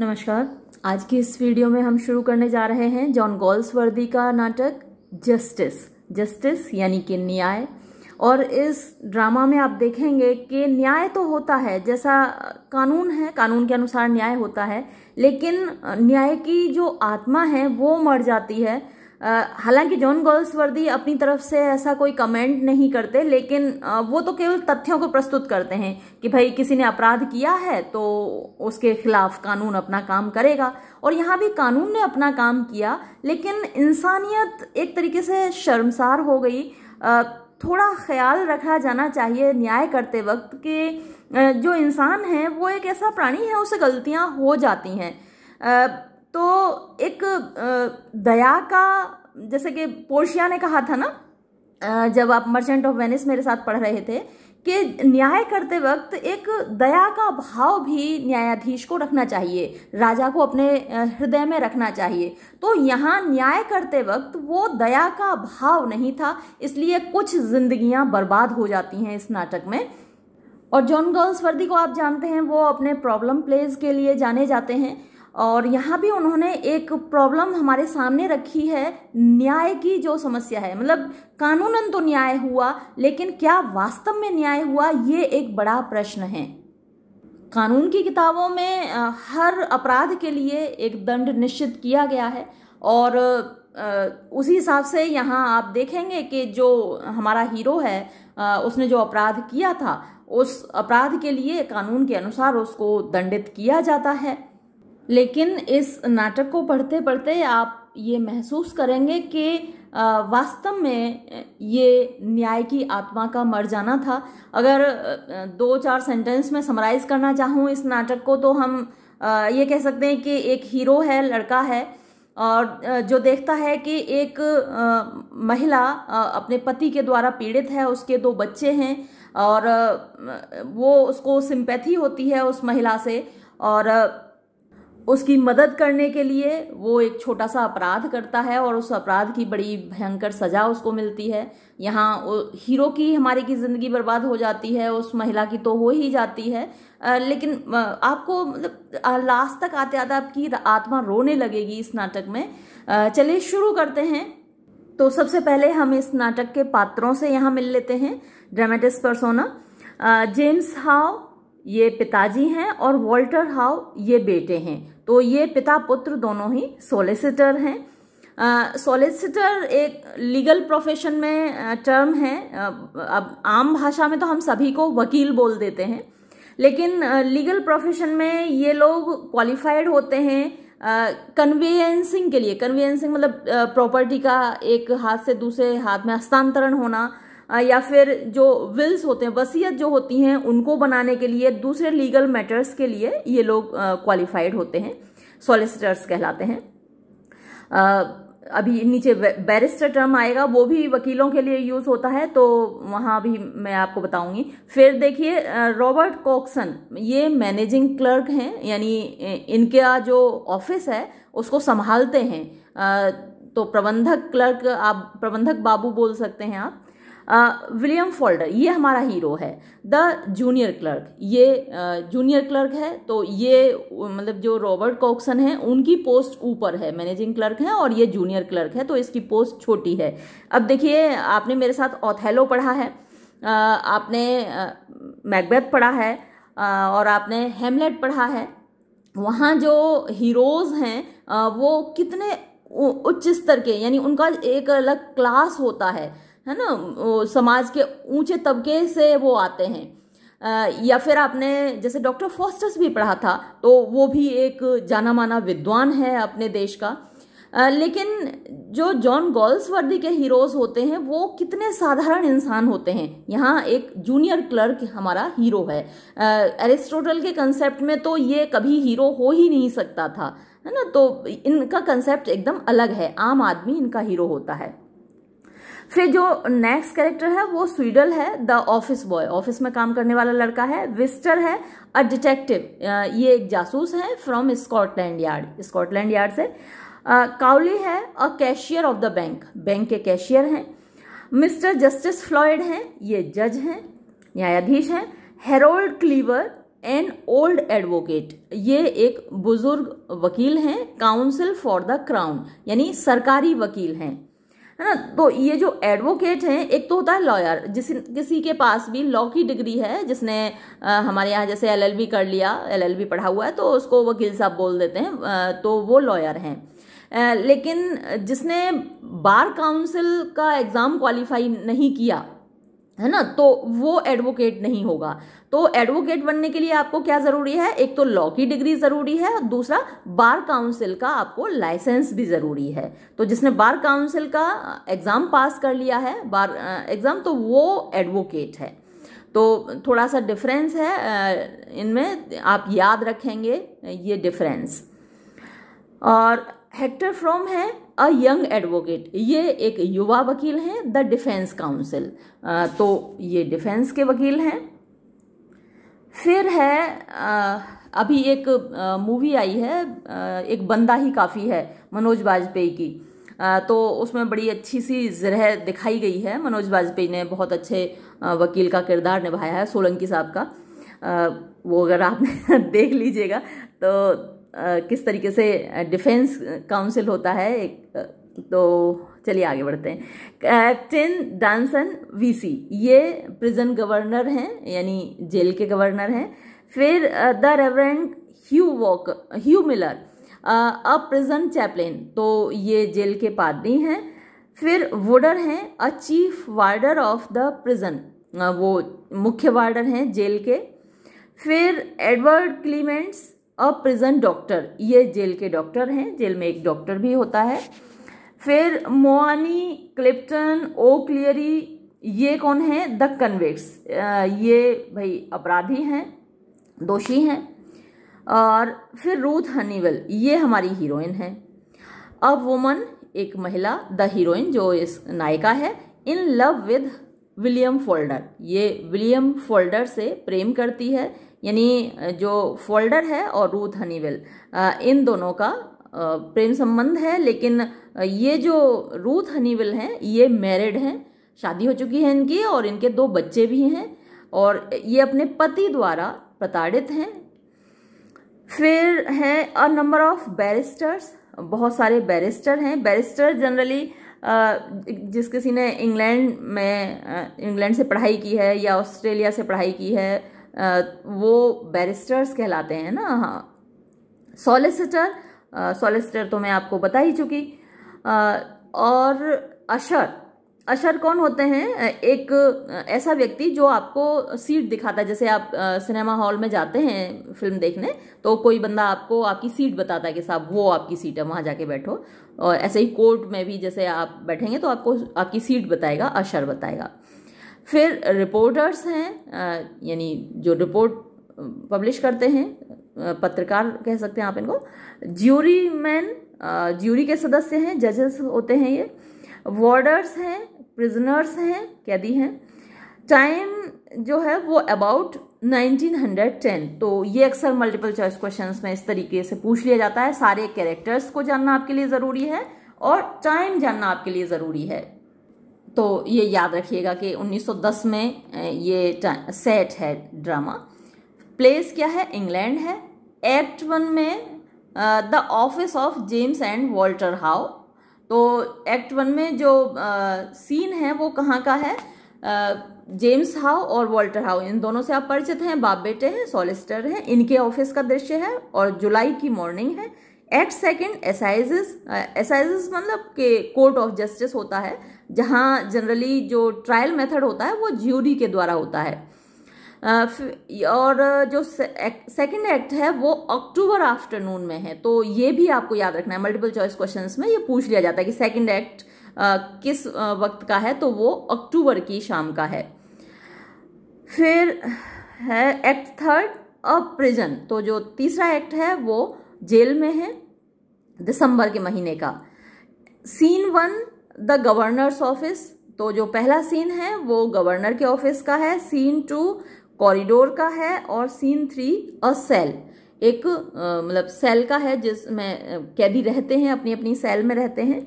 नमस्कार आज की इस वीडियो में हम शुरू करने जा रहे हैं जॉन गोल्स वर्दी का नाटक जस्टिस जस्टिस यानी कि न्याय और इस ड्रामा में आप देखेंगे कि न्याय तो होता है जैसा कानून है कानून के अनुसार न्याय होता है लेकिन न्याय की जो आत्मा है वो मर जाती है हालांकि जॉन गोल्स वर्दी अपनी तरफ से ऐसा कोई कमेंट नहीं करते लेकिन वो तो केवल तथ्यों को प्रस्तुत करते हैं कि भाई किसी ने अपराध किया है तो उसके खिलाफ कानून अपना काम करेगा और यहाँ भी कानून ने अपना काम किया लेकिन इंसानियत एक तरीके से शर्मसार हो गई थोड़ा ख्याल रखा जाना चाहिए न्याय करते वक्त कि जो इंसान है वो एक ऐसा प्राणी है उसे गलतियाँ हो जाती हैं तो एक दया का जैसे कि पोर्शिया ने कहा था ना जब आप मर्चेंट ऑफ वेनिस मेरे साथ पढ़ रहे थे कि न्याय करते वक्त एक दया का भाव भी न्यायाधीश को रखना चाहिए राजा को अपने हृदय में रखना चाहिए तो यहाँ न्याय करते वक्त वो दया का भाव नहीं था इसलिए कुछ जिंदगियाँ बर्बाद हो जाती हैं इस नाटक में और जॉन वर्दी को आप जानते हैं वो अपने प्रॉब्लम प्लेज के लिए जाने जाते हैं और यहाँ भी उन्होंने एक प्रॉब्लम हमारे सामने रखी है न्याय की जो समस्या है मतलब कानूनन तो न्याय हुआ लेकिन क्या वास्तव में न्याय हुआ ये एक बड़ा प्रश्न है कानून की किताबों में हर अपराध के लिए एक दंड निश्चित किया गया है और उसी हिसाब से यहाँ आप देखेंगे कि जो हमारा हीरो है उसने जो अपराध किया था उस अपराध के लिए कानून के अनुसार उसको दंडित किया जाता है लेकिन इस नाटक को पढ़ते पढ़ते आप ये महसूस करेंगे कि वास्तव में ये न्याय की आत्मा का मर जाना था अगर दो चार सेंटेंस में समराइज़ करना चाहूँ इस नाटक को तो हम ये कह सकते हैं कि एक हीरो है लड़का है और जो देखता है कि एक महिला अपने पति के द्वारा पीड़ित है उसके दो बच्चे हैं और वो उसको सिंपैथी होती है उस महिला से और उसकी मदद करने के लिए वो एक छोटा सा अपराध करता है और उस अपराध की बड़ी भयंकर सज़ा उसको मिलती है यहाँ हीरो की हमारे की ज़िंदगी बर्बाद हो जाती है उस महिला की तो हो ही जाती है लेकिन आपको मतलब लास्ट तक आते आते आपकी आत्मा रोने लगेगी इस नाटक में चलिए शुरू करते हैं तो सबसे पहले हम इस नाटक के पात्रों से यहाँ मिल लेते हैं ड्रामेटिस परसोना जेम्स हाव ये पिताजी हैं और वॉल्टर हाव ये बेटे हैं तो ये पिता पुत्र दोनों ही सोलिसिटर हैं सोलिसिटर एक लीगल प्रोफेशन में टर्म है अब आम भाषा में तो हम सभी को वकील बोल देते हैं लेकिन लीगल प्रोफेशन में ये लोग क्वालिफाइड होते हैं कन्वेंसिंग के लिए कन्वेंसिंग मतलब प्रॉपर्टी का एक हाथ से दूसरे हाथ में हस्तांतरण होना या फिर जो विल्स होते हैं वसीयत जो होती हैं उनको बनाने के लिए दूसरे लीगल मैटर्स के लिए ये लोग क्वालिफाइड होते हैं सॉलिसिटर्स कहलाते हैं आ, अभी नीचे बैरिस्टर टर्म आएगा वो भी वकीलों के लिए यूज होता है तो वहाँ भी मैं आपको बताऊंगी फिर देखिए रॉबर्ट कॉक्सन ये मैनेजिंग क्लर्क हैं यानी इनका जो ऑफिस है उसको संभालते हैं तो प्रबंधक क्लर्क आप प्रबंधक बाबू बोल सकते हैं आप विलियम फोल्डर ये हमारा हीरो है द जूनियर क्लर्क ये जूनियर क्लर्क है तो ये मतलब जो रॉबर्ट कॉक्सन है उनकी पोस्ट ऊपर है मैनेजिंग क्लर्क है और ये जूनियर क्लर्क है तो इसकी पोस्ट छोटी है अब देखिए आपने मेरे साथ ओथेलो पढ़ा है आपने मैकबेथ पढ़ा है और आपने हेमलेट पढ़ा है वहाँ जो हीरोज़ हैं वो कितने उच्च स्तर के यानी उनका एक अलग क्लास होता है है ना समाज के ऊंचे तबके से वो आते हैं या फिर आपने जैसे डॉक्टर फोस्टस भी पढ़ा था तो वो भी एक जाना माना विद्वान है अपने देश का लेकिन जो जॉन गोल्सवर्दी के हीरोज होते हैं वो कितने साधारण इंसान होते हैं यहाँ एक जूनियर क्लर्क हमारा हीरो है एरिस्टोटल के कंसेप्ट में तो ये कभी हीरो हो ही नहीं सकता था है ना तो इनका कंसेप्ट एकदम अलग है आम आदमी इनका हीरो होता है फिर जो नेक्स्ट कैरेक्टर है वो स्वीडल है द ऑफिस बॉय ऑफिस में काम करने वाला लड़का है विस्टर है अ डिटेक्टिव uh, ये एक जासूस है from Scotland Yard Scotland Yard से काउली uh, है a cashier of the bank bank के कैशियर हैं मिस्टर जस्टिस फ्लॉयड हैं ये जज हैं न्यायाधीश हैं Harold Cleaver an old advocate ये एक बुजुर्ग वकील हैं काउंसिल फॉर द क्राउन यानी सरकारी वकील हैं है ना तो ये जो एडवोकेट हैं एक तो होता है लॉयर जिस किसी के पास भी लॉ की डिग्री है जिसने आ, हमारे यहाँ जैसे एलएलबी कर लिया एलएलबी पढ़ा हुआ है तो उसको वकील साहब बोल देते हैं आ, तो वो लॉयर हैं लेकिन जिसने बार काउंसिल का एग्ज़ाम क्वालिफाई नहीं किया है ना तो वो एडवोकेट नहीं होगा तो एडवोकेट बनने के लिए आपको क्या ज़रूरी है एक तो लॉ की डिग्री ज़रूरी है और दूसरा बार काउंसिल का आपको लाइसेंस भी ज़रूरी है तो जिसने बार काउंसिल का एग्ज़ाम पास कर लिया है बार एग्ज़ाम तो वो एडवोकेट है तो थोड़ा सा डिफरेंस है इनमें आप याद रखेंगे ये डिफरेंस और हेक्टर फ्रॉम है अ यंग एडवोकेट ये एक युवा वकील हैं द डिफेंस काउंसिल तो ये डिफेंस के वकील हैं फिर है आ, अभी एक मूवी आई है आ, एक बंदा ही काफ़ी है मनोज वाजपेयी की आ, तो उसमें बड़ी अच्छी सी जरह दिखाई गई है मनोज वाजपेयी ने बहुत अच्छे वकील का किरदार निभाया है सोलंकी साहब का वो अगर आपने देख लीजिएगा तो किस तरीके से डिफेंस काउंसिल होता है एक तो चलिए आगे बढ़ते हैं कैप्टन डांसन वीसी ये प्रिजन गवर्नर हैं यानी जेल के गवर्नर हैं फिर the reverend Hugh walk Hugh Miller a prison chaplain तो ये जेल के पादरी हैं फिर वुडर हैं a chief warder of the prison वो मुख्य वार्डर हैं जेल के फिर Edward Clements a prison doctor ये जेल के डॉक्टर हैं जेल में एक डॉक्टर भी होता है फिर मोआनी क्लिप्टन ओ क्लियरी ये कौन है द कन्वेक्स ये भाई अपराधी हैं दोषी हैं और फिर रूथ हनीवेल ये हमारी हीरोइन है अ वुमन एक महिला द हीरोइन जो इस नायिका है in love with William Falder ये विलियम फोल्डर से प्रेम करती है यानी जो फोल्डर है और रूथ हनीवेल इन दोनों का प्रेम संबंध है लेकिन ये जो रूथ हनीवेल हैं ये मैरिड हैं शादी हो चुकी है इनकी और इनके दो बच्चे भी हैं और ये अपने पति द्वारा प्रताड़ित हैं फिर हैं अ नंबर ऑफ बैरिस्टर्स बहुत सारे बैरिस्टर हैं बैरिस्टर जनरली जिस किसी ने इंग्लैंड में इंग्लैंड से पढ़ाई की है या ऑस्ट्रेलिया से पढ़ाई की है वो बैरिस्टर्स कहलाते हैं ना हाँ सॉलिसिटर सॉलिसिटर तो मैं आपको बता ही चुकी और अशर अशर कौन होते हैं एक ऐसा व्यक्ति जो आपको सीट दिखाता है जैसे आप सिनेमा हॉल में जाते हैं फिल्म देखने तो कोई बंदा आपको आपकी सीट बताता है कि साहब वो आपकी सीट है वहाँ जाके बैठो और ऐसे ही कोर्ट में भी जैसे आप बैठेंगे तो आपको आपकी सीट बताएगा अशर बताएगा फिर रिपोर्टर्स हैं यानी जो रिपोर्ट पब्लिश करते हैं पत्रकार कह सकते हैं आप इनको ज्यूरी मैन ज्यूरी के सदस्य हैं जजेस होते हैं ये वार्डर्स हैं प्रिजनर्स हैं कैदी हैं टाइम जो है वो अबाउट 1910 तो ये अक्सर मल्टीपल चॉइस क्वेश्चंस में इस तरीके से पूछ लिया जाता है सारे कैरेक्टर्स को जानना आपके लिए ज़रूरी है और टाइम जानना आपके लिए ज़रूरी है तो ये याद रखिएगा कि 1910 में ये सेट है ड्रामा प्लेस क्या है इंग्लैंड है एक्ट वन में the office of James and Walter How तो एक्ट वन में जो सीन है वो कहाँ का है जेम्स हाउ और वॉल्टर हाउ इन दोनों से आप परिचित हैं बाप बेटे हैं सॉलिसिटर हैं इनके ऑफिस का दृश्य है और जुलाई की मॉर्निंग है एक्ट सेकंड एसाइजेस एसाइजेस मतलब के कोर्ट ऑफ जस्टिस होता है जहाँ जनरली जो ट्रायल मेथड होता है वो ज्यूरी के द्वारा होता है और जो सेकंड एक्ट है वो अक्टूबर आफ्टरनून में है तो ये भी आपको याद रखना है मल्टीपल चॉइस क्वेश्चंस में ये पूछ लिया जाता है कि सेकंड एक्ट किस वक्त का है तो वो अक्टूबर की शाम का है फिर है एक्ट थर्ड अ प्रिजन तो जो तीसरा एक्ट है वो जेल में है दिसंबर के महीने का scene one the governor's office तो जो पहला सीन है वो गवर्नर के ऑफिस का है सीन टू कॉरिडोर का है और सीन थ्री अ सेल एक मतलब सेल का है जिसमें कैदी रहते हैं अपनी अपनी सेल में रहते हैं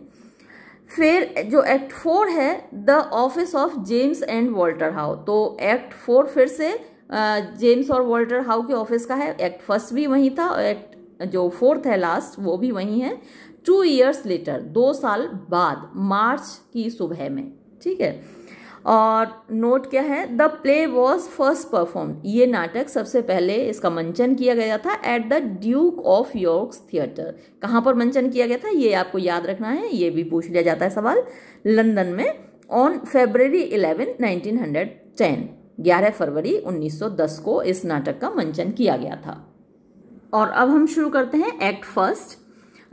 फिर जो एक्ट फोर है the office of James and Walter How तो एक्ट फोर फिर से जेम्स और वॉल्टर हाउ के ऑफिस का है एक्ट फर्स्ट भी वहीं था और एक्ट जो फोर्थ है लास्ट वो भी वहीं है टू ईयर्स लेटर दो साल बाद मार्च की सुबह में ठीक है और नोट क्या है the play was first perform ये नाटक सबसे पहले इसका मंचन किया गया था at the Duke of York's theatre कहाँ पर मंचन किया गया था ये आपको याद रखना है ये भी पूछ लिया जाता है सवाल लंदन में on February eleven nineteen hundred ten ग्यारह फरवरी 1910 को इस नाटक का मंचन किया गया था और अब हम शुरू करते हैं एक्ट फर्स्ट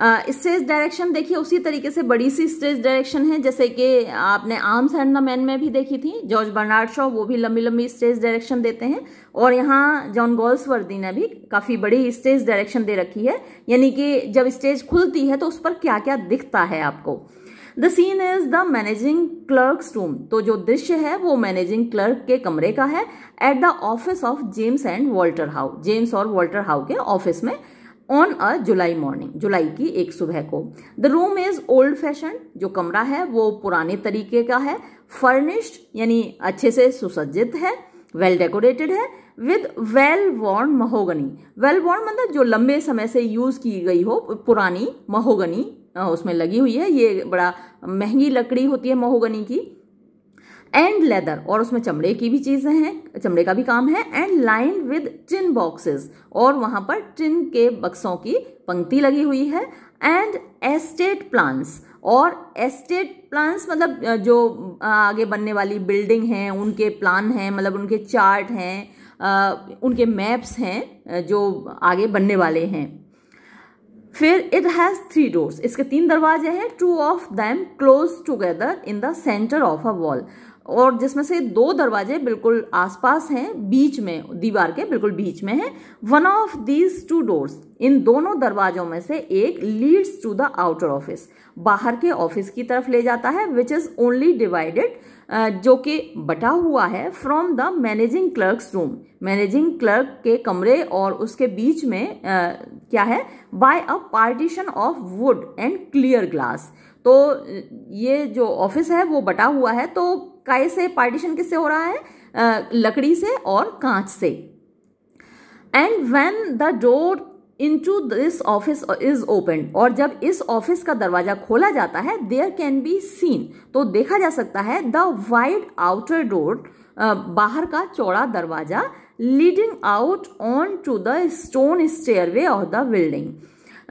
स्टेज डायरेक्शन देखिए उसी तरीके से बड़ी सी स्टेज डायरेक्शन है जैसे कि आपने आर्म्स एंड द मैन में भी देखी थी जॉर्ज बर्नार्ड शॉ वो भी लंबी लंबी स्टेज डायरेक्शन देते हैं और यहाँ जॉन वर्दी ने भी काफ़ी बड़ी स्टेज डायरेक्शन दे रखी है यानी कि जब स्टेज खुलती है तो उस पर क्या क्या दिखता है आपको the scene is the managing clerk's room तो जो दृश्य है वो मैनेजिंग क्लर्क के कमरे का है at the office of James and Walter How James और वॉल्टर हाउ के ऑफिस में ऑन अ जुलाई मॉर्निंग जुलाई की एक सुबह को the room is old fashion जो कमरा है वो पुराने तरीके का है फर्निश्ड यानी अच्छे से सुसज्जित है वेल डेकोरेटेड है with well worn mahogany well worn मतलब जो लंबे समय से यूज़ की गई हो पुरानी महोगनी उसमें लगी हुई है ये बड़ा महंगी लकड़ी होती है महोगनी की एंड लेदर और उसमें चमड़े की भी चीज़ें हैं चमड़े का भी काम है and line with chin boxes और वहां पर चिन के बक्सों की पंक्ति लगी हुई है एंड एस्टेट प्लांट्स और एस्टेट प्लान्स मतलब जो आगे बनने वाली बिल्डिंग हैं उनके प्लान हैं मतलब उनके चार्ट हैं उनके मैप्स हैं जो आगे बनने वाले हैं फिर इट हैज़ थ्री डोर्स इसके तीन दरवाजे हैं two of them close together in the centre of a wall और जिसमें से दो दरवाजे बिल्कुल आसपास हैं बीच में दीवार के बिल्कुल बीच में है one of these two doors इन दोनों दरवाजों में से एक leads to the outer office बाहर के ऑफिस की तरफ ले जाता है विच इज़ ओनली डिवाइडेड जो कि बटा हुआ है from the managing clerk's room managing clerk के कमरे और उसके बीच में uh, क्या है by a partition of wood and clear glass तो ये जो ऑफिस है वो बटा हुआ है तो काय से पार्टीशन किससे हो रहा है लकड़ी से और कांच से and when the door into this office is open और जब इस ऑफिस का दरवाजा खोला जाता है देयर कैन बी सीन तो देखा जा सकता है द वाइड आउटर डोर बाहर का चौड़ा दरवाजा leading out on to the stone stairway of the building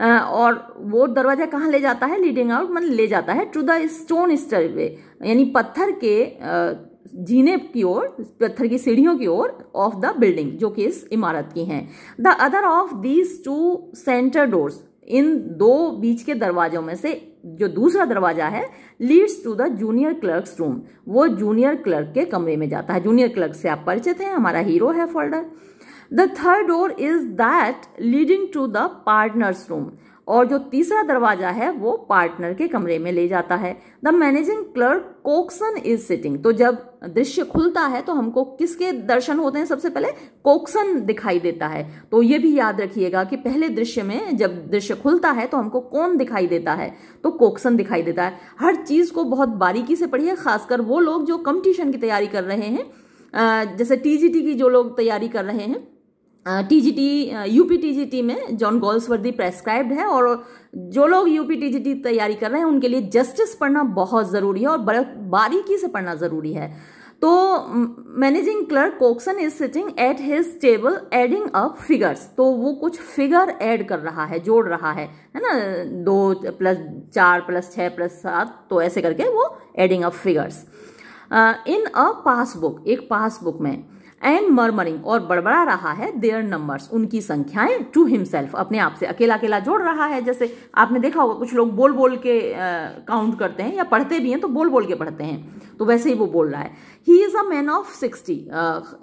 और वो दरवाज़ा कहाँ ले जाता है लीडिंग आउट मतलब ले जाता है to the stone stairway यानी पत्थर के जीने की ओर पत्थर की सीढ़ियों की ओर ऑफ द बिल्डिंग जो कि इस इमारत की हैं the other of these two centre doors इन दो बीच के दरवाजों में से जो दूसरा दरवाजा है leads to the junior clerk room वो जूनियर क्लर्क के कमरे में जाता है जूनियर क्लर्क से आप परिचित हैं हमारा हीरो है Falder the third door is that leading to the partners room और जो तीसरा दरवाजा है वो पार्टनर के कमरे में ले जाता है the managing clerk Cokeson is sitting तो जब दृश्य खुलता है तो हमको किसके दर्शन होते हैं सबसे पहले कोक्सन दिखाई देता है तो ये भी याद रखिएगा कि पहले दृश्य में जब दृश्य खुलता है तो हमको कौन दिखाई देता है तो कोक्सन दिखाई देता है हर चीज़ को बहुत बारीकी से पढ़िए खासकर वो लोग जो कम्पटिशन की तैयारी कर रहे हैं जैसे टीजीटी की जो लोग तैयारी कर रहे हैं टीजीटी यूपी टीजीटी में जॉन गोल्सवर्दी प्रेस्क्राइब्ड है और जो लोग यूपी टीजीटी तैयारी कर रहे हैं उनके लिए जस्टिस पढ़ना बहुत ज़रूरी है और बारीकी से पढ़ना ज़रूरी है तो managing clerk Cokeson is sitting at his table adding up figures तो वो कुछ फिगर ऐड कर रहा है जोड़ रहा है है ना दो प्लस चार प्लस छः प्लस सात तो ऐसे करके वो adding up figures in a passbook एक पासबुक में एंड मर्मरिंग और बड़बड़ा रहा है देयर नंबर्स उनकी संख्याएं टू हिमसेल्फ अपने आप से अकेला अकेला जोड़ रहा है जैसे आपने देखा होगा कुछ लोग बोल बोल के काउंट करते हैं या पढ़ते भी हैं तो बोल बोल के पढ़ते हैं तो वैसे ही वो बोल रहा है he is a man of sixty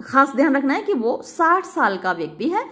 खास ध्यान रखना है कि वो साठ साल का व्यक्ति है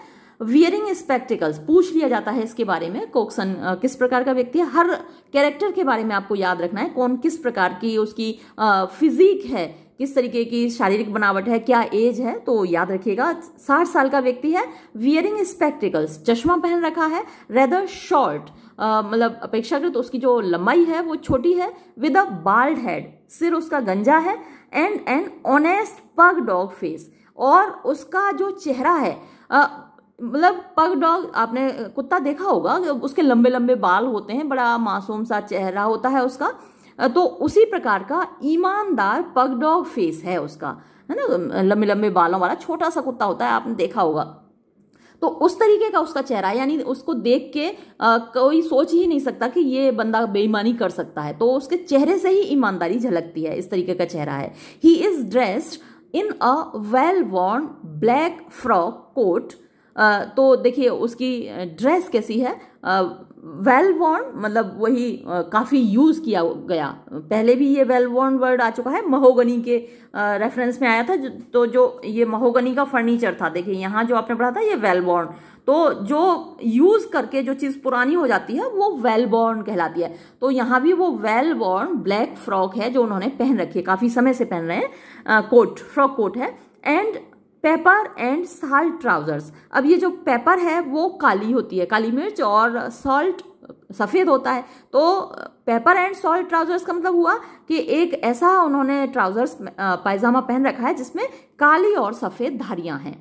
वियरिंग स्पेक्टिकल्स पूछ लिया जाता है इसके बारे में कोक्सन किस प्रकार का व्यक्ति है हर कैरेक्टर के बारे में आपको याद रखना है कौन किस प्रकार की उसकी फिजिक है किस तरीके की शारीरिक बनावट है क्या एज है तो याद रखिएगा साठ साल का व्यक्ति है वियरिंग स्पेक्टिकल्स चश्मा पहन रखा है रेदर शॉर्ट मतलब अपेक्षाकृत उसकी जो लंबाई है वो छोटी है विद अ बाल्ड हेड सिर उसका गंजा है and an honest pug dog face और उसका जो चेहरा है मतलब पग डॉग आपने कुत्ता देखा होगा उसके लंबे लंबे बाल होते हैं बड़ा मासूम सा चेहरा होता है उसका तो उसी प्रकार का ईमानदार पगडॉग फेस है उसका है ना लंबे लंबे बालों वाला छोटा सा कुत्ता होता है आपने देखा होगा तो उस तरीके का उसका चेहरा यानी उसको देख के आ, कोई सोच ही नहीं सकता कि ये बंदा बेईमानी कर सकता है तो उसके चेहरे से ही ईमानदारी झलकती है इस तरीके का चेहरा है he is dressed in a well worn black frock coat तो देखिए उसकी ड्रेस कैसी है वेल वॉर्न मतलब वही काफ़ी यूज़ किया गया पहले भी ये वेल वॉर्न वर्ड आ चुका है महोगनी के रेफरेंस में आया था तो जो ये महोगनी का फर्नीचर था देखिए यहाँ जो आपने पढ़ा था ये वेल वॉर्न तो जो यूज़ करके जो चीज़ पुरानी हो जाती है वो वेल बॉर्न कहलाती है तो यहाँ भी वो वेल बॉर्न ब्लैक फ्रॉक है जो उन्होंने पहन रखी है काफ़ी समय से पहन रहे हैं कोट फ्रॉक कोट है and pepper and salt trousers अब ये जो पेपर है वो काली होती है काली मिर्च और सॉल्ट सफ़ेद होता है तो पेपर एंड सॉल्ट ट्राउजर्स का मतलब हुआ कि एक ऐसा उन्होंने ट्राउजर्स पायजामा पहन रखा है जिसमें काली और सफ़ेद धारियां हैं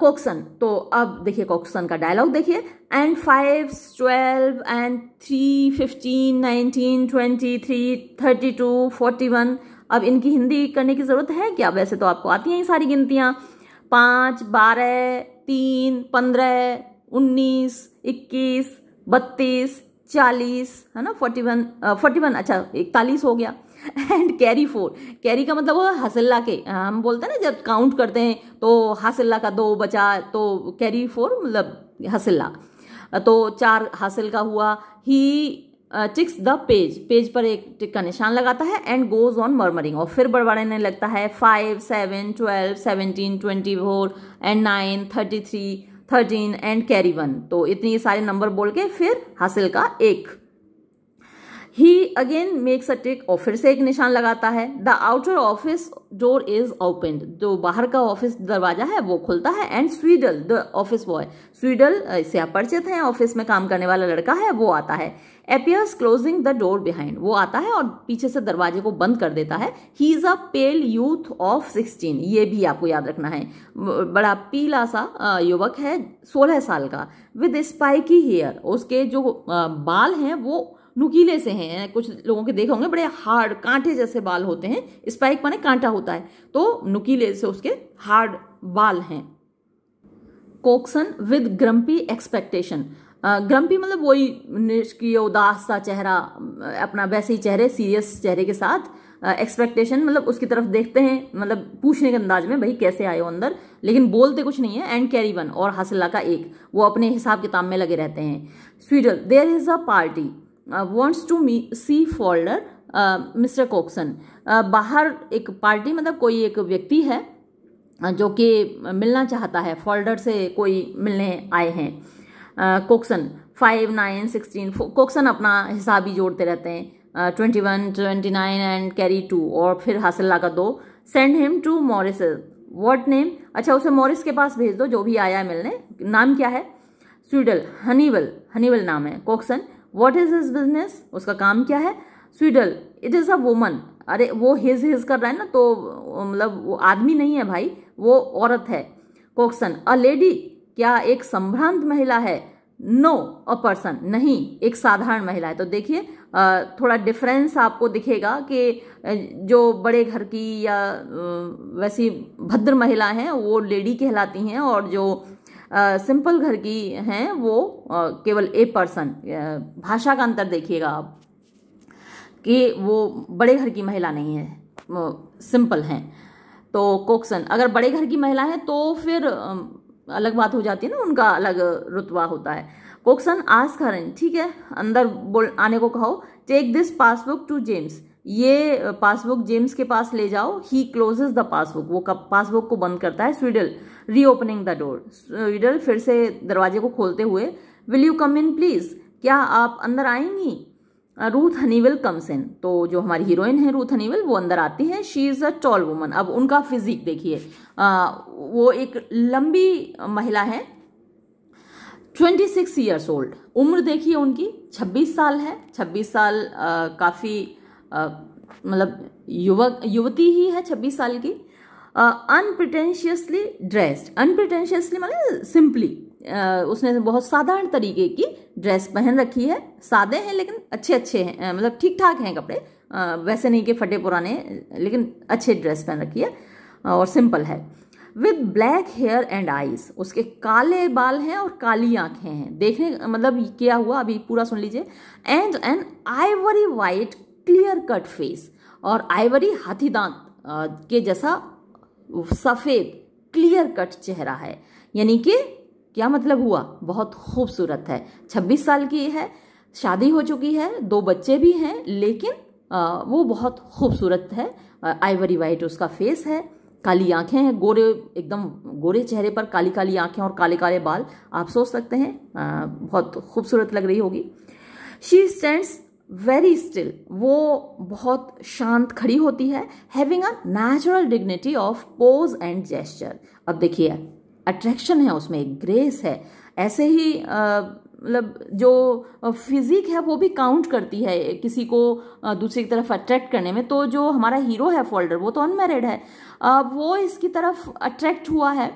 कोक्सन तो अब देखिए कोक्सन का डायलॉग देखिए and five twelve and three fifteen nineteen twenty three thirty two forty one अब इनकी हिंदी करने की ज़रूरत है क्या वैसे तो आपको आती हैं ये सारी गिनतियाँ पाँच बारह तीन पंद्रह उन्नीस इक्कीस बत्तीस चालीस है ना फोर्टी वन फोर्टी वन अच्छा इकतालीस हो गया एंड कैरी फोर कैरी का मतलब वो हसल्ला के हम बोलते हैं ना जब काउंट करते हैं तो हसल्ला का दो बचा तो कैरी फोर मतलब हसल्ला तो चार हासिल का हुआ he ticks the page page पर एक टिक का निशान लगाता है एंड गोज ऑन मर्मरिंग और फिर बड़बड़ाने लगता है five seven twelve seventeen twenty four and nine thirty three thirteen and carry one तो इतने सारे नंबर बोल के फिर हासिल का एक ही अगेन मेक्स अ टिक और फिर से एक निशान लगाता है the outer office door is open जो बाहर का ऑफिस दरवाजा है वो खुलता है and Sweedle the office boy Sweedle इससे आप परिचित हैं ऑफिस में काम करने वाला लड़का है वो आता है appears closing the door behind वो आता है और पीछे से दरवाजे को बंद कर देता है he is a pale youth of sixteen ये भी आपको याद रखना है बड़ा पीला सा युवक है सोलह साल का विद स्पाइकी हेयर उसके जो बाल हैं वो नुकीले से हैं कुछ लोगों के देखे होंगे बड़े हार्ड कांटे जैसे बाल होते हैं स्पाइक माने कांटा होता है तो नुकीले से उसके हार्ड बाल हैं Cokeson with grumpy expectation grumpy मतलब वही निष्क्रिय उदास सा चेहरा अपना वैसे ही चेहरे सीरियस चेहरे के साथ एक्सपेक्टेशन मतलब उसकी तरफ देखते हैं मतलब पूछने के अंदाज में भाई कैसे आए हो अंदर लेकिन बोलते कुछ नहीं है एंड कैरी वन और हासिल्ला का एक वो अपने हिसाब किताब में लगे रहते हैं Sweedle there is a party wants to me see Falder mister Cokeson बाहर एक पार्टी मतलब कोई एक व्यक्ति है uh, जो कि मिलना चाहता है फोल्डर से कोई मिलने आए हैं Cokeson five nine sixteen Cokeson अपना हिसाब ही जोड़ते रहते हैं twenty one twenty nine and carry two और फिर हासिल्ला का दो send him to Morris what name अच्छा उसे मॉरिस के पास भेज दो जो भी आया है मिलने नाम क्या है स्वीडल हनीवल हनीवल नाम है Cokeson what is his business उसका काम क्या है Sweedle it is a woman अरे वो हिज हिज कर रहा है ना तो मतलब वो आदमी नहीं है भाई वो औरत है कोक्सन अ लेडी क्या एक संभ्रांत महिला है नो अ पर्सन नहीं एक साधारण महिला है तो देखिए थोड़ा डिफरेंस आपको दिखेगा कि जो बड़े घर की या वैसी भद्र महिला हैं वो लेडी कहलाती हैं और जो सिंपल घर की हैं वो केवल ए पर्सन भाषा का अंतर देखिएगा आप कि वो बड़े घर की महिला नहीं है सिंपल हैं तो कोक्सन अगर बड़े घर की महिला है तो फिर अलग बात हो जाती है ना उनका अलग रुतबा होता है कोक्सन आस खरन ठीक है अंदर बोल आने को कहो take this passbook to James ये पासबुक जेम्स के पास ले जाओ ही क्लोजेज द पासबुक वो पासबुक को बंद करता है स्वीडल रीओपनिंग द डोर रीडल फिर से दरवाजे को खोलते हुए will you come in please क्या आप अंदर आएंगी रूथ हनीवेल कम्स इन तो जो हमारी हीरोइन है रूथ हनीवेल वो अंदर आती हैं she is a tall woman अब उनका फिजिक देखिए uh, वो एक लंबी महिला है ट्वेंटी सिक्स ईयर्स ओल्ड उम्र देखिए उनकी छब्बीस साल है छब्बीस साल uh, काफ़ी uh, मतलब युवक युवती ही है छब्बीस साल की अनप्रिटेंशियसली ड्रेस्ड अनप्रिटेंशियसली मतलब सिंपली उसने बहुत साधारण तरीके की ड्रेस पहन रखी है सादे हैं लेकिन अच्छे अच्छे हैं मतलब ठीक ठाक हैं कपड़े आ, वैसे नहीं कि फटे पुराने लेकिन अच्छे ड्रेस पहन रखी है और सिंपल है with black hair and eyes उसके काले बाल हैं और काली आंखें हैं देखने मतलब क्या हुआ अभी पूरा सुन लीजिए and an ivory white clear cut face और आइवरी हाथी दांत के जैसा सफ़ेद क्लियर कट चेहरा है यानी कि क्या मतलब हुआ बहुत खूबसूरत है 26 साल की है शादी हो चुकी है दो बच्चे भी हैं लेकिन आ, वो बहुत खूबसूरत है आइवरी वाइट उसका फेस है काली आंखें हैं गोरे एकदम गोरे चेहरे पर काली काली आंखें और काले काले बाल आप सोच सकते हैं आ, बहुत खूबसूरत लग रही होगी शी स्टैंड्स वेरी स्टिल वो बहुत शांत खड़ी होती है having a natural dignity of pose and gesture अब देखिए अट्रैक्शन है उसमें एक ग्रेस है ऐसे ही मतलब जो फिजिक है वो भी काउंट करती है किसी को दूसरे की तरफ अट्रैक्ट करने में तो जो हमारा हीरो है फोल्डर वो तो अनमेरिड है वो इसकी तरफ अट्रैक्ट हुआ है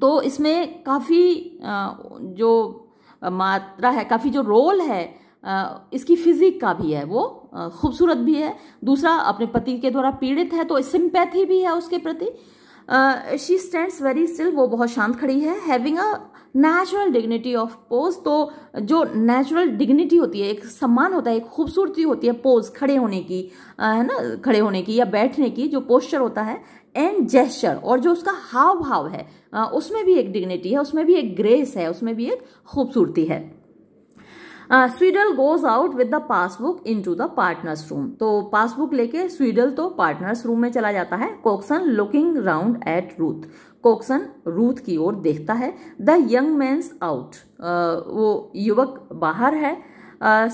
तो इसमें काफ़ी जो मात्रा है काफ़ी जो रोल है इसकी फिजिक का भी है वो खूबसूरत भी है दूसरा अपने पति के द्वारा पीड़ित है तो सिंपैथी भी है उसके प्रति शी स्टैंड्स वेरी स्टिल वो बहुत शांत खड़ी है having a natural dignity of pose तो जो नेचुरल डिग्निटी होती है एक सम्मान होता है एक खूबसूरती होती है पोज खड़े होने की है ना खड़े होने की या बैठने की जो पोस्चर होता है एंड जेस्चर और जो उसका हाव भाव है उसमें भी एक डिग्निटी है उसमें भी एक ग्रेस है उसमें भी एक खूबसूरती है Sweedle goes out with the passbook into the partners room तो पासबुक लेके स्वीडल तो पार्टनर्स रूम में चला जाता है Cokeson looking round at Ruth Cokeson Ruth की ओर देखता है द यंग मैंस आउट वो युवक बाहर है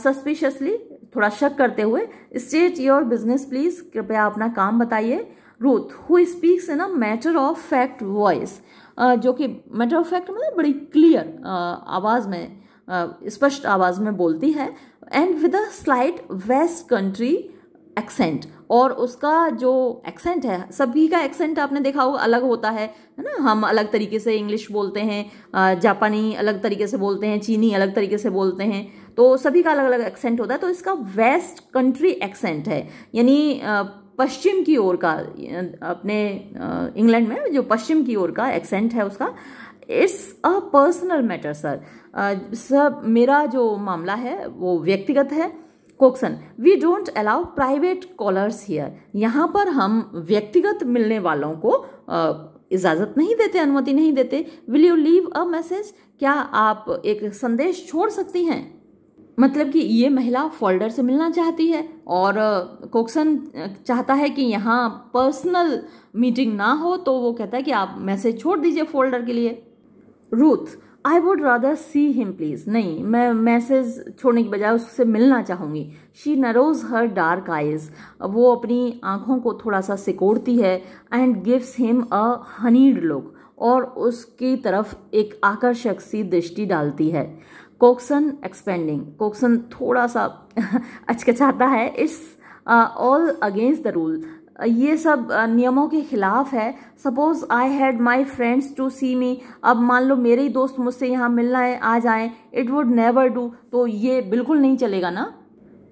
सस्पिशियसली uh, थोड़ा शक करते हुए स्टेट योर बिजनेस प्लीज कृपया अपना काम बताइए Ruth who speaks in a matter of fact voice जो कि मैटर ऑफ फैक्ट मतलब बड़ी क्लियर uh, आवाज़ में स्पष्ट आवाज़ में बोलती है and with a slight west country accent और उसका जो एक्सेंट है सभी का एक्सेंट आपने देखा होगा अलग होता है है ना हम अलग तरीके से इंग्लिश बोलते हैं जापानी अलग तरीके से बोलते हैं चीनी अलग तरीके से बोलते हैं तो सभी का अलग अलग एक्सेंट होता है तो इसका वेस्ट कंट्री एक्सेंट है यानी पश्चिम की ओर का अपने इंग्लैंड में जो पश्चिम की ओर का एक्सेंट है उसका it's a personal matter sir sir मेरा जो मामला है वो व्यक्तिगत है Cokeson we don't allow private callers here यहाँ पर हम व्यक्तिगत मिलने वालों को इजाज़त नहीं देते अनुमति नहीं देते will you leave a message क्या आप एक संदेश छोड़ सकती हैं मतलब कि ये महिला फोल्डर से मिलना चाहती है और कोक्सन चाहता है कि यहाँ पर्सनल मीटिंग ना हो तो वो कहता है कि आप मैसेज छोड़ दीजिए फोल्डर के लिए Ruth I would rather see him please नहीं मैं मैसेज छोड़ने की बजाय उससे मिलना चाहूँगी she narrows her dark eyes वो अपनी आँखों को थोड़ा सा सिकोड़ती है and gives him a honeyed look और उसकी तरफ एक आकर्षक सी दृष्टि डालती है कोक्सन एक्सपेंडिंग कोक्सन थोड़ा सा अचकचाता है इस ऑल अगेंस्ट द रूल ये सब नियमों के खिलाफ है suppose I had my friends to see me अब मान लो मेरे ही दोस्त मुझसे यहाँ मिलना है आ जाएं इट वुड नेवर डू तो ये बिल्कुल नहीं चलेगा ना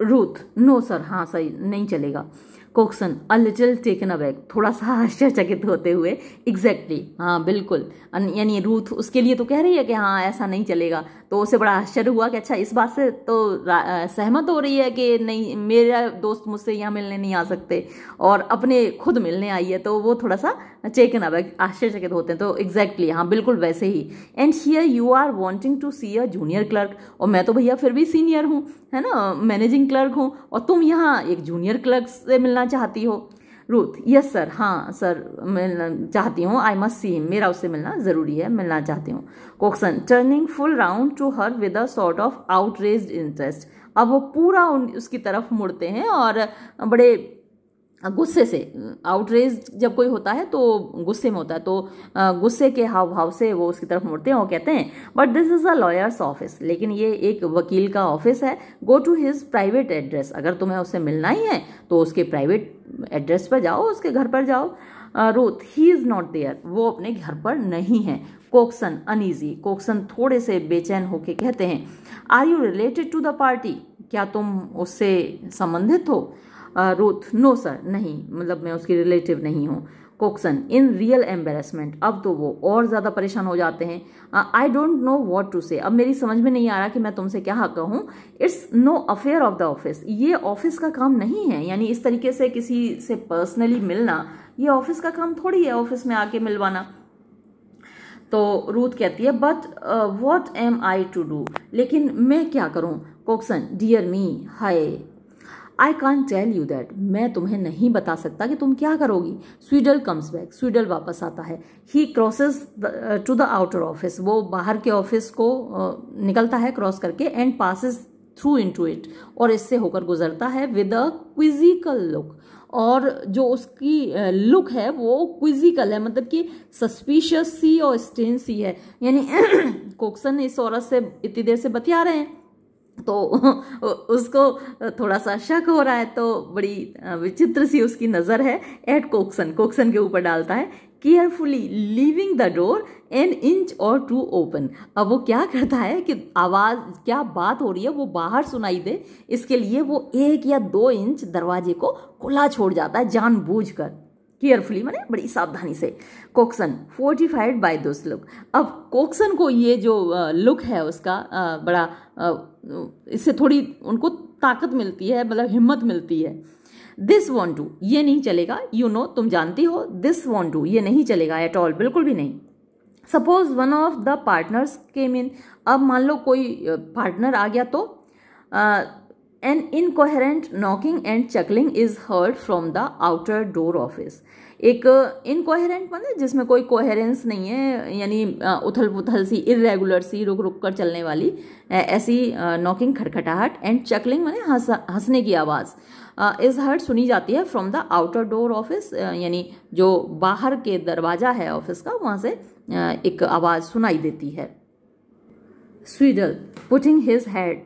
रूथ नो सर हाँ सही नहीं चलेगा कोक्सन अ लिटिल टेकन अबैक थोड़ा सा आश्चर्यचकित होते हुए एग्जैक्टली exactly, हाँ बिल्कुल यानी रूथ उसके लिए तो कह रही है कि हाँ ऐसा नहीं चलेगा तो उसे बड़ा आश्चर्य हुआ कि अच्छा इस बात से तो सहमत हो रही है कि नहीं मेरा दोस्त मुझसे यहाँ मिलने नहीं आ सकते और अपने खुद मिलने आई है तो वो थोड़ा सा टेकन अबैक आश्चर्यचकित होते हैं तो एग्जैक्टली exactly, हाँ बिल्कुल वैसे ही and here you are wanting to see a junior clerk और मैं तो भैया फिर भी सीनियर हूँ है ना मैनेजिंग क्लर्क हो और तुम यहाँ एक जूनियर क्लर्क से मिलना चाहती हो रूथ यस सर हाँ सर मिलना चाहती हूँ आई मस्ट सी मेरा उससे मिलना ज़रूरी है मिलना चाहती हूँ Cokeson turning full round to her with a sort of outrage interest अब वो पूरा उसकी तरफ मुड़ते हैं और बड़े गुस्से से आउटरेज जब कोई होता है तो गुस्से में होता है तो गुस्से के हाव भाव से वो उसकी तरफ मुड़ते हैं और कहते हैं but this is a lawyer's office लेकिन ये एक वकील का ऑफिस है go to his private address अगर तुम्हें उससे मिलना ही है तो उसके प्राइवेट एड्रेस पर जाओ उसके घर पर जाओ Ruth he is not there वो अपने घर पर नहीं है कोक्सन अनईजी कोक्सन थोड़े से बेचैन होके कहते हैं are you related to the party क्या तुम उससे संबंधित हो रूथ नो सर नहीं मतलब मैं उसकी रिलेटिव नहीं हूँ कोक्सन इन रियल एम्बेरसमेंट अब तो वो और ज़्यादा परेशान हो जाते हैं I don't know what to say अब मेरी समझ में नहीं आ रहा कि मैं तुमसे क्या हक कहूँ it's no affair of the office ये ऑफिस का काम नहीं है यानी इस तरीके से किसी से पर्सनली मिलना ये ऑफिस का काम थोड़ी है ऑफिस में आके मिलवाना तो रूथ कहती है but what am I to do लेकिन मैं क्या करूँ कोक्सन डियर मी हाय I can't tell you that मैं तुम्हें नहीं बता सकता कि तुम क्या करोगी स्वीडल कम्स बैक स्वीडल वापस आता है he crosses to the outer office वो बाहर के ऑफिस को uh, निकलता है क्रॉस करके and passes through into it और इससे होकर गुजरता है विद अ क्विजिकल लुक और जो उसकी लुक uh, है वो क्विजिकल है मतलब कि सस्पिशियस सी और स्टेन सी है यानी कोक्सन इस औरत से इतनी देर से बतिया रहे हैं तो उसको थोड़ा सा शक हो रहा है तो बड़ी विचित्र सी उसकी नज़र है एट कोक्सन कोक्सन के ऊपर डालता है carefully leaving the door an inch or two open अब वो क्या करता है कि आवाज़ क्या बात हो रही है वो बाहर सुनाई दे इसके लिए वो एक या दो इंच दरवाजे को खुला छोड़ जाता है जानबूझकर केयरफुली मैंने बड़ी सावधानी से Cokeson fortified by this look अब कोक्सन को ये जो लुक है उसका बड़ा इससे थोड़ी उनको ताकत मिलती है मतलब हिम्मत मिलती है दिस वॉन्ट टू ये नहीं चलेगा यू you नो know, तुम जानती हो दिस वॉन्ट टू ये नहीं चलेगा एट ऑल बिल्कुल भी नहीं suppose one of the partners came in अब मान लो कोई पार्टनर आ गया तो an incoherent knocking and chuckling is heard from the outer door office एक इनकोहरेंट मतलब जिसमें कोई कोहेरेंस नहीं है यानी उथल पुथल सी इरेगुलर सी रुक रुक कर चलने वाली ऐसी नॉकिंग खटखटाहट एंड चकलिंग मैंने हंसने की आवाज़ इस हर्ट सुनी जाती है from the outer door office यानी जो बाहर के दरवाज़ा है ऑफिस का वहाँ से एक आवाज़ सुनाई देती है Sweedle putting his head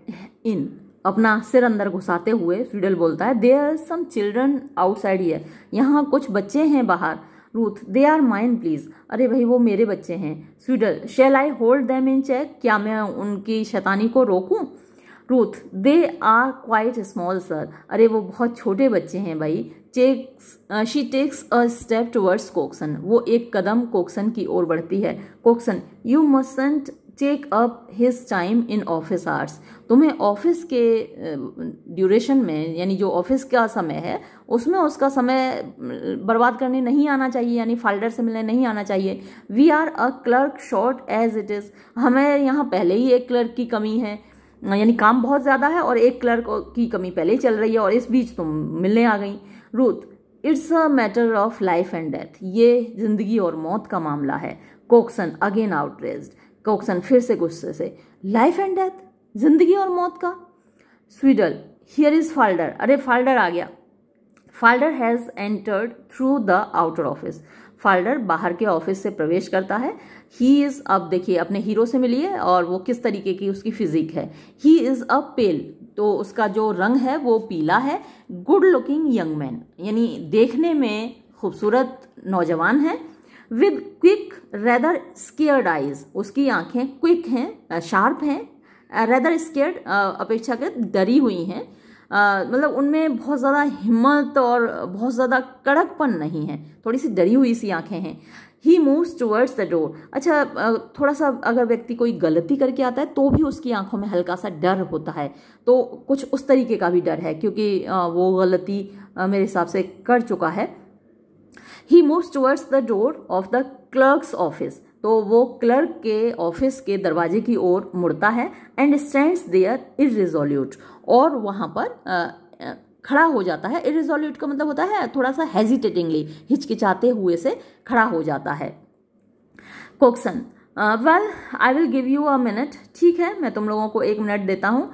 in अपना सिर अंदर घुसाते हुए फ्रीडल बोलता है they are some children outside here यहाँ कुछ बच्चे हैं बाहर Ruth they are mine please अरे भाई वो मेरे बच्चे हैं Sweedle shall I hold them in check क्या मैं उनकी शैतानी को रोकूं Ruth they are quite small sir अरे वो बहुत छोटे बच्चे हैं भाई takes she takes a step towards Cokeson वो एक कदम कोक्सन की ओर बढ़ती है Cokeson you mustn't take up his time in office hours तुम्हें ऑफिस के ड्यूरेशन में यानी जो ऑफिस का समय है उसमें उसका समय बर्बाद करने नहीं आना चाहिए यानी फाल्डर से मिलने नहीं आना चाहिए we are a clerk short as it is हमें यहाँ पहले ही एक क्लर्क की कमी है यानी काम बहुत ज़्यादा है और एक क्लर्क की कमी पहले ही चल रही है और इस बीच तुम मिलने आ गई Ruth it's a matter of life and death ये जिंदगी और मौत का मामला है कोक्सन अगेन आउटरेस्ड कोक्सन फिर से गुस्से से लाइफ एंड डेथ जिंदगी और मौत का स्वीडल हियर इज फाल्डर अरे फाल्डर आ गया Falder has entered through the outer office Falder बाहर के ऑफिस से प्रवेश करता है ही इज़ अब देखिए अपने हीरो से मिलिए और वो किस तरीके की उसकी फिजिक है ही इज़ अ पेल तो उसका जो रंग है वो पीला है गुड लुकिंग यंग मैन यानी देखने में खूबसूरत नौजवान है with quick rather scared eyes उसकी आंखें क्विक हैं शार्प हैं रेदर स्केयर्ड अपेक्षाकृत डरी हुई हैं मतलब उनमें बहुत ज़्यादा हिम्मत और बहुत ज़्यादा कड़कपन नहीं है थोड़ी सी डरी हुई सी आंखें हैं he moves towards the door अच्छा थोड़ा सा अगर व्यक्ति कोई गलती करके आता है तो भी उसकी आंखों में हल्का सा डर होता है तो कुछ उस तरीके का भी डर है क्योंकि वो गलती मेरे हिसाब से कर चुका है he moves towards the door of the clerks office तो वो क्लर्क के ऑफिस के दरवाजे की ओर मुड़ता है एंड स्टैंड्स देयर इरिजोल्यूट और वहाँ पर खड़ा हो जाता है इरिजोल्यूट का मतलब होता है थोड़ा सा हेजिटेटिंगली हिचकिचाते हुए से खड़ा हो जाता है Cokeson well I will give you a minute ठीक है मैं तुम लोगों को एक मिनट देता हूँ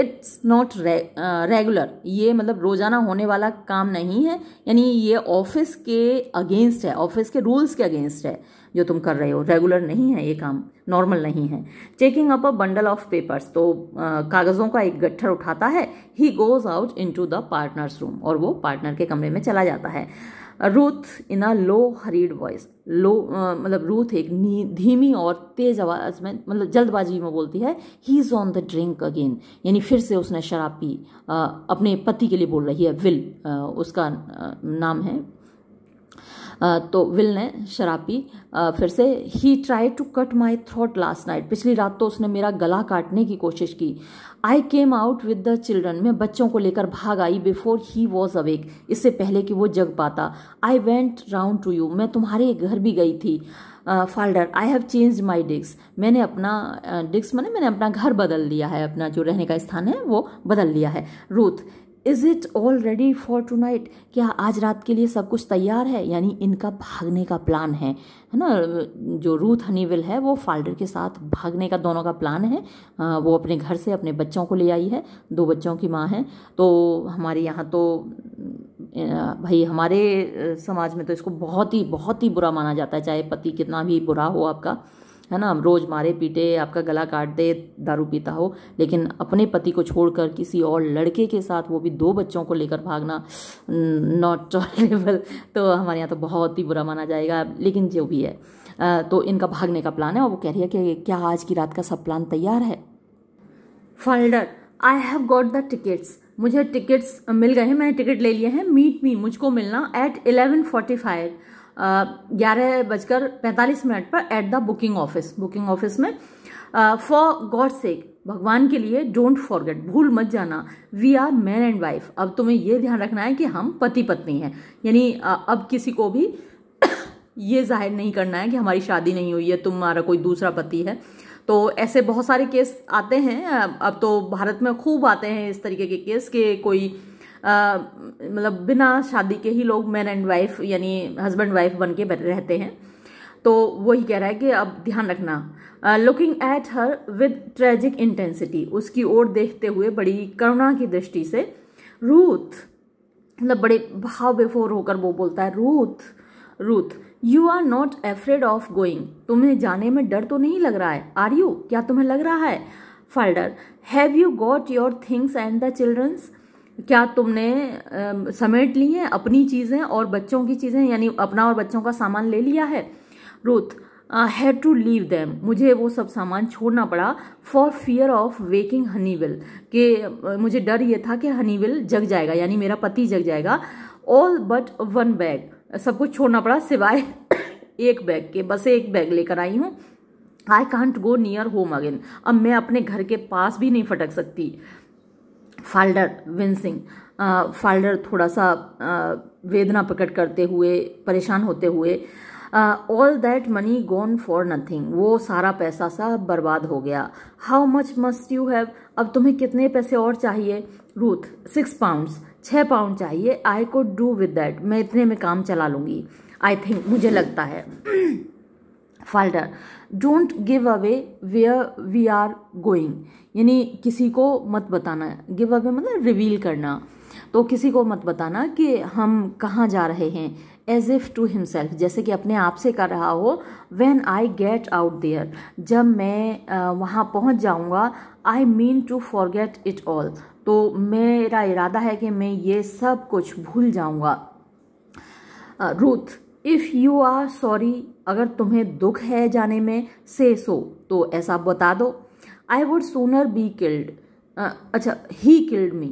इट्स नॉट रेगुलर ये मतलब रोज़ाना होने वाला काम नहीं है यानी ये ऑफिस के अगेंस्ट है ऑफिस के रूल्स के अगेंस्ट है जो तुम कर रहे हो रेगुलर नहीं है ये काम नॉर्मल नहीं है checking up a bundle of papers तो कागज़ों का एक गट्ठर उठाता है he goes out into the partners room और वो पार्टनर के कमरे में चला जाता है Ruth in a low hurried voice low मतलब रूथ एक धीमी और तेज आवाज़ में मतलब जल्दबाजी में बोलती है he is on the drink again यानी फिर से उसने शराब पी आ, अपने पति के लिए बोल रही है विल आ, उसका नाम है तो विल ने शराब पी फिर से he try to cut my throat last night पिछली रात तो उसने मेरा गला काटने की कोशिश की I came out with the children मैं बच्चों को लेकर भाग आई बिफोर ही वॉज अवेक इससे पहले कि वो जग पाता I went round to you मैं तुम्हारे घर भी गई थी Falder I have change my डिस्क मैंने अपना डिस्क uh, मैंने मैंने अपना घर बदल लिया है अपना जो रहने का स्थान है वो बदल लिया है Ruth is it all ready for tonight क्या आज रात के लिए सब कुछ तैयार है यानी इनका भागने का प्लान है है ना जो रूथ हनीविल है वो फाल्डर के साथ भागने का दोनों का प्लान है आ, वो अपने घर से अपने बच्चों को ले आई है दो बच्चों की माँ है तो हमारे यहाँ तो भाई हमारे समाज में तो इसको बहुत ही बहुत ही बुरा माना जाता है चाहे पति कितना भी बुरा हो आपका है ना रोज़ मारे पीटे आपका गला काट दे दारू पीता हो लेकिन अपने पति को छोड़कर किसी और लड़के के साथ वो भी दो बच्चों को लेकर भागना नॉट टॉलरेबल तो हमारे यहाँ तो बहुत ही बुरा माना जाएगा लेकिन जो भी है तो इनका भागने का प्लान है और वो कह रही है कि क्या आज की रात का सब प्लान तैयार है Falder I have got the tickets मुझे टिकट्स मिल गए हैं मैंने टिकट ले लिए हैं मीट मी मुझको मिलना एट इलेवन फोर्टी फाइव ग्यारह बजकर पैंतालीस मिनट पर at the booking office booking office में फॉर गॉड सेक भगवान के लिए डोंट फॉरगेट भूल मत जाना we are man and wife अब तुम्हें यह ध्यान रखना है कि हम पति पत्नी हैं यानी अब किसी को भी ये जाहिर नहीं करना है कि हमारी शादी नहीं हुई है तुम्हारा कोई दूसरा पति है तो ऐसे बहुत सारे केस आते हैं अब तो भारत में खूब आते हैं इस तरीके के केस के कोई मतलब बिना शादी के ही लोग मैन एंड वाइफ यानी हस्बैंड वाइफ बन के रहते हैं तो वही कह रहा है कि अब ध्यान रखना looking at her with tragic intensity उसकी ओर देखते हुए बड़ी करुणा की दृष्टि से रूथ मतलब बड़े भाव बेफोर होकर वो बोलता है Ruth Ruth you are not afraid of going तुम्हें जाने में डर तो नहीं लग रहा है आर यू क्या तुम्हें लग रहा है Falder have you got your things and the childrens क्या तुमने समेट ली हैं अपनी चीज़ें और बच्चों की चीज़ें यानी अपना और बच्चों का सामान ले लिया है Ruth had to leave them मुझे वो सब सामान छोड़ना पड़ा for fear of waking Honeywill के मुझे डर ये था कि हनीविल जग जाएगा यानी मेरा पति जग जाएगा ऑल बट वन बैग सब कुछ छोड़ना पड़ा सिवाय एक बैग के बस एक बैग लेकर आई हूँ I can't go near home again अब मैं अपने घर के पास भी नहीं फटक सकती फाल्डर विंसिंग फाल्डर थोड़ा सा वेदना प्रकट करते हुए परेशान होते हुए all that money gone for nothing वो सारा पैसा सा बर्बाद हो गया how much must you have अब तुम्हें कितने पैसे और चाहिए रूथ सिक्स पाउंड्स छः पाउंड चाहिए आई को डू विद दैट मैं इतने में काम चला लूँगी आई थिंक मुझे लगता है Falder don't give away where we are going यानी किसी को मत बताना गिव अवे मतलब रिवील करना तो किसी को मत बताना कि हम कहाँ जा रहे हैं एज इफ़ टू हिमसेल्फ जैसे कि अपने आप से कर रहा हो when I get out there जब मैं वहाँ पहुँच जाऊँगा I mean to forget it all तो मेरा इरादा है कि मैं ये सब कुछ भूल जाऊँगा Ruth if you are sorry अगर तुम्हें दुख है जाने में से सो तो ऐसा बता दो I would sooner be killed अच्छा ही किल्ड मी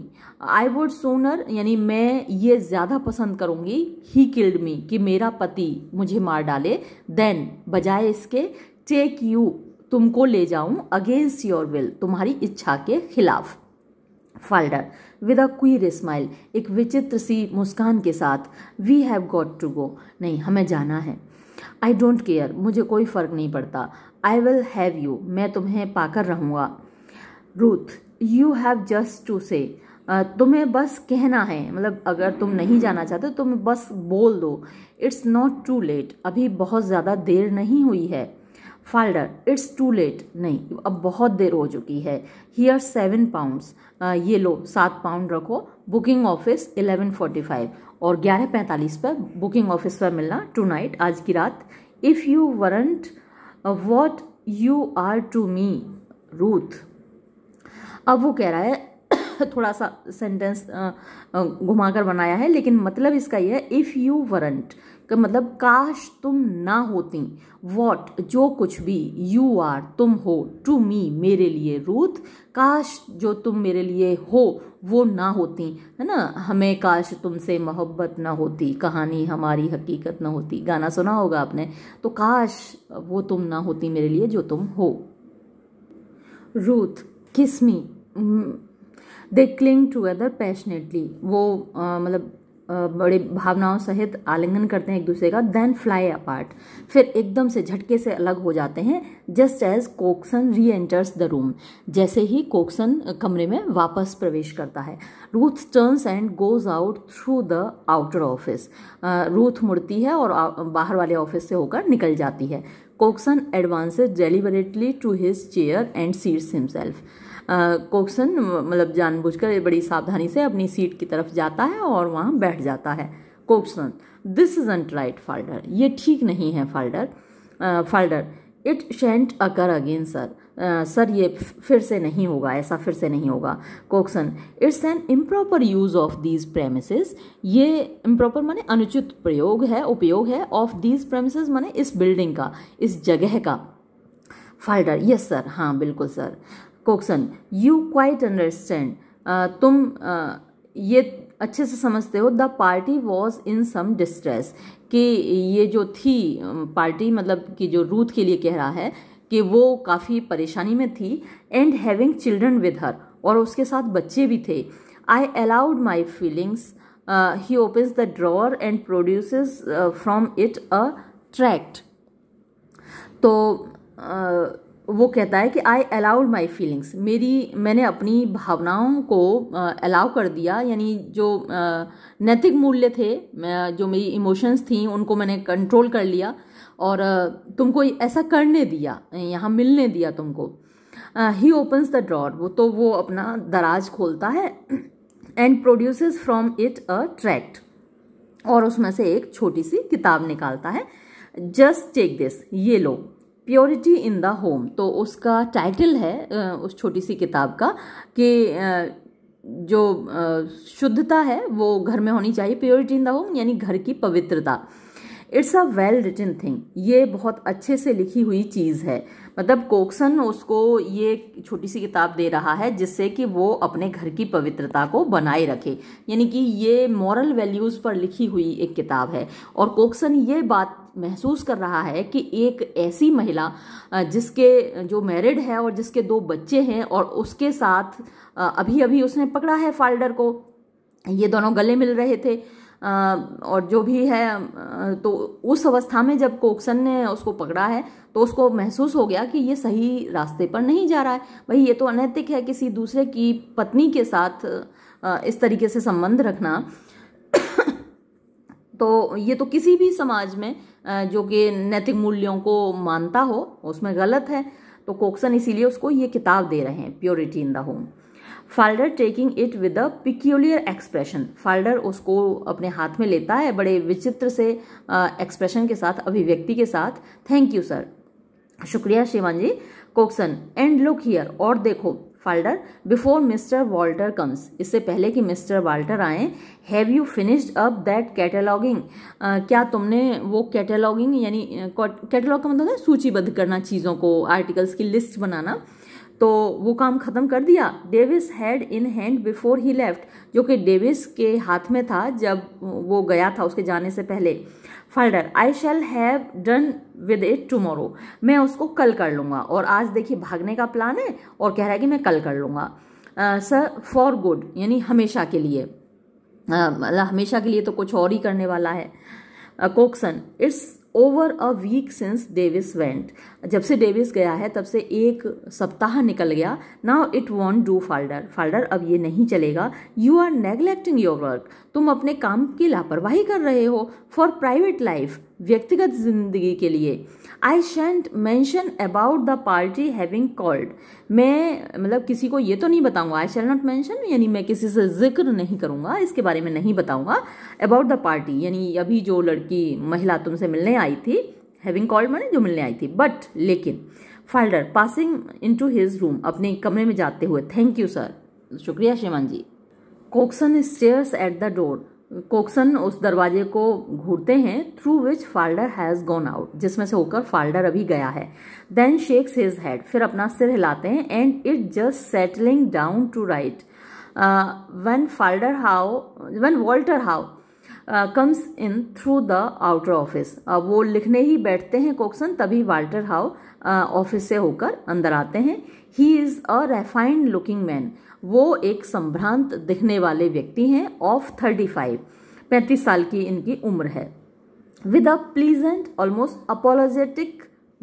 आई वुड सोनर यानी मैं ये ज़्यादा पसंद करूँगी ही किल्ड मी कि मेरा पति मुझे मार डाले देन बजाय इसके टेक यू तुमको ले जाऊं अगेंस्ट योर विल तुम्हारी इच्छा के खिलाफ Falder with a queer smile एक विचित्र सी मुस्कान के साथ we have got to go नहीं हमें जाना है आई डोंट केयर मुझे कोई फ़र्क नहीं पड़ता आई विल हैव यू मैं तुम्हें पाकर रहूँगा Ruth you have just to say तुम्हें बस कहना है मतलब अगर तुम नहीं जाना चाहते तो तुम बस बोल दो इट्स नॉट टू लेट अभी बहुत ज़्यादा देर नहीं हुई है फाल्डर इट्स टू लेट नहीं अब बहुत देर हो चुकी है हियर सेवन पाउंड्स ये लो सात पाउंड रखो booking office eleven forty five और ग्यारह पैंतालीस पर बुकिंग ऑफिस पर मिलना टू नाइट आज की रात if you weren't what you are to me Ruth अब वो कह रहा है थोड़ा सा सेंटेंस घुमाकर बनाया है लेकिन मतलब इसका यह है इफ़ यू वरंट का मतलब काश तुम ना होती वॉट जो कुछ भी यू आर तुम हो टू मी मेरे लिए रूथ काश जो तुम मेरे लिए हो वो ना होती है ना हमें काश तुमसे मोहब्बत ना होती कहानी हमारी हकीकत ना होती गाना सुना होगा आपने तो काश वो तुम ना होती मेरे लिए जो तुम हो Ruth kiss me they cling together passionately वो मतलब बड़े भावनाओं सहित आलिंगन करते हैं एक दूसरे का देन फ्लाई अपार्ट फिर एकदम से झटके से अलग हो जाते हैं जस्ट एज कोक्सन री एंटर्स द रूम जैसे ही कोक्सन कमरे में वापस प्रवेश करता है Ruth turns and goes out through the outer office Ruth मुड़ती है और बाहर वाले ऑफिस से होकर निकल जाती है Cokeson advances deliberately to his chair and seats himself Cokeson मतलब जानबूझकर बड़ी सावधानी से अपनी सीट की तरफ जाता है और वहाँ बैठ जाता है Cokeson this isn't right Falder ये ठीक नहीं है Falder Falder it shan't occur again sir sir ये फिर से नहीं होगा ऐसा फिर से नहीं होगा Cokeson it's an improper use of these premises ये इम्प्रॉपर माने अनुचित प्रयोग है उपयोग है ऑफ दीज प्रेमिस माने इस बिल्डिंग का इस जगह का फाल्डर यस सर हाँ बिल्कुल sir Cokeson you quite understand तुम uh, ये अच्छे से समझते हो the party was in some distress कि ये जो थी पार्टी मतलब कि जो रूथ के लिए कह रहा है कि वो काफ़ी परेशानी में थी and having children with her और उसके साथ बच्चे भी थे I allowed my feelings he opens the drawer and produce from it a tract तो uh, वो कहता है कि आई अलाउड माई फीलिंग्स मेरी मैंने अपनी भावनाओं को अलाउ कर दिया यानी जो नैतिक मूल्य थे जो मेरी इमोशंस थी उनको मैंने कंट्रोल कर लिया और तुमको ऐसा करने दिया यहाँ मिलने दिया तुमको ही ओपन्स द ड्रॉर वो तो वो अपना दराज खोलता है and produces from it a tract और उसमें से एक छोटी सी किताब निकालता है जस्ट टेक दिस ये लो प्योरिटी इन द होम तो उसका टाइटल है उस छोटी सी किताब का कि जो शुद्धता है वो घर में होनी चाहिए प्योरिटी इन द होम यानी घर की पवित्रता it's a well written thing ये बहुत अच्छे से लिखी हुई चीज़ है मतलब कोक्सन उसको ये छोटी सी किताब दे रहा है जिससे कि वो अपने घर की पवित्रता को बनाए रखे यानी कि ये मॉरल वैल्यूज़ पर लिखी हुई एक किताब है और कोक्सन ये बात महसूस कर रहा है कि एक ऐसी महिला जिसके जो मैरिड है और जिसके दो बच्चे हैं और उसके साथ अभी अभी उसने पकड़ा है फाल्डर को ये दोनों गले मिल रहे थे और जो भी है तो उस अवस्था में जब कोक्सन ने उसको पकड़ा है तो उसको महसूस हो गया कि ये सही रास्ते पर नहीं जा रहा है भाई ये तो अनैतिक है किसी दूसरे की पत्नी के साथ इस तरीके से संबंध रखना तो ये तो किसी भी समाज में जो कि नैतिक मूल्यों को मानता हो उसमें गलत है तो कोक्सन इसीलिए उसको ये किताब दे रहे हैं purity in the home Falder taking it with a peculiar expression Falder उसको अपने हाथ में लेता है बड़े विचित्र से एक्सप्रेशन के साथ अभिव्यक्ति के साथ थैंक यू सर शुक्रिया श्रीमान जी कोक्सन एंड लुक हियर और देखो Falder before Mister Walter comes इससे पहले कि मिस्टर वाल्टर आए have you finished up that cataloguing क्या तुमने वो कैटेलॉगिंग यानी कैटेलॉग का मतलब है सूचीबद्ध करना चीज़ों को आर्टिकल्स की लिस्ट बनाना तो वो काम ख़त्म कर दिया Davis had in hand before he left जो कि डेविस के हाथ में था जब वो गया था उसके जाने से पहले Falder I shall have done with it tomorrow मैं उसको कल कर लूँगा और आज देखिए भागने का प्लान है और कह रहा है कि मैं कल कर लूँगा सर फॉर गुड यानी हमेशा के लिए uh, हमेशा के लिए तो कुछ और ही करने वाला है Cokeson it's over a week since Davis went जब से डेविस गया है तब से एक सप्ताह निकल गया now it won't do Falder Falder अब ये नहीं चलेगा you are neglecting your work तुम अपने काम की लापरवाही कर रहे हो फॉर प्राइवेट लाइफ व्यक्तिगत जिंदगी के लिए I shan't mention about the party having called मैं मतलब किसी को ये तो नहीं बताऊंगा आई शेल नॉट मैंशन यानी मैं किसी से जिक्र नहीं करूंगा इसके बारे में नहीं बताऊंगा अबाउट द पार्टी यानी अभी जो लड़की महिला तुमसे मिलने आई थी हैविंग कॉल्ड मैंने जो मिलने आई थी बट लेकिन Falder passing into his room अपने कमरे में जाते हुए थैंक यू सर शुक्रिया श्रीमान जी Cokeson stares at the door Cokeson उस दरवाजे को घूरते हैं through which Falder has gone out जिसमें से होकर फाल्डर अभी गया है देन शेक्स हिज हेड फिर अपना सिर हिलाते हैं and it just settling down to write when Falder How when Walter How comes in through the outer office वो लिखने ही बैठते हैं कोक्सन तभी वाल्टर हाउ ऑफिस से होकर अंदर आते हैं he is a refined looking man वो एक संभ्रांत दिखने वाले व्यक्ति हैं ऑफ थर्टी फाइव पैंतीस साल की इनकी उम्र है with a pleasant almost apologetic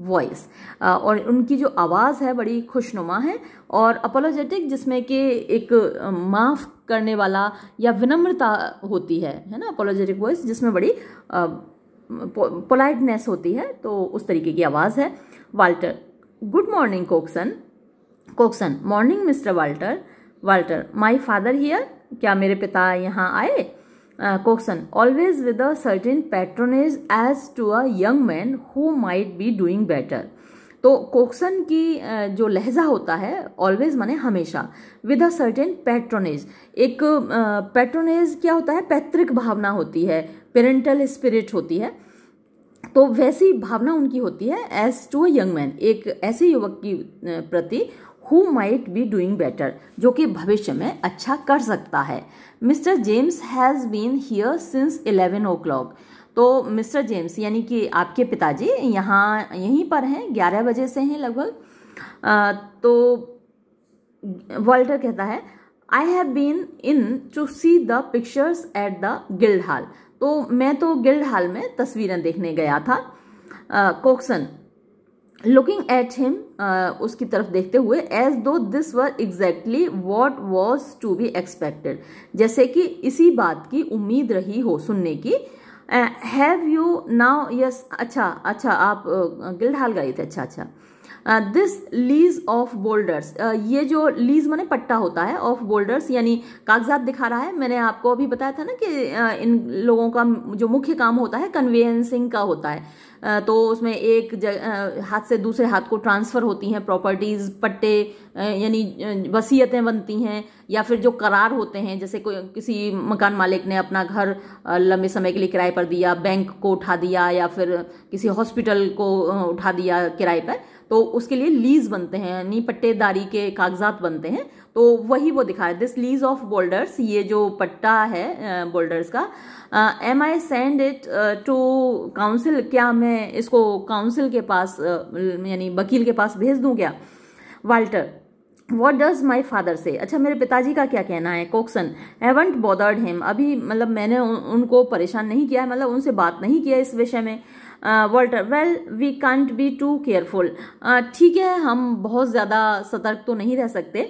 voice और उनकी जो आवाज़ है बड़ी खुशनुमा है और अपोलोजेटिक जिसमें कि एक माफ़ करने वाला या विनम्रता होती है है ना अपोलोजेटिक वॉइस जिसमें बड़ी पोलाइटनेस होती है तो उस तरीके की आवाज़ है Walter good morning Cokeson Cokeson morning mister Walter Walter my father here क्या मेरे पिता यहाँ आए Cokeson always with a certain patronage as to a young man who might be doing better तो कोक्सन की uh, जो लहजा होता है ऑलवेज माने हमेशा विद अ सर्टेन पैट्रोनेज एक पैट्रोनेज uh, क्या होता है पैतृक भावना होती है पेरेंटल स्पिरिट होती है तो वैसी भावना उनकी होती है as to a young man एक ऐसे युवक की uh, प्रति who might be doing better जो कि भविष्य में अच्छा कर सकता है mister James has been here since eleven o'clock तो मिस्टर जेम्स यानी कि आपके पिताजी यहाँ यहीं पर हैं ग्यारह बजे से हैं लगभग तो वॉल्टर कहता है I have been in to see the pictures at the Guild Hall तो मैं तो गिल्ड हॉल में तस्वीरें देखने गया था कोक्सन लुकिंग एट हिम उसकी तरफ देखते हुए as though this were exactly what was to be expected जैसे कि इसी बात की उम्मीद रही हो सुनने की हैव यू नाउ यस अच्छा अच्छा आप uh, गए थे अच्छा अच्छा दिस लीज ऑफ बोल्डर्स ये जो लीज मैंने पट्टा होता है ऑफ बोल्डर्स यानी कागजात दिखा रहा है मैंने आपको अभी बताया था ना कि uh, इन लोगों का जो मुख्य काम होता है कन्वेंसिंग का होता है तो उसमें एक हाथ से दूसरे हाथ को ट्रांसफ़र होती हैं प्रॉपर्टीज़ पट्टे यानी वसीयतें बनती हैं या फिर जो करार होते हैं जैसे कोई किसी मकान मालिक ने अपना घर लंबे समय के लिए किराए पर दिया बैंक को उठा दिया या फिर किसी हॉस्पिटल को उठा दिया किराए पर तो उसके लिए लीज बनते हैं यानी पट्टेदारी के कागजात बनते हैं तो वही वो दिखा दिस लीज ऑफ बोल्डर्स ये जो पट्टा है बोल्डर्स का am I send it to counsel क्या मैं इसको काउंसिल के पास यानी वकील के पास भेज दूँ क्या Walter what does my father say अच्छा मेरे पिताजी का क्या कहना है कोक्सन एवंट बॉदर्ड हिम अभी मतलब मैंने उन, उनको परेशान नहीं किया है मतलब उनसे बात नहीं किया इस विषय में Walter well we can't be too careful ठीक है हम बहुत ज़्यादा सतर्क तो नहीं रह सकते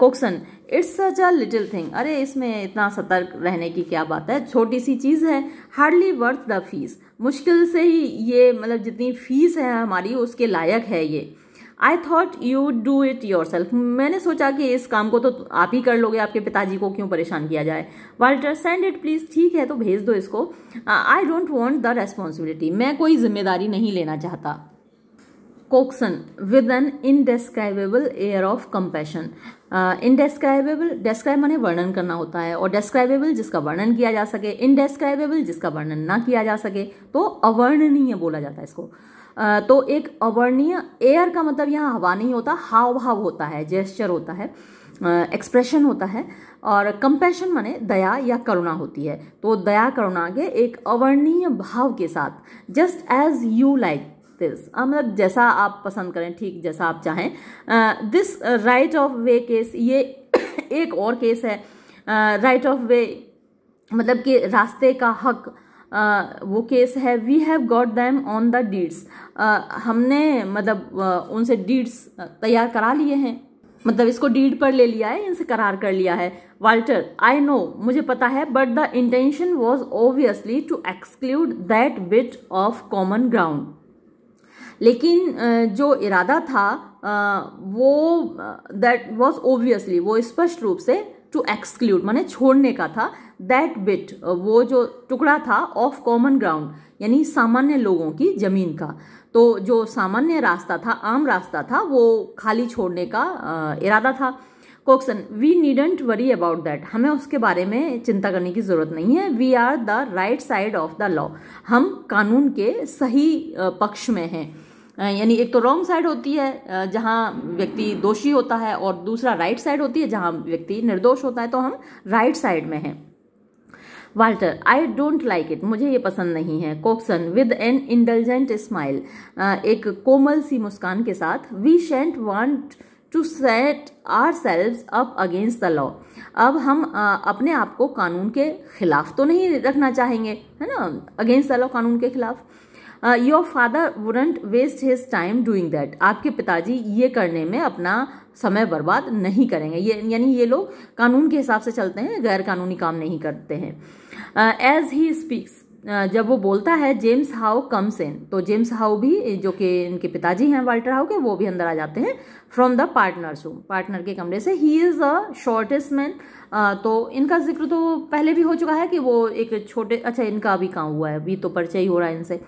Cokeson it's such a little thing अरे इसमें इतना सतर्क रहने की क्या बात है छोटी सी चीज़ है हार्डली वर्थ द फीस मुश्किल से ही ये मतलब जितनी फीस है हमारी उसके लायक है ये I thought you do it yourself मैंने सोचा कि इस काम को तो आप ही कर लोगे आपके पिताजी को क्यों परेशान किया जाए वाल्टर सेंड इट प्लीज़ ठीक है तो भेज दो इसको I don't want the responsibility मैं कोई जिम्मेदारी नहीं लेना चाहता Cokeson with an indescribable air of compassion indescribable uh, describe माने वर्णन करना होता है और डेस्क्राइबेबल जिसका वर्णन किया जा सके इनडेस्क्राइबेबल जिसका वर्णन ना किया जा सके तो अवर्णनीय बोला जाता है इसको uh, तो एक अवर्णीय एयर का मतलब यहाँ हवा नहीं होता हाव भाव होता है जेस्चर होता है एक्सप्रेशन uh, होता है और कंपैशन माने दया या करुणा होती है तो दया करुणा के एक अवर्णीय भाव के साथ just as you like this मतलब जैसा आप पसंद करें ठीक जैसा आप चाहें this right of way case ये एक और केस है राइट ऑफ वे मतलब कि रास्ते का हक आ, वो केस है we have got them on the deeds हमने मतलब उनसे डीड्स तैयार करा लिए हैं मतलब इसको डीड पर ले लिया है इनसे करार कर लिया है वाल्टर आई नो मुझे पता है but the intention was obviously to exclude that bit of common ground लेकिन जो इरादा था वो दैट वॉज ओब्वियसली वो स्पष्ट रूप से टू एक्सक्लूड माने छोड़ने का था दैट बिट वो जो टुकड़ा था ऑफ कॉमन ग्राउंड यानी सामान्य लोगों की जमीन का तो जो सामान्य रास्ता था आम रास्ता था वो खाली छोड़ने का इरादा था Cokeson we needn't worry about that हमें उसके बारे में चिंता करने की ज़रूरत नहीं है we are the right side of the law हम कानून के सही पक्ष में हैं यानी एक तो रॉन्ग साइड होती है जहाँ व्यक्ति दोषी होता है और दूसरा राइट साइड होती है जहाँ व्यक्ति निर्दोष होता है तो हम राइट साइड में हैं Walter I don't like it मुझे ये पसंद नहीं है Cokeson with an intelligent smile एक कोमल सी मुस्कान के साथ we shan't want to set ourselves up against the law अब हम आ, अपने आप को कानून के खिलाफ तो नहीं रखना चाहेंगे है ना अगेंस्ट द लॉ कानून के खिलाफ your father wouldn't waste his time doing that आपके पिताजी ये करने में अपना समय बर्बाद नहीं करेंगे ये यानी ये लोग कानून के हिसाब से चलते हैं गैर कानूनी काम नहीं करते हैं एज ही स्पीक्स जब वो बोलता है जेम्स हाउ कम्स इन तो जेम्स हाउ भी जो कि इनके पिताजी हैं वाल्टर हाउ के वो भी अंदर आ जाते हैं from the partners room partner के कमरे से he is a shortest man तो इनका जिक्र तो पहले भी हो चुका है कि वो एक छोटे अच्छा इनका अभी कहाँ हुआ है अभी तो परिचय ही हो रहा है इनसे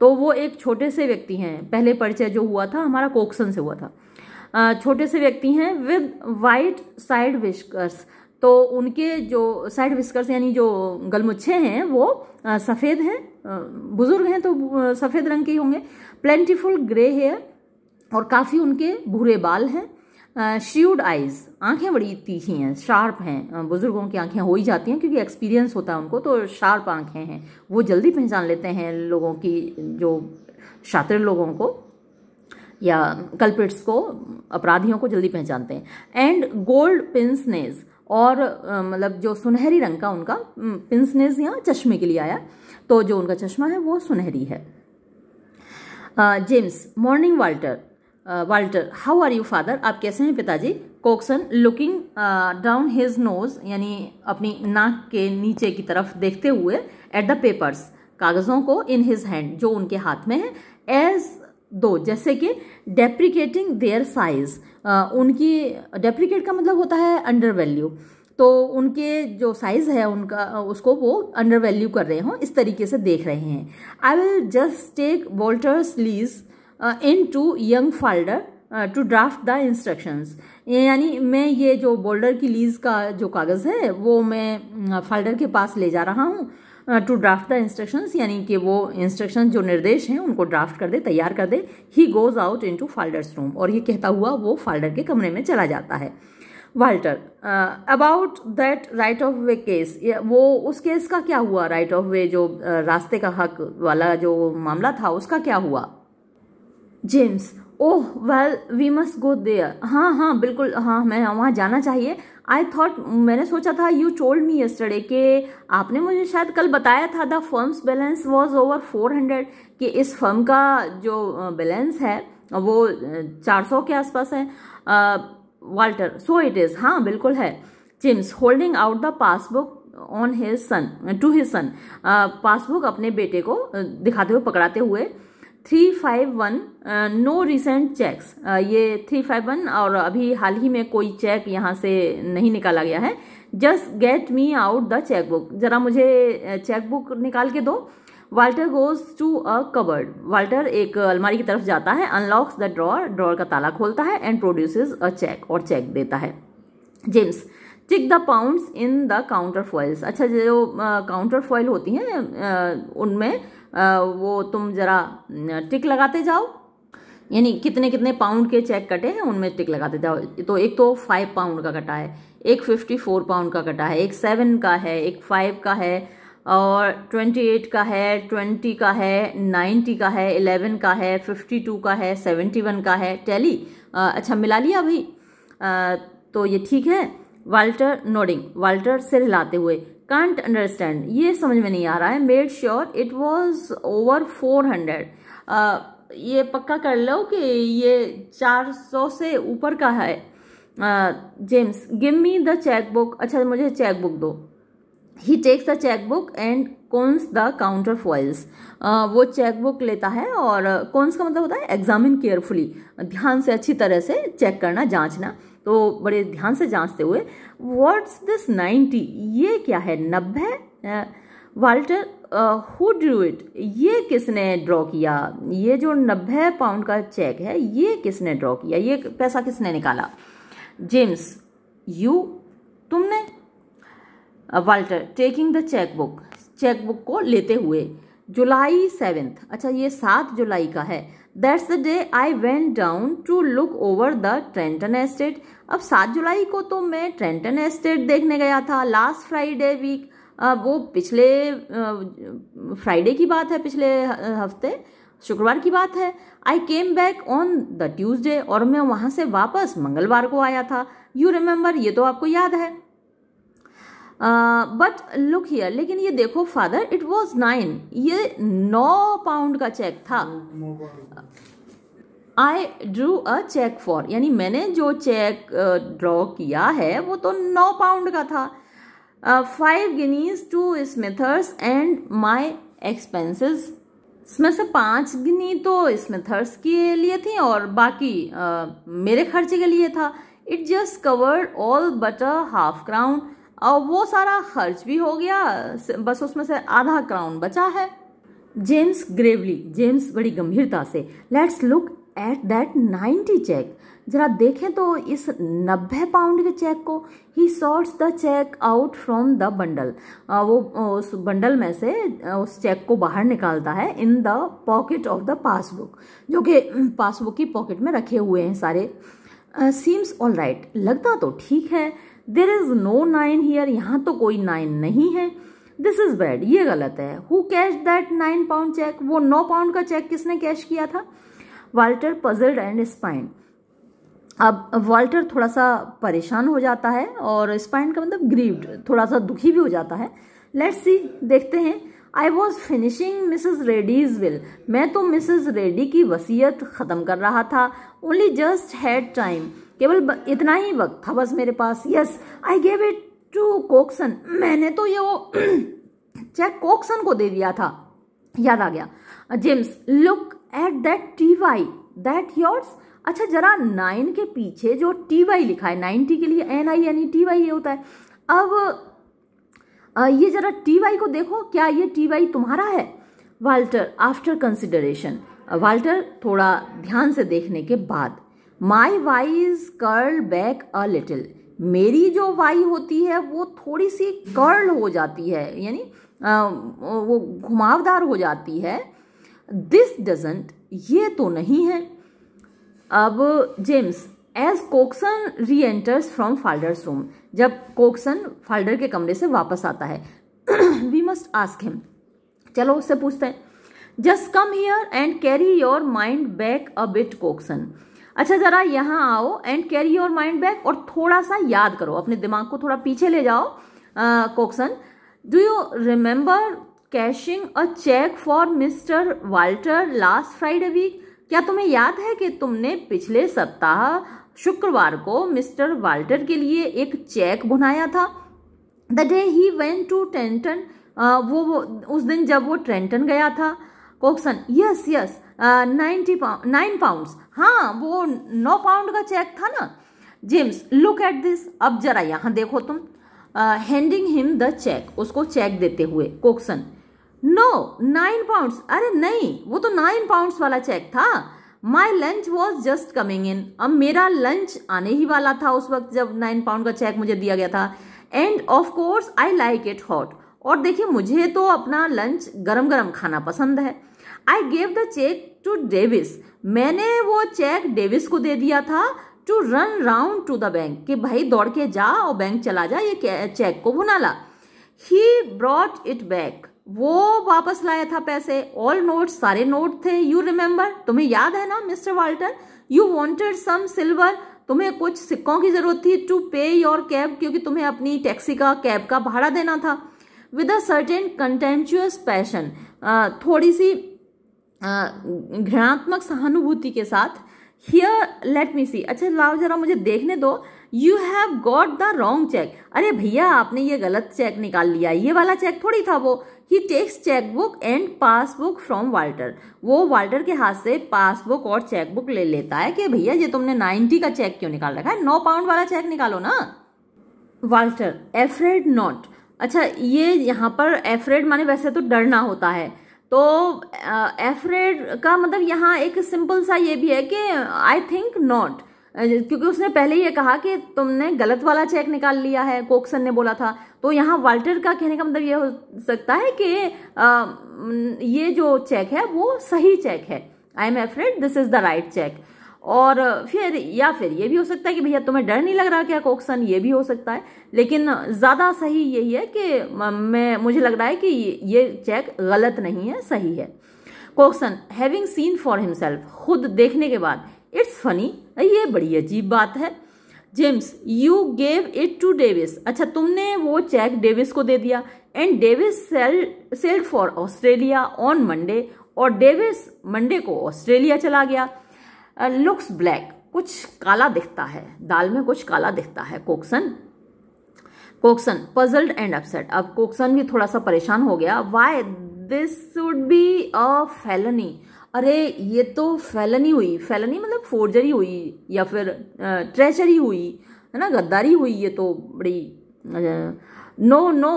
तो वो एक छोटे से व्यक्ति हैं पहले परिचय जो हुआ था हमारा कोक्सन से हुआ था छोटे से व्यक्ति हैं विद वाइट साइड विस्कर्स तो उनके जो साइड विस्कर्स यानी जो गलमुच्छे हैं वो सफ़ेद हैं बुज़ुर्ग हैं तो सफ़ेद रंग के होंगे प्लेंटीफुल ग्रे हेयर और काफ़ी उनके भूरे बाल हैं श्यूड आइज़ आंखें बड़ी तीखी हैं शार्प हैं बुज़ुर्गों की आंखें हो ही जाती हैं क्योंकि एक्सपीरियंस होता है उनको तो शार्प आंखें हैं वो जल्दी पहचान लेते हैं लोगों की जो शात्र लोगों को या कल्पिट्स को अपराधियों को जल्दी पहचानते हैं एंड गोल्ड पिंसनेज और मतलब जो सुनहरी रंग का उनका पिंसनेज यहाँ चश्मे के लिए आया तो जो उनका चश्मा है वो सुनहरी है James morning Walter Walter how are you father आप कैसे हैं पिताजी Cokeson looking down his nose यानी अपनी नाक के नीचे की तरफ देखते हुए एट द पेपर्स कागज़ों को इन हिज हैंड जो उनके हाथ में है एज दो जैसे कि डेप्रिकेटिंग देयर साइज उनकी डेप्रिकेट का मतलब होता है अंडर वैल्यू तो उनके जो साइज़ है उनका उसको वो अंडर वैल्यू कर रहे हों इस तरीके से देख रहे हैं I will just take Walter's lease Uh, into young folder to draft the instructions यानी मैं ये जो बोल्डर की लीज का जो कागज़ है वो मैं फाल्डर uh, के पास ले जा रहा हूँ टू ड्राफ्ट द इंस्ट्रक्शंस यानी कि वो इंस्ट्रक्शन जो निर्देश हैं उनको ड्राफ्ट कर दे तैयार कर दे he goes out into Falder's room और ये कहता हुआ वो फाल्डर के कमरे में चला जाता है Walter about that right of way case वो उस केस का क्या हुआ राइट ऑफ वे जो uh, रास्ते का हक वाला जो मामला था उसका क्या हुआ James oh well we must go there हाँ हाँ बिल्कुल हाँ मैं वहाँ जाना चाहिए आई थॉट मैंने सोचा था यू टोल्ड मी यस्टरडे कि आपने मुझे शायद कल बताया था the firm's balance was over four hundred कि इस फर्म का जो बैलेंस है वो चार सौ के आसपास है वाल्टर सो इट इज़ हाँ बिल्कुल है James holding out the passbook on his son to his son passbook अपने बेटे को दिखाते हुए पकड़ाते हुए three five one no recent cheques ये थ्री फाइव वन और अभी हाल ही में कोई चेक यहाँ से नहीं निकाला गया है just get me out the cheque book ज़रा मुझे चेक uh, बुक निकाल के दो Walter goes to a cupboard Walter एक अलमारी की तरफ जाता है अनलॉक्स द ड्रॉर ड्रॉर का ताला खोलता है एंड प्रोड्यूस अ चेक और चेक देता है James tick the pound in the counterfoils अच्छा जो काउंटर uh, फॉइल होती हैं uh, उनमें वो तुम ज़रा टिक लगाते जाओ यानी कितने कितने पाउंड के चेक कटे हैं उनमें टिक लगाते जाओ तो एक तो फाइव पाउंड का कटा है एक फिफ्टी फोर पाउंड का कटा है एक सेवन का है एक फाइव का है और ट्वेंटी एट का है ट्वेंटी का है नाइन्टी का है एलेवन का है फिफ्टी टू का है सेवेंटी वन का है टैली अच्छा मिला लिया अभी तो ये ठीक है वाल्टर नोडिंग वाल्टर सिर हिलाते हुए कांट अंडरस्टैंड ये समझ में नहीं आ रहा है made sure it was over four hundred ये पक्का कर लो कि ये चार सौ से ऊपर का है James give me the cheque book अच्छा मुझे चेक बुक दो he takes the cheque book and counts the counterfoils वो चेक बुक लेता है और कौनस uh, का मतलब होता है एग्जामिन केयरफुली ध्यान से अच्छी तरह से चेक करना जांचना तो बड़े ध्यान से जांचते हुए व्हाट्स दिस नाइन्टी ये क्या है नब्बे वाल्टर हु ड्रू इट ये किसने ड्रॉ किया ये जो नब्बे पाउंड का चेक है ये किसने ड्रॉ किया ये पैसा किसने निकाला जेम्स यू तुमने Walter taking the cheque book cheque book को लेते हुए जुलाई सेवेंथ अच्छा ये सात जुलाई का है that's the day I went down to look over the Trenton estate अब सात जुलाई को तो मैं ट्रेंटन एस्टेट देखने गया था लास्ट फ्राइडे वीक वो पिछले फ्राइडे की बात है पिछले हफ्ते शुक्रवार की बात है I came back on the Tuesday और मैं वहाँ से वापस मंगलवार को आया था यू रिमेम्बर ये तो आपको याद है बट लुक हियर लेकिन ये देखो फादर इट वॉज नाइन ये नौ पाउंड का चेक था I drew a cheque for यानी मैंने जो चेक ड्रॉ किया है वो तो नौ पाउंड का था five guineas to Smithers and my expenses इसमें से पाँच गिनी तो स्मिथर्स के लिए थी और बाकी आ, मेरे खर्चे के लिए था it just covered all but a half crown और वो सारा खर्च भी हो गया बस उसमें से आधा क्राउन बचा है जेम्स ग्रेवली जेम्स बड़ी गंभीरता से let's look at that ninety cheque जरा देखें तो इस नब्बे पाउंड के चेक को he sorts the cheque out from the bundle वो उस बंडल में से उस चेक को बाहर निकालता है in the pocket of the passbook जो कि पासबुक की पॉकेट में रखे हुए हैं सारे सीम्स ऑल राइट लगता तो ठीक है there is no nine here यहाँ तो कोई नाइन नहीं है दिस इज़ बैड ये गलत है who cash that nine pound cheque वो नौ पाउंड का चेक किसने कैश किया था वाल्टर पजल्ड एंड स्पाइन अब वाल्टर थोड़ा सा परेशान हो जाता है और स्पाइन का मतलब ग्रीव्ड थोड़ा सा दुखी भी हो जाता है लेट्स सी देखते हैं I was finishing Mrs Reddy's will मैं तो मिसेज रेडी की वसीयत ख़त्म कर रहा था ओनली जस्ट हैड टाइम केवल इतना ही वक्त था बस मेरे पास yes I gave it to Cokeson मैंने तो ये वो चेक कोक्सन को दे दिया था याद आ गया James look at that T Y that yours अच्छा जरा नाइन के पीछे जो टी वाई लिखा है नाइनटी के लिए एन आई यानी टी वाई ये होता है अब ये जरा टी वाई को देखो क्या ये टी वाई तुम्हारा है वाल्टर आफ्टर कंसिडरेशन वाल्टर थोड़ा ध्यान से देखने के बाद my Y is curl back a little मेरी जो वाई होती है वो थोड़ी सी कर्ल हो जाती है यानी वो घुमावदार हो जाती है दिस डजेंट ये तो नहीं है अब जेम्स एज कोक्सन री एंटर्स फ्रॉम फाल्डर्स रूम जब कोक्सन फाल्डर के कमरे से वापस आता है वी मस्ट आस्क हिम चलो उससे पूछते हैं just come here and carry your mind back a bit Cokeson अच्छा जरा यहाँ आओ and carry your mind back और थोड़ा सा याद करो अपने दिमाग को थोड़ा पीछे ले जाओ Cokeson do you remember cashing a cheque for mister Walter last Friday week क्या तुम्हें याद है कि तुमने पिछले सप्ताह शुक्रवार को मिस्टर वाल्टर के लिए एक चेक बुनाया था the day he went to Trenton वो उस दिन जब वो ट्रेंटन गया था Cokeson yes yes ninety pound nine pound हाँ वो नौ पाउंड का चेक था ना जेम्स लुक एट दिस अब जरा यहाँ देखो तुम हैंडिंग हिम द चेक उसको चेक देते हुए कोक्सन नो नाइन पाउंड्स अरे नहीं वो तो नाइन पाउंड्स वाला चेक था my lunch was just coming in अब मेरा लंच आने ही वाला था उस वक्त जब नाइन पाउंड का चेक मुझे दिया गया था and of course I like it hot और देखिए मुझे तो अपना लंच गरम गरम खाना पसंद है I gave the cheque to Davis मैंने वो चेक डेविस को दे दिया था to run round to the bank कि भाई दौड़ के जा और बैंक चला जा ये चेक को भुना ला ही ब्रॉड इट बैक वो वापस लाया था पैसे ऑल नोट सारे नोट थे यू रिमेम्बर तुम्हें याद है ना mister Walter you wanted some silver तुम्हें कुछ सिक्कों की जरूरत थी टू पे योर कैब क्योंकि तुम्हें अपनी टैक्सी का कैब का भाड़ा देना था with a certain contemptuous passion थोड़ी सी घृणात्मक सहानुभूति के साथ हियर लेट मी सी अच्छा लाओ जरा मुझे देखने दो you have got the wrong cheque अरे भैया आपने ये गलत चेक निकाल लिया ये वाला चेक थोड़ी था वो he takes chequebook and passbook from Walter वो वाल्टर के हाथ से पासबुक और चेकबुक ले लेता है कि भैया ये तुमने नाइन्टी का चेक क्यों निकाल रखा है नौ पाउंड वाला चेक निकालो ना वाल्टर एफ्रेड नॉट अच्छा ये यहाँ पर एफ्रेड माने वैसे तो डरना होता है तो एफ्रेड का मतलब यहाँ एक सिंपल सा ये भी है कि आई थिंक नॉट क्योंकि उसने पहले ही ये कहा कि तुमने गलत वाला चेक निकाल लिया है कोक्सन ने बोला था तो यहाँ वाल्टर का कहने का मतलब ये हो सकता है कि ये जो चेक है वो सही चेक है I am afraid this is the right cheque और फिर या फिर ये भी हो सकता है कि भैया तुम्हें डर नहीं लग रहा क्या कोक्सन ये भी हो सकता है लेकिन ज़्यादा सही यही है कि मैं मुझे लग रहा है कि ये चेक गलत नहीं है सही है Cokeson having seen for himself खुद देखने के बाद इट्स फनी ये बड़ी अजीब बात है James you gave it to Davis अच्छा तुमने वो चेक डेविस को दे दिया and Davis sail sailed for Australia on Monday और डेविस मंडे को ऑस्ट्रेलिया चला गया लुक्स uh, ब्लैक कुछ काला दिखता है दाल में कुछ काला दिखता है Cokeson Cokeson puzzled and upset अब कोक्सन भी थोड़ा सा परेशान हो गया why this should be a felony अरे ये तो फैलनी हुई फैलनी मतलब फोर्जरी हुई या फिर ट्रेचरी हुई है ना गद्दारी हुई ये तो बड़ी no no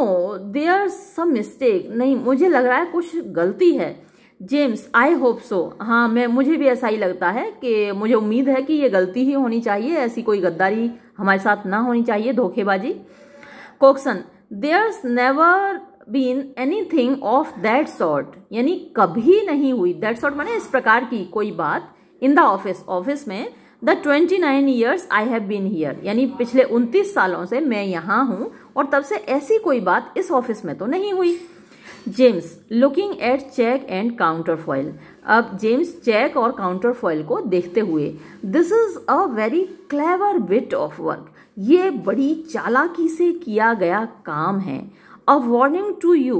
are some mistake नहीं मुझे लग रहा है कुछ गलती है जेम्स आई होप सो हाँ मैं मुझे भी ऐसा ही लगता है कि मुझे उम्मीद है कि ये गलती ही होनी चाहिए ऐसी कोई गद्दारी हमारे साथ ना होनी चाहिए धोखेबाजी Cokeson there's never been anything of that sort यानी कभी नहीं हुई दैट सॉर्ट माने इस प्रकार की कोई बात इन द ऑफिस ऑफिस में the twenty nine years I have been here यानी पिछले उनतीस सालों से मैं यहाँ हूँ और तब से ऐसी कोई बात इस ऑफिस में तो नहीं हुई James looking at cheque and counterfoil अब जेम्स चेक और काउंटर फॉइल को देखते हुए this is a very clever bit of work ये बड़ी चालाकी से किया गया काम है अ वार्निंग टू यू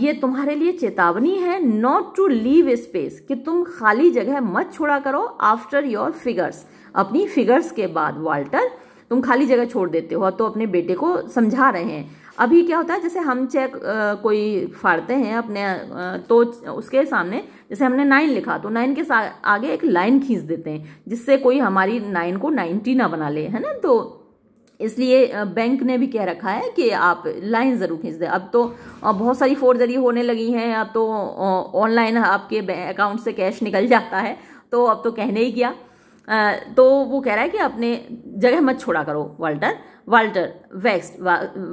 ये तुम्हारे लिए चेतावनी है नॉट टू लीव स्पेस कि तुम खाली जगह मत छोड़ा करो आफ्टर योर फिगर्स अपनी फिगर्स के बाद वाल्टर तुम खाली जगह छोड़ देते हो तो अपने बेटे को समझा रहे हैं अभी क्या होता है जैसे हम चेक uh, कोई फाड़ते हैं अपने uh, तो उसके सामने जैसे हमने नाइन लिखा तो नाइन के आगे एक लाइन खींच देते हैं जिससे कोई हमारी नाइन को नाइनटी ना बना ले है ना तो इसलिए बैंक ने भी कह रखा है कि आप लाइन ज़रूर खींच दें अब तो बहुत सारी फोर्जरी होने लगी हैं अब तो ऑनलाइन आपके अकाउंट से कैश निकल जाता है तो अब तो कहने ही किया तो वो कह रहा है कि अपने जगह मत छोड़ा करो वाल्टर वाल्टर वेक्स्ट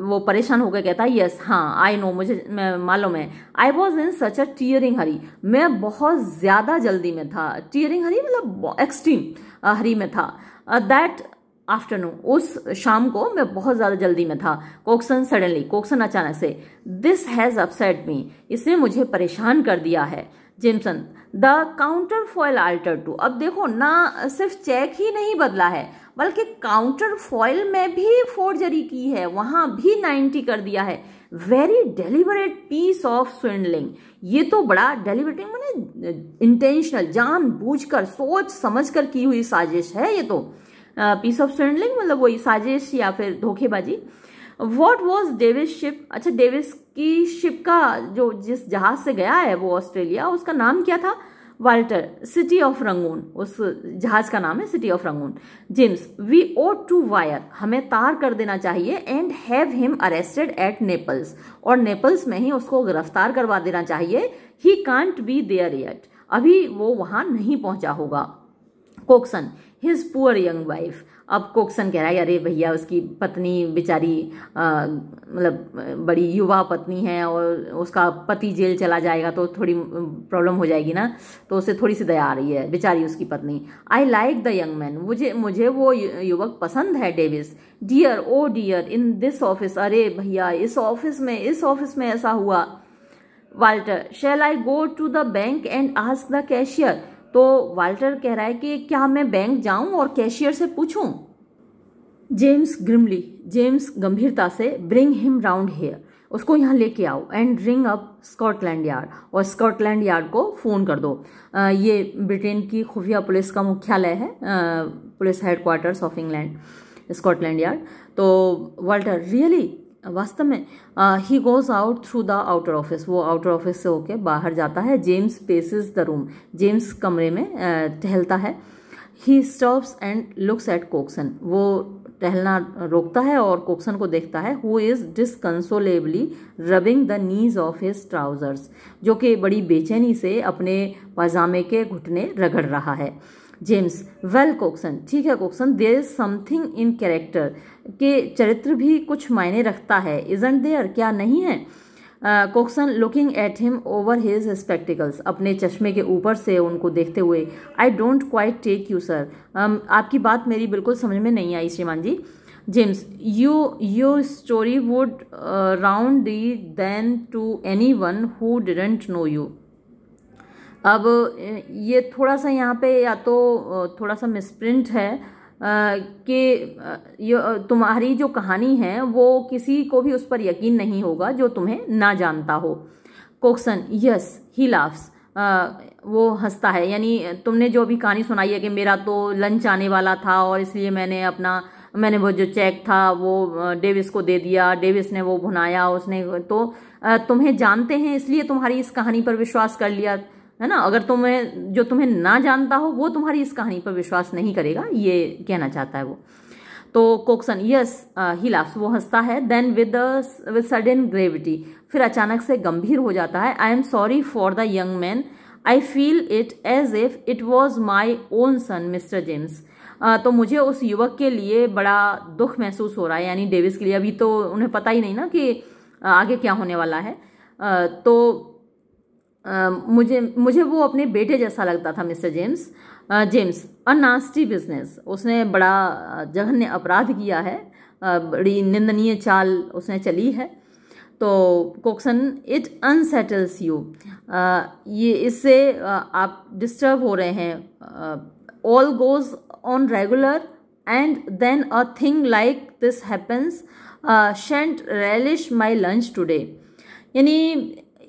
वो परेशान होकर कहता है यस हाँ आई नो मुझे मालूम है I was in such a tearing हरी मैं बहुत ज़्यादा जल्दी में था टीयरिंग हरी मतलब एक्सट्रीम हरी में था दैट आफ्टरनून उस शाम को मैं बहुत ज़्यादा जल्दी में था कोक्सन सडनली कोक्सन अचानक से दिस हैज़ अपसेट मी इसने मुझे परेशान कर दिया है James the counterfoil alter too अब देखो ना सिर्फ चेक ही नहीं बदला है बल्कि काउंटर फॉयल में भी फोर्जरी की है वहाँ भी नाइन्टी कर दिया है very deliberate piece of swindling ये तो बड़ा डेलीबरेटिंग मैंने इंटेंशनल जान बूझ कर सोच समझ कर की हुई साजिश है ये तो पीस ऑफ स्विंडलिंग मतलब वही साजिश या फिर धोखेबाजी वॉट वॉज डेविस शिप अच्छा डेविस की शिप का जो जिस जहाज से गया है वो ऑस्ट्रेलिया उसका नाम क्या था वाल्टर सिटी ऑफ रंगून उस जहाज का नाम है city of Rangoon James we ought to wire हमें तार कर देना चाहिए and have him arrested at Naples और नेपल्स में ही उसको गिरफ्तार करवा देना चाहिए he can't be there yet अभी वो वहां नहीं पहुंचा होगा Cokeson his poor young wife अब कोक्सन कह रहा है अरे भैया उसकी पत्नी बेचारी मतलब बड़ी युवा पत्नी है और उसका पति जेल चला जाएगा तो थोड़ी प्रॉब्लम हो जाएगी ना तो उसे थोड़ी सी दया आ रही है बेचारी उसकी पत्नी I like the young man मुझे मुझे वो युवक पसंद है Davis dear oh dear in this office अरे भैया इस ऑफिस में इस ऑफिस में ऐसा हुआ Walter shall I go to the bank and ask the cashier तो वाल्टर कह रहा है कि क्या मैं बैंक जाऊं और कैशियर से पूछूं जेम्स ग्रिमली जेम्स गंभीरता से ब्रिंग हिम राउंड हेयर उसको यहाँ लेके आओ and ring up Scotland Yard और स्कॉटलैंड यार्ड को फ़ोन कर दो आ, ये ब्रिटेन की खुफिया पुलिस का मुख्यालय है आ, police headquarters of England Scotland Yard तो वाल्टर रियली वास्तव में ही goes out through the outer office वो आउटर ऑफिस से होके बाहर जाता है James paces the room James कमरे में टहलता है he stops and looks at Cokeson वो टहलना रोकता है और कोक्सन को देखता है who is disconsolately rubbing the knees of his trousers जो कि बड़ी बेचैनी से अपने पैजामे के घुटने रगड़ रहा है जेम्स वेल कोक्सन ठीक है Cokeson there is something in character के चरित्र भी कुछ मायने रखता है एंड देयर क्या नहीं है Cokeson looking at him over his spectacles अपने चश्मे के ऊपर से उनको देखते हुए I don't quite take you sir आपकी बात मेरी बिल्कुल समझ में नहीं आई श्रीमान जी James you your story would round the then to any one who didn't know you अब ये थोड़ा सा यहाँ पे या तो थोड़ा सा मिसप्रिंट है कि तुम्हारी जो कहानी है वो किसी को भी उस पर यकीन नहीं होगा जो तुम्हें ना जानता हो कोक्सन यस ही लाफ्स वो हंसता है यानी तुमने जो भी कहानी सुनाई है कि मेरा तो लंच आने वाला था और इसलिए मैंने अपना मैंने वो जो चेक था वो डेविस को दे दिया डेविस ने वो भुनाया उसने तो तुम्हें जानते हैं इसलिए तुम्हारी इस कहानी पर विश्वास कर लिया है ना अगर तुम्हें जो तुम्हें ना जानता हो वो तुम्हारी इस कहानी पर विश्वास नहीं करेगा ये कहना चाहता है वो तो कोक्सन यस ही लाफ्स वो हंसता है then with with sudden gravity फिर अचानक से गंभीर हो जाता है I am sorry for the young man I feel it as if it was my own son mister James तो मुझे उस युवक के लिए बड़ा दुख महसूस हो रहा है यानी डेविस के लिए अभी तो उन्हें पता ही नहीं ना कि uh, आगे क्या होने वाला है uh, तो मुझे मुझे वो अपने बेटे जैसा लगता था mister James James a nasty business उसने बड़ा जघन्य अपराध किया है बड़ी निंदनीय चाल उसने चली है तो कोक्सन इट अनसेटल्स यू ये इससे आप डिस्टर्ब हो रहे हैं all goes on regular and then a thing like this happens shan't relish my lunch today यानी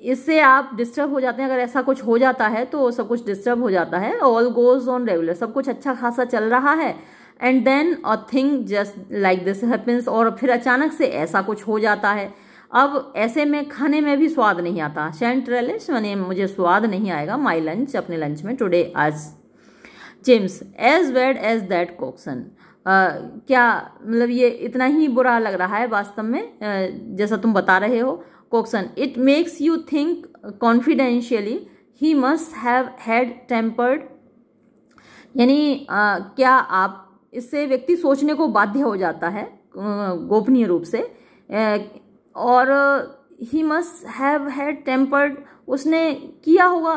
इससे आप डिस्टर्ब हो जाते हैं अगर ऐसा कुछ हो जाता है तो सब कुछ डिस्टर्ब हो जाता है ऑल गोज ऑन रेगुलर सब कुछ अच्छा खासा चल रहा है and then a thing just like this happens और फिर अचानक से ऐसा कुछ हो जाता है अब ऐसे में खाने में भी स्वाद नहीं आता शेंट रेलिश मैंने मुझे स्वाद नहीं आएगा माई लंच अपने लंच में टुडे आज James as bad as that Cokeson क्या मतलब ये इतना ही बुरा लग रहा है वास्तव में uh, जैसा तुम बता रहे हो Cokeson it makes you think confidentially he must have had tampered यानी क्या आप इससे व्यक्ति सोचने को बाध्य हो जाता है गोपनीय रूप से और he must have had tampered उसने किया होगा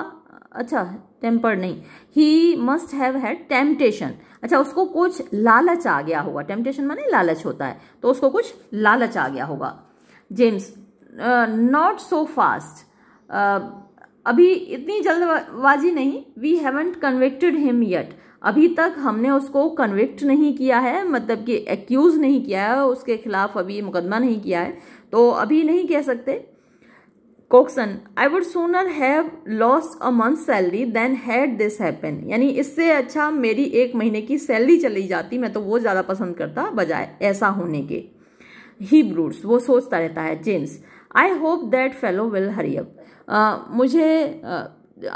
अच्छा टेम्पर्ड नहीं he must have had temptation अच्छा उसको कुछ लालच आ गया होगा टेम्पटेशन माने लालच होता है तो उसको कुछ लालच आ गया होगा जेम्स नॉट सो फास्ट अभी इतनी जल्दबाजी नहीं we haven't convicted him yet अभी तक हमने उसको कन्विक्ट नहीं किया है मतलब कि एक्यूज़ नहीं किया है उसके खिलाफ अभी मुकदमा नहीं किया है तो अभी नहीं कह सकते Cokeson I would sooner have lost a month salary than had this happen यानी इससे अच्छा मेरी एक महीने की सैलरी चली जाती मैं तो वो ज़्यादा पसंद करता बजाय ऐसा होने के ही ब्रूड्स वो सोचता रहता है James I hope that fellow will hurry up मुझे uh,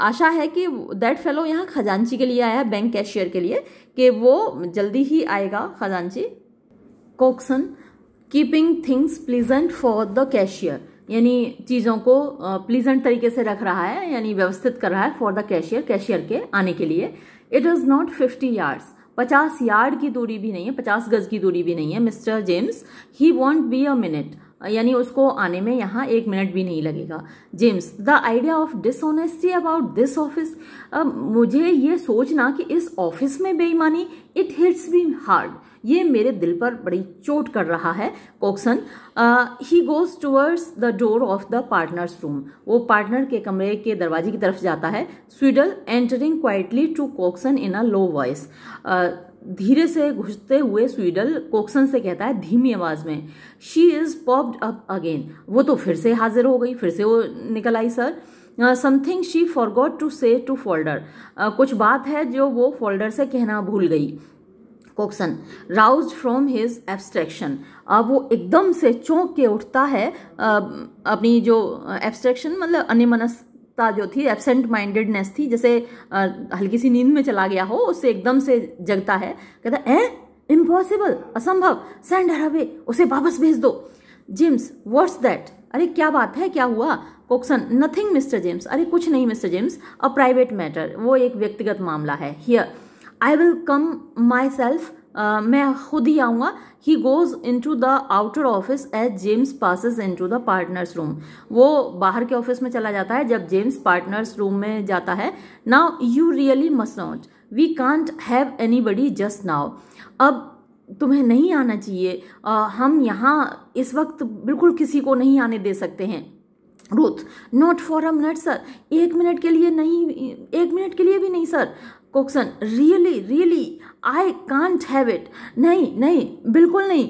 आशा है कि दैट फेलो यहाँ खजांची के लिए आया है बैंक कैशियर के लिए कि वो जल्दी ही आएगा खजांची Cokeson keeping things pleasant for the cashier यानी चीज़ों को प्लीजेंट uh, तरीके से रख रहा है यानी व्यवस्थित कर रहा है फॉर द कैशियर कैशियर के आने के लिए it is not fifty yards पचास यार्ड की दूरी भी नहीं है पचास गज की दूरी भी नहीं है mister James he won't be a minute यानी उसको आने में यहाँ एक मिनट भी नहीं लगेगा James the idea of dishonesty about this office मुझे ये सोचना कि इस ऑफिस में बेईमानी इट हिट्स बी हार्ड ये मेरे दिल पर बड़ी चोट कर रहा है Cokeson he goes towards the door of the partners room वो पार्टनर के कमरे के दरवाजे की तरफ जाता है Sweedle entering quietly to Cokeson in a low voice धीरे से घुसते हुए स्वीडल कोक्सन से कहता है धीमी आवाज में she is popped up again वो तो फिर से हाजिर हो गई फिर से वो निकल आई sir something she forgot to say to Falder कुछ बात है जो वो फोल्डर से कहना भूल गई Cokeson rouse from his abstraction अब वो एकदम से चौंक के उठता है uh, अपनी जो एब्स्ट्रैक्शन uh, मतलब अन्य मनस ता जो थी एबसेंट माइंडेडनेस थी जैसे हल्की सी नींद में चला गया हो उससे एकदम से जगता है कहता है इम्पॉसिबल असंभव सेंड अवे उसे वापस भेज दो जेम्स व्हाट्स दैट अरे क्या बात है क्या हुआ कोक्सन नथिंग मिस्टर जेम्स अरे कुछ नहीं mister James a private matter वो एक व्यक्तिगत मामला है here I will come myself मैं खुद ही आऊँगा he goes into the outer office as James passes into the partners room वो बाहर के ऑफिस में चला जाता है जब जेम्स पार्टनर्स रूम में जाता है now you really must not we can't have anybody just now अब तुम्हें नहीं आना चाहिए आ, हम यहाँ इस वक्त बिल्कुल किसी को नहीं आने दे सकते हैं Ruth not for a minute sir एक मिनट के लिए नहीं एक मिनट के लिए भी नहीं sir Cokeson really really I can't have it नहीं नहीं बिल्कुल नहीं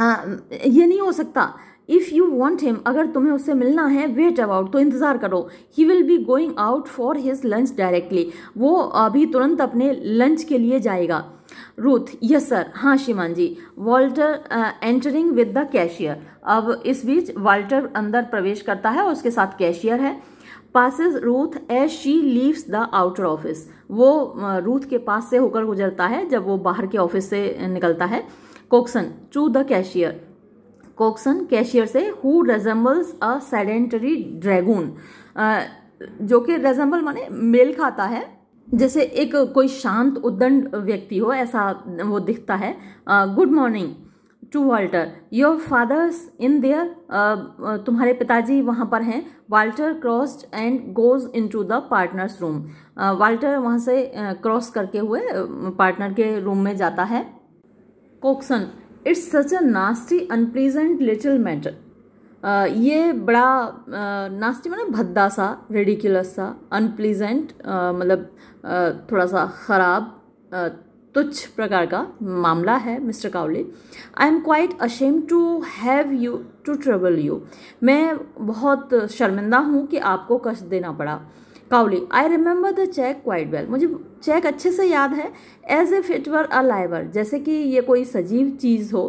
आ, ये नहीं हो सकता इफ़ यू वॉन्ट हिम अगर तुम्हें उससे मिलना है वेट अबाउट तो इंतज़ार करो he will be going out for his lunch directly वो अभी तुरंत अपने लंच के लिए जाएगा रूथ यस सर हाँ शिमान जी Walter entering with the cashier अब इस बीच वाल्टर अंदर प्रवेश करता है और उसके साथ कैशियर है passes Ruth as she leaves the outer office वो रूथ के पास से होकर गुजरता है जब वो बाहर के ऑफिस से निकलता है Cokeson to the cashier Cokeson cashier से who resembles a sedentary dragoon जो कि रेजम्बल माने मेल खाता है जैसे एक कोई शांत उद्दंड व्यक्ति हो ऐसा वो दिखता है good morning to Walter your father's in there तुम्हारे पिताजी वहाँ पर हैं Walter crossed and goes into the partners room Walter वहाँ से क्रॉस uh, करके हुए पार्टनर uh, के रूम में जाता है Cokeson it's such a nasty unpleasant little matter ये बड़ा uh, नास्टी मतलब भद्दा सा रेडिकुलस सा अनप्लीजेंट uh, मतलब uh, थोड़ा सा ख़राब uh, तुच्छ प्रकार का मामला है mister Cowley I am quite ashamed to have you to travel you मैं बहुत शर्मिंदा हूँ कि आपको कष्ट देना पड़ा Cowley I remember the cheque quite well मुझे चेक अच्छे से याद है as if it were a liver जैसे कि ये कोई सजीव चीज़ हो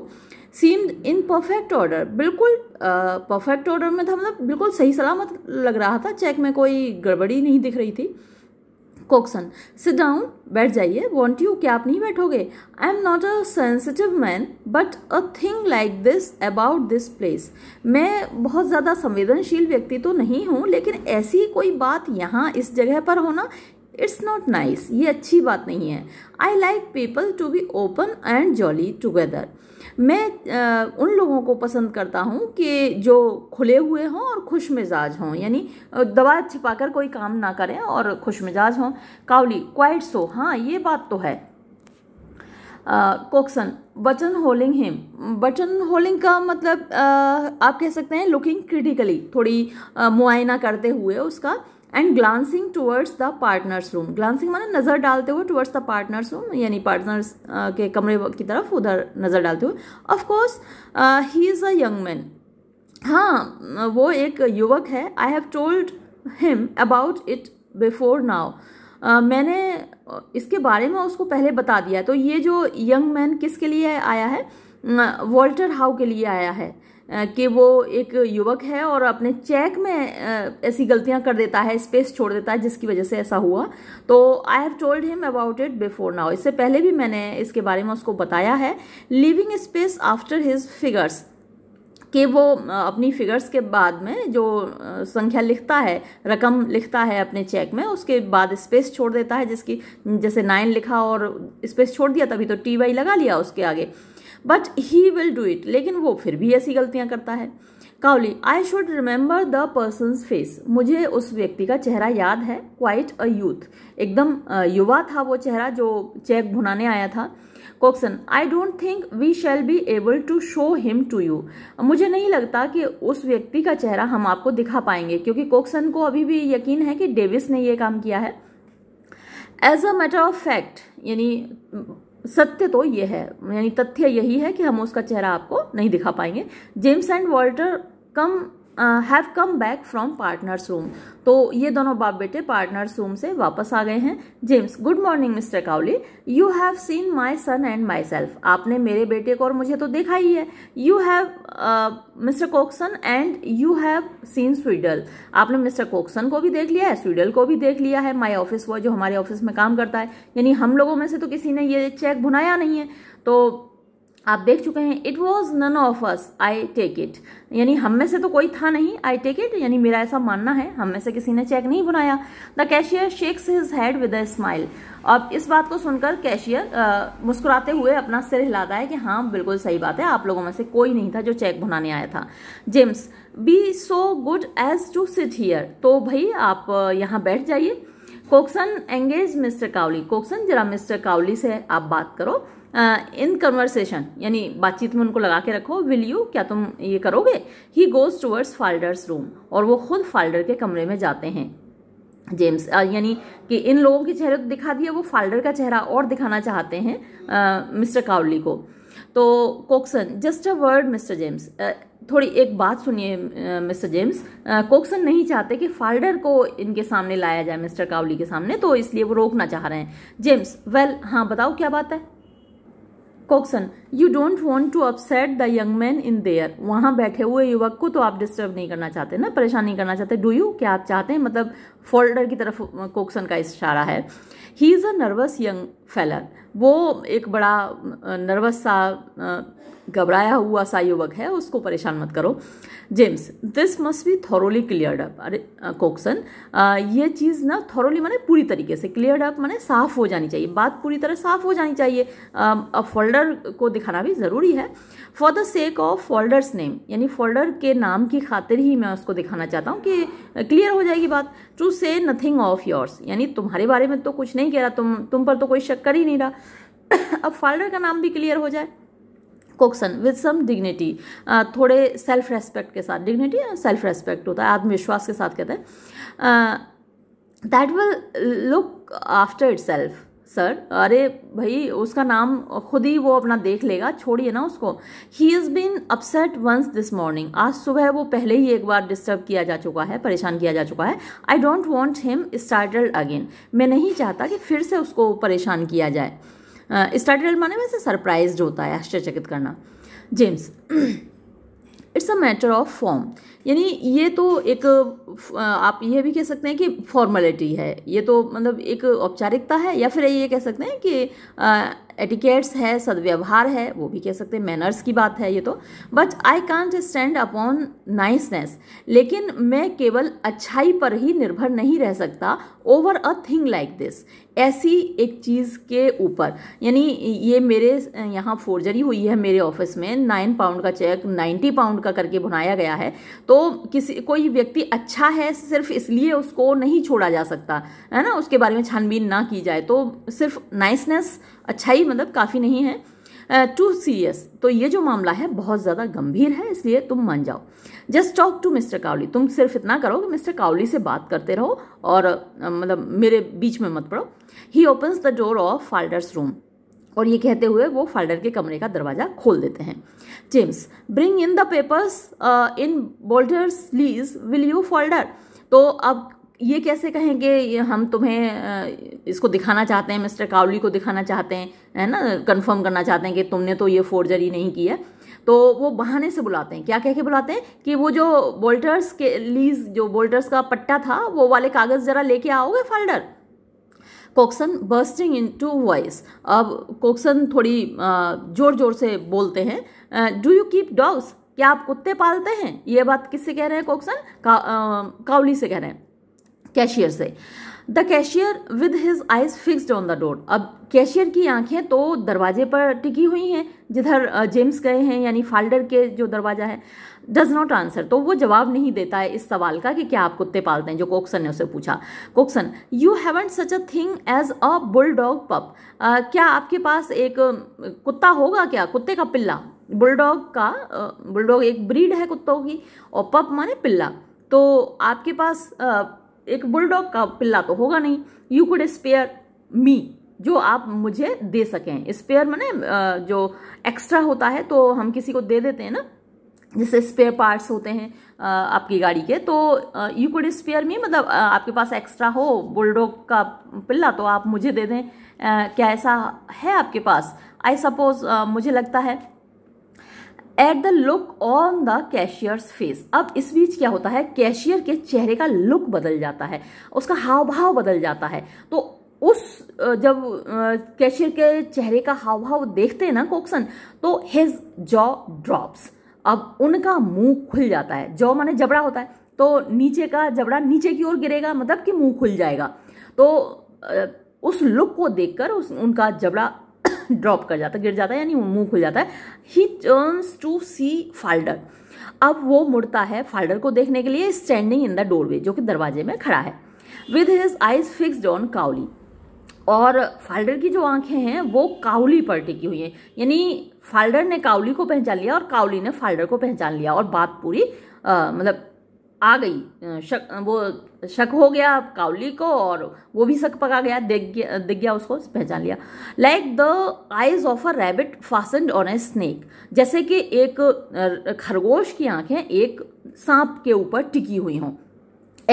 सीम्ड इन परफेक्ट ऑर्डर बिल्कुल परफेक्ट uh, ऑर्डर में था मतलब बिल्कुल सही सलामत लग रहा था चेक में कोई गड़बड़ी नहीं दिख रही थी कोक्सन सिट डाउन बैठ जाइए वॉन्ट यू क्या आप नहीं बैठोगे I am not a sensitive man but a thing like this about this place मैं बहुत ज़्यादा संवेदनशील व्यक्ति तो नहीं हूँ लेकिन ऐसी कोई बात यहाँ इस जगह पर होना इट्स नॉट नाइस ये अच्छी बात नहीं है I like people to be open and jolly together मैं आ, उन लोगों को पसंद करता हूँ कि जो खुले हुए हों और खुश मिजाज हों यानी दवा छिपा कर कोई काम ना करें और खुश मिजाज हों कावली क्वाइट सो हाँ ये बात तो है Cokeson buttonholing him buttonholing का मतलब आ, आप कह सकते हैं लुकिंग क्रिटिकली थोड़ी मुआयना करते हुए उसका and glancing towards the partners room glancing माना नज़र डालते हुए टुवर्ड्स द पार्टनर्स रूम यानी पार्टनर्स के कमरे की तरफ उधर नज़र डालते हुए of course he is a young man हाँ वो एक युवक है I have told him about it before now मैंने इसके बारे में उसको पहले बता दिया तो ये जो यंग मैन किसके लिए आया है वॉल्टर हाउ के लिए आया है कि वो एक युवक है और अपने चेक में ऐसी गलतियां कर देता है स्पेस छोड़ देता है जिसकी वजह से ऐसा हुआ तो I have told him about it before now इससे पहले भी मैंने इसके बारे में उसको बताया है leaving space after his figures कि वो अपनी फिगर्स के बाद में जो संख्या लिखता है रकम लिखता है अपने चेक में उसके बाद स्पेस छोड़ देता है जिसकी जैसे नाइन लिखा और स्पेस छोड़ दिया तभी तो टी वाई लगा लिया उसके आगे but he will do it लेकिन वो फिर भी ऐसी गलतियाँ करता है Cowley I should remember the person face मुझे उस व्यक्ति का चेहरा याद है क्वाइट अ यूथ एकदम युवा था वो चेहरा जो चेक भुनाने आया था Cokeson I don't think we shall be able to show him to you मुझे नहीं लगता कि उस व्यक्ति का चेहरा हम आपको दिखा पाएंगे क्योंकि कोक्सन को अभी भी यकीन है कि डेविस ने ये काम किया है as a matter of fact यानी सत्य तो ये है यानी तथ्य यही है कि हम उसका चेहरा आपको नहीं दिखा पाएंगे James and Walter come have come back from partners room तो ये दोनों बाप बेटे पार्टनर्स रूम से वापस आ गए हैं James good morning mister Cowley you have seen my son and myself आपने मेरे बेटे को और मुझे तो देखा ही है you have mister Cokeson and you have seen Sweedle आपने मिस्टर कोक्सन को भी देख लिया है स्वीडल को भी देख लिया है माई ऑफिस वो जो हमारे ऑफिस में काम करता है यानी हम लोगों में से तो किसी ने ये चेक भुनाया नहीं है तो आप देख चुके हैं it was none of us I take it यानी हम में से तो कोई था नहीं आई टेक इट यानी मेरा ऐसा मानना है हम में से किसी ने चेक नहीं बुनाया the cashier shakes his head with a smile अब इस बात को सुनकर कैशियर मुस्कुराते हुए अपना सिर हिलाता है कि हाँ बिल्कुल सही बात है आप लोगों में से कोई नहीं था जो चेक बुनाने आया था James be so good as to sit here तो भाई आप यहाँ बैठ जाइए Cokeson engage mister Cowley Cokeson जरा मिस्टर कावली से आप बात करो इन कन्वर्सेशन यानी बातचीत में उनको लगा के रखो विल यू क्या तुम ये करोगे he goes towards Falder's room और वो खुद फाल्डर के कमरे में जाते हैं जेम्स यानी कि इन लोगों के चेहरे तो दिखा दिए वो फाल्डर का चेहरा और दिखाना चाहते हैं मिस्टर कावली को तो Cokeson just a word mister James थोड़ी एक बात सुनिए मिस्टर जेम्स कोक्सन नहीं चाहते कि फाल्डर को इनके सामने लाया जाए मिस्टर कावली के सामने तो इसलिए वो रोकना चाह रहे हैं जेम्स वेल well, हाँ बताओ क्या बात है Cokeson you don't want to upset the young man in there वहाँ बैठे हुए युवक को तो आप डिस्टर्ब नहीं करना चाहते ना परेशान नहीं करना चाहते डू यू क्या आप चाहते हैं मतलब फोल्डर की तरफ कोक्सन का इशारा है he is a nervous young feller वो एक बड़ा नर्वस सा घबराया हुआ सा युवक है उसको परेशान मत करो James this must be thoroughly cleared up अरे कोक्सन ये चीज़ ना थॉरोली माने पूरी तरीके से क्लियर्ड अप माने साफ हो जानी चाहिए बात पूरी तरह साफ हो जानी चाहिए अब फोल्डर को दिखाना भी ज़रूरी है for the sake of Falder's name यानी फोल्डर के नाम की खातिर ही मैं उसको दिखाना चाहता हूँ कि क्लियर हो जाएगी बात टू से नथिंग ऑफ योर्स यानी तुम्हारे बारे में तो कुछ नहीं कह रहा तुम तुम पर तो कोई शक कर ही नहीं रहा अब फोल्डर का नाम भी क्लियर हो जाए कोक्सन विद सम डिग्निटी थोड़े सेल्फ रेस्पेक्ट के साथ डिग्निटी या सेल्फ रेस्पेक्ट होता है आत्मविश्वास के साथ कहते हैं that will look after itself sir अरे भाई उसका नाम खुद ही वो अपना देख लेगा छोड़िए ना उसको he is been upset once this morning आज सुबह वो पहले ही एक बार डिस्टर्ब किया जा चुका है परेशान किया जा चुका है I don't want him startled again मैं नहीं चाहता कि फिर से उसको परेशान किया जाए स्टार्टेड माने वैसे सरप्राइज होता है आश्चर्यचकित करना James it's a matter of form यानी ये तो एक आप यह भी कह सकते हैं कि फॉर्मेलिटी है ये तो मतलब एक औपचारिकता है या फिर ये कह सकते हैं कि एटिकेट्स है सदव्यवहार है वो भी कह सकते हैं मैनर्स की बात है ये तो but I can't stand upon niceness लेकिन मैं केवल अच्छाई पर ही निर्भर नहीं रह सकता over a thing like this ऐसी एक चीज़ के ऊपर यानी ये मेरे यहाँ फोर्जरी हुई है मेरे ऑफिस में नाइन पाउंड का चेक नाइन्टी पाउंड का करके बनाया गया है तो किसी कोई व्यक्ति अच्छा है सिर्फ इसलिए उसको नहीं छोड़ा जा सकता है ना उसके बारे में छानबीन ना की जाए तो सिर्फ नाइसनेस अच्छाई मतलब काफ़ी नहीं है टू सीरियस तो ये जो मामला है बहुत ज़्यादा गंभीर है इसलिए तुम मान जाओ just talk to mister Cowley तुम सिर्फ इतना करो कि मिस्टर कावली से बात करते रहो और मतलब मेरे बीच में मत पड़ो he opens the door of Falder's room और ये कहते हुए वो फाल्डर के कमरे का दरवाज़ा खोल देते हैं James bring in the papers in Falder's please will you Falder तो अब ये कैसे कहेंगे हम तुम्हें इसको दिखाना चाहते हैं मिस्टर कावली को दिखाना चाहते हैं है ना कंफर्म करना चाहते हैं कि तुमने तो ये फोर्जरी नहीं की है तो वो बहाने से बुलाते हैं क्या कह के बुलाते हैं कि वो जो बोल्टर्स के लीज जो बोल्टर्स का पट्टा था वो वाले कागज़ ज़रा लेके आओगे Falder Cokeson bursting into voice अब कोक्सन थोड़ी ज़ोर ज़ोर से बोलते हैं डू यू कीप डॉग्स क्या आप कुत्ते पालते हैं ये बात किससे कह रहे हैं कोक्सन का, आ, कावली से कह रहे हैं कैशियर से the cashier with his eyes fixed on the door अब कैशियर की आंखें तो दरवाजे पर टिकी हुई हैं जिधर जेम्स गए हैं यानी फाल्डर के जो दरवाज़ा है डज नॉट आंसर तो वो जवाब नहीं देता है इस सवाल का कि क्या आप कुत्ते पालते हैं जो कोक्सन ने उसे पूछा Cokeson you haven't such a thing as a bulldog pup क्या आपके पास एक कुत्ता होगा क्या कुत्ते का पिल्ला बुलडॉग का बुलडॉग एक ब्रीड है कुत्तों की और पप माने पिल्ला तो आपके पास एक बुलडॉग का पिल्ला तो होगा नहीं यू कुड स्पेयर मी जो आप मुझे दे सकें स्पेयर मैंने जो एक्स्ट्रा होता है तो हम किसी को दे देते हैं ना जैसे स्पेयर पार्ट्स होते हैं आपकी गाड़ी के तो यू कुड स्पेयर मी मतलब आपके पास एक्स्ट्रा हो बुलडॉग का पिल्ला तो आप मुझे दे दें क्या ऐसा है आपके पास आई सपोज मुझे लगता है at the look on the cashier's face अब इस बीच क्या होता है कैशियर के चेहरे का लुक बदल जाता है उसका हाव भाव बदल जाता है तो उस जब कैशियर के चेहरे का हाव भाव देखते हैं ना कोक्सन तो हिज जॉ ड्रॉप्स अब उनका मुंह खुल जाता है जॉ माने जबड़ा होता है तो नीचे का जबड़ा नीचे की ओर गिरेगा मतलब कि मुंह खुल जाएगा तो उस लुक को देखकर उस उनका जबड़ा ड्रॉप कर जाता गिर जाता है यानी मुंह खुल जाता है he turns to see Falder अब वो मुड़ता है फाल्डर को देखने के लिए स्टैंडिंग इन द डोरवे जो कि दरवाजे में खड़ा है with his eyes fixed on Cowley और फाल्डर की जो आंखें हैं वो काउली पर टिकी हुई हैं यानी फाल्डर ने काउली को पहचान लिया और काउली ने फाल्डर को पहचान लिया और बात पूरी मतलब आ गई शक वो शक हो गया कावली को और वो भी शक पका गया दिख गया दिख गया उसको पहचान लिया like the eyes of a rabbit fastened on a snake जैसे कि एक खरगोश की आंखें एक सांप के ऊपर टिकी हुई हों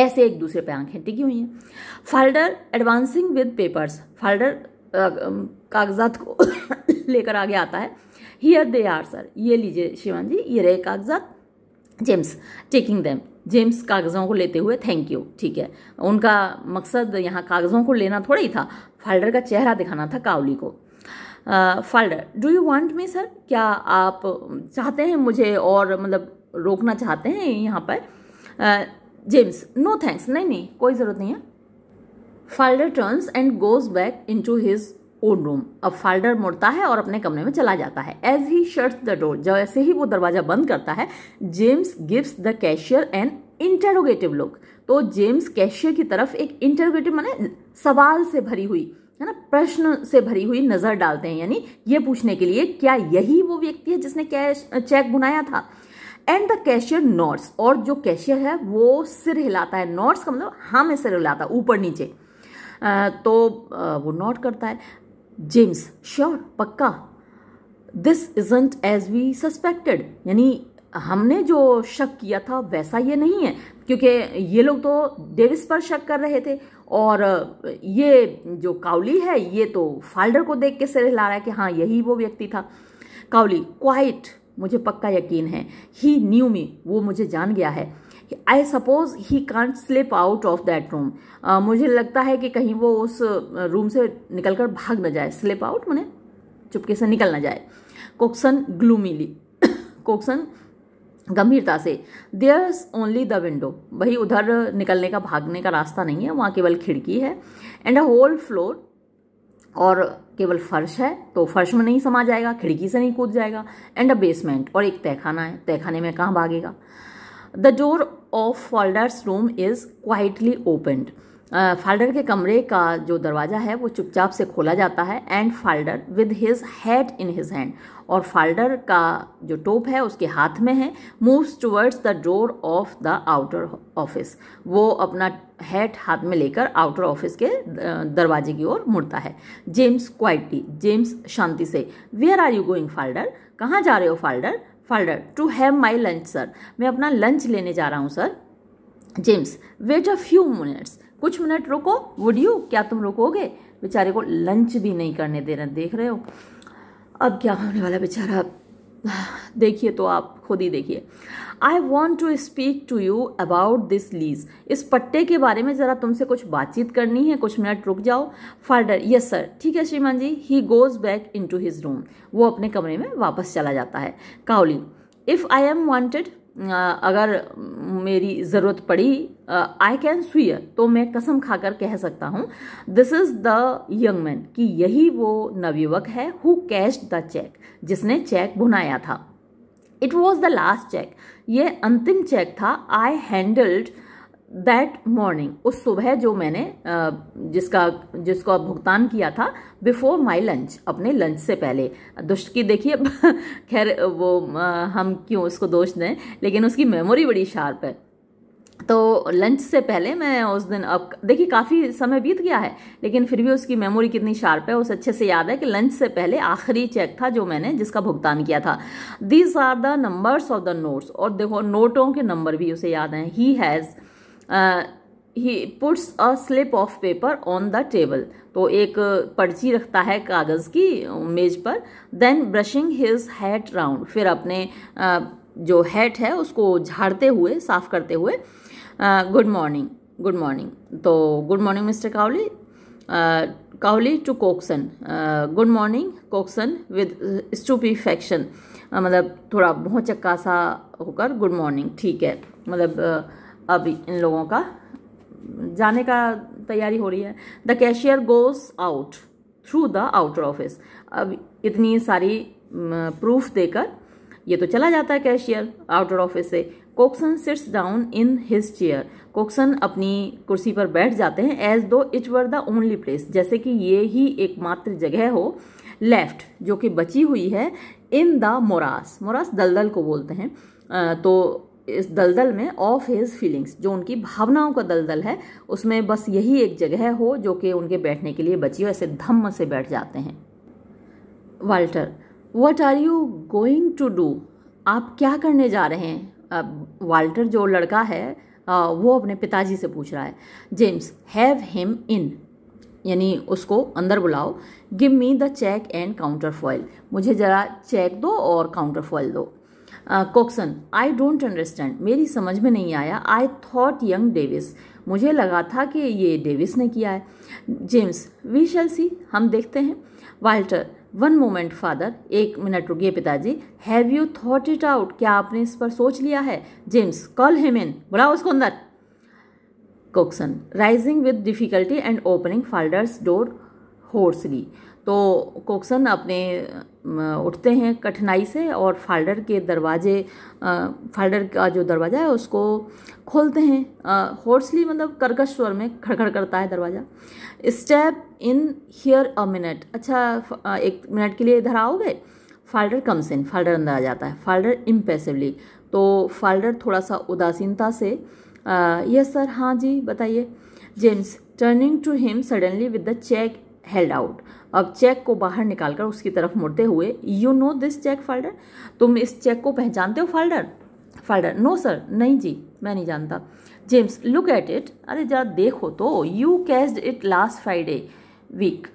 ऐसे एक दूसरे पे आंखें टिकी हुई हैं Falder advancing with papers Falder कागजात को लेकर आगे आता है हियर दे आर सर ये लीजिए शिवान जी ये रहे कागजात जेम्स टेकिंग देम जेम्स कागज़ों को लेते हुए थैंक यू ठीक है उनका मकसद यहाँ कागज़ों को लेना थोड़ा ही था फाल्डर का चेहरा दिखाना था कावली को Falder do you want me sir क्या आप चाहते हैं मुझे और मतलब रोकना चाहते हैं यहाँ पर जेम्स नो थैंक्स नहीं नहीं कोई ज़रूरत नहीं है Falder turns and goes back in his own room अब फाल्डर मुड़ता है और अपने कमरे में चला जाता है एज ही शर्ट द डोर जैसे ही वो दरवाज़ा बंद करता है James gives the cashier an interrogative look तो जेम्स कैशियर की तरफ एक इंटरोगेटिव माने सवाल से भरी हुई है ना प्रश्न से भरी हुई नज़र डालते हैं यानी ये पूछने के लिए क्या यही वो व्यक्ति है जिसने कैश चेक बुनाया था एंड द कैशियर नॉट्स और जो कैशियर है वो सिर हिलाता है नॉट्स का मतलब हाँ में सिर हिलाता है ऊपर नीचे तो वो नोट करता है जेम्स श्योर पक्का this isn't as we suspected यानी हमने जो शक किया था वैसा ये नहीं है क्योंकि ये लोग तो डेविस पर शक कर रहे थे और ये जो काउली है ये तो फाल्डर को देख के सिर हिला रहा है कि हाँ यही वो व्यक्ति था काउली क्वाइट मुझे पक्का यकीन है ही न्यू मी वो मुझे जान गया है I suppose he can't slip out of that room मुझे लगता है कि कहीं वो उस रूम uh, से निकल कर भाग ना जाए स्लिप आउट मैंने चुपके से निकल ना जाए कोक्सन ग्लूमीली कोक्सन गंभीरता से देयर ओनली द विंडो वही उधर निकलने का भागने का रास्ता नहीं है वहाँ केवल खिड़की है एंड अ होल फ्लोर और केवल फर्श है तो फर्श में नहीं समा जाएगा खिड़की से नहीं कूद जाएगा एंड अ बेसमेंट और एक तहखाना है तहखाने में कहाँ भागेगा the door of Falder's room is quietly opened Falder के कमरे का जो दरवाज़ा है वो चुपचाप से खोला जाता है and Falder with his head in his hand और फाल्डर का जो टोप है उसके हाथ में है moves towards the door of the outer office वो अपना हैट हाथ में लेकर आउटर ऑफिस के दरवाजे की ओर मुड़ता है जेम्स क्वाइटली जेम्स शांति से where are you going Falder कहाँ जा रहे हो Falder Falder to have my lunch sir मैं अपना लंच लेने जा रहा हूँ sir James wait a few minutes कुछ मिनट रुको वुड यू क्या तुम रुकोगे बेचारे को लंच भी नहीं करने दे रहे देख रहे हो अब क्या होने वाला बेचारा देखिए तो आप खुद ही देखिए I want to speak to you about this please इस पट्टे के बारे में ज़रा तुमसे कुछ बातचीत करनी है कुछ मिनट रुक जाओ फार्डर यस सर ठीक है श्रीमान जी he goes back into his room वो अपने कमरे में वापस चला जाता है Cowley if I am wanted अगर मेरी ज़रूरत पड़ी आई कैन स्वीयर तो मैं कसम खाकर कह सकता हूँ this is the young man कि यही वो नवयुवक है हु कैश द चेक जिसने चेक भुनाया था it was the last cheque ये अंतिम चेक था आई हैंडल्ड दैट मॉर्निंग उस सुबह जो मैंने जिसका जिसको भुगतान किया था बिफोर माई लंच अपने लंच से पहले दुष्ट की देखिए खैर वो हम क्यों उसको दोष दें लेकिन उसकी मेमोरी बड़ी शार्प है तो लंच से पहले मैं उस दिन अब देखिए काफ़ी समय बीत गया है लेकिन फिर भी उसकी मेमोरी कितनी शार्प है उस अच्छे से याद है कि लंच से पहले आखिरी चेक था जो मैंने जिसका भुगतान किया था these are the numbers of the notes और देखो नोटों के नंबर भी उसे याद हैं he has he puts a slip of paper on the table तो एक पर्ची रखता है कागज़ की मेज पर then brushing his hat round फिर अपने uh, जो हैट है उसको झाड़ते हुए साफ करते हुए गुड मॉर्निंग गुड मॉर्निंग तो good morning mister Cowley Cowley to Cokeson good morning Cokeson with stupefaction मतलब थोड़ा बहुत चक्का सा होकर गुड मॉर्निंग ठीक है मतलब uh, अभी इन लोगों का जाने का तैयारी हो रही है the cashier goes out through the outer office अब इतनी सारी प्रूफ देकर ये तो चला जाता है कैशियर आउटर ऑफिस से Cokeson sits down in his chair Cokeson अपनी कुर्सी पर बैठ जाते हैं as though it were the only place जैसे कि ये ही एकमात्र जगह हो लेफ्ट जो कि बची हुई है इन द मोरास मोरास दलदल को बोलते हैं आ, तो इस दलदल में ऑफ हिज फीलिंग्स जो उनकी भावनाओं का दलदल है उसमें बस यही एक जगह हो जो कि उनके बैठने के लिए बची हो ऐसे धम्म से बैठ जाते हैं Walter what are you going to do आप क्या करने जा रहे हैं वाल्टर जो लड़का है वो अपने पिताजी से पूछ रहा है जेम्स हैव हिम इन यानी उसको अंदर बुलाओ give me the cheque and counterfoil मुझे ज़रा चेक दो और काउंटर फॉयल दो कोक्सन आई डोंट अंडरस्टैंड मेरी समझ में नहीं आया आई थॉट यंग डेविस मुझे लगा था कि ये डेविस ने किया है जेम्स वी शैल सी हम देखते हैं वाल्टर वन मोमेंट फादर एक मिनट रुकिए पिताजी have you thought it out क्या आपने इस पर सोच लिया है जेम्स कॉल हिम इन बुलाओ उसको अंदर Cokeson rising with difficulty and opening Falder's door hoarsely तो कोक्सन अपने उठते हैं कठिनाई से और फाल्डर के दरवाजे फाल्डर का जो दरवाज़ा है उसको खोलते हैं हॉर्सली मतलब कर्कश स्वर में खड़खड़ करता है दरवाज़ा step in here a minute अच्छा एक मिनट के लिए इधर आओगे फाल्डर कम्स इन फाल्डर अंदर आ जाता है फाल्डर इम्पेसिवली तो फाल्डर थोड़ा सा उदासीनता से यस सर हाँ जी बताइए James turning to him suddenly with the cheque held out अब चेक को बाहर निकालकर उसकी तरफ मुड़ते हुए you know this cheque Falder तुम इस चेक को पहचानते हो फाल्डर फाल्डर नो सर नहीं जी मैं नहीं जानता जेम्स लुक एट इट अरे जरा देखो तो you cashed it last Friday week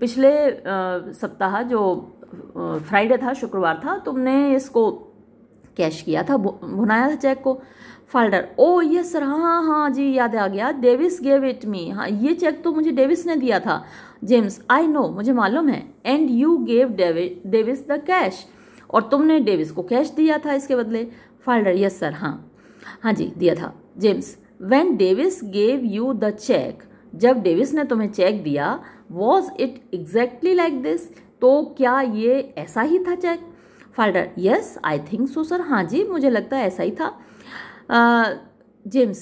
पिछले uh, सप्ताह जो फ्राइडे uh, था शुक्रवार था तुमने इसको कैश किया था भुनाया था चेक को फाल्डर ओ यस सर हाँ हाँ जी याद आ गया डेविस गेव इट मी हाँ ये चेक तो मुझे डेविस ने दिया था जेम्स आई नो मुझे मालूम है and you gave Davis the cash और तुमने डेविस को कैश दिया था इसके बदले फाल्डर यस सर हाँ हाँ जी दिया था James when Davis gave you the cheque जब डेविस ने तुम्हें चेक दिया was it exactly like this तो क्या ये ऐसा ही था cheque Falder yes I think so sir हाँ जी मुझे लगता है ऐसा ही था James uh, James,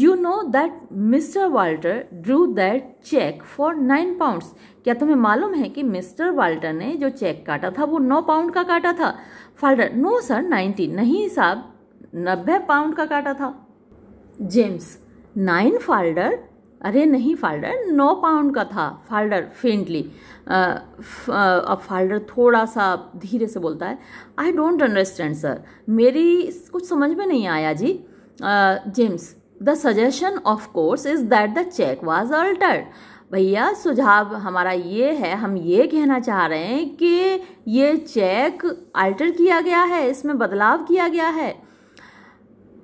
you know that mister Walter drew that cheque for nine pounds क्या तुम्हें मालूम है कि मिस्टर वाल्टर ने जो चेक काटा था वो नौ पाउंड का काटा था फाल्टर नो सर नाइन्टी नहीं साहब नब्बे पाउंड का काटा था जेम्स नाइन फाल्डर अरे नहीं फाल्डर नौ पाउंड का था फाल्डर फेंटली अब फाल्डर थोड़ा सा धीरे से बोलता है आई डोंट अंडरस्टैंड सर मेरी कुछ समझ में नहीं आया जी James the suggestion of course is that the cheque was altered भैया सुझाव हमारा ये है हम ये कहना चाह रहे हैं कि ये चेक अल्टर किया गया है इसमें बदलाव किया गया है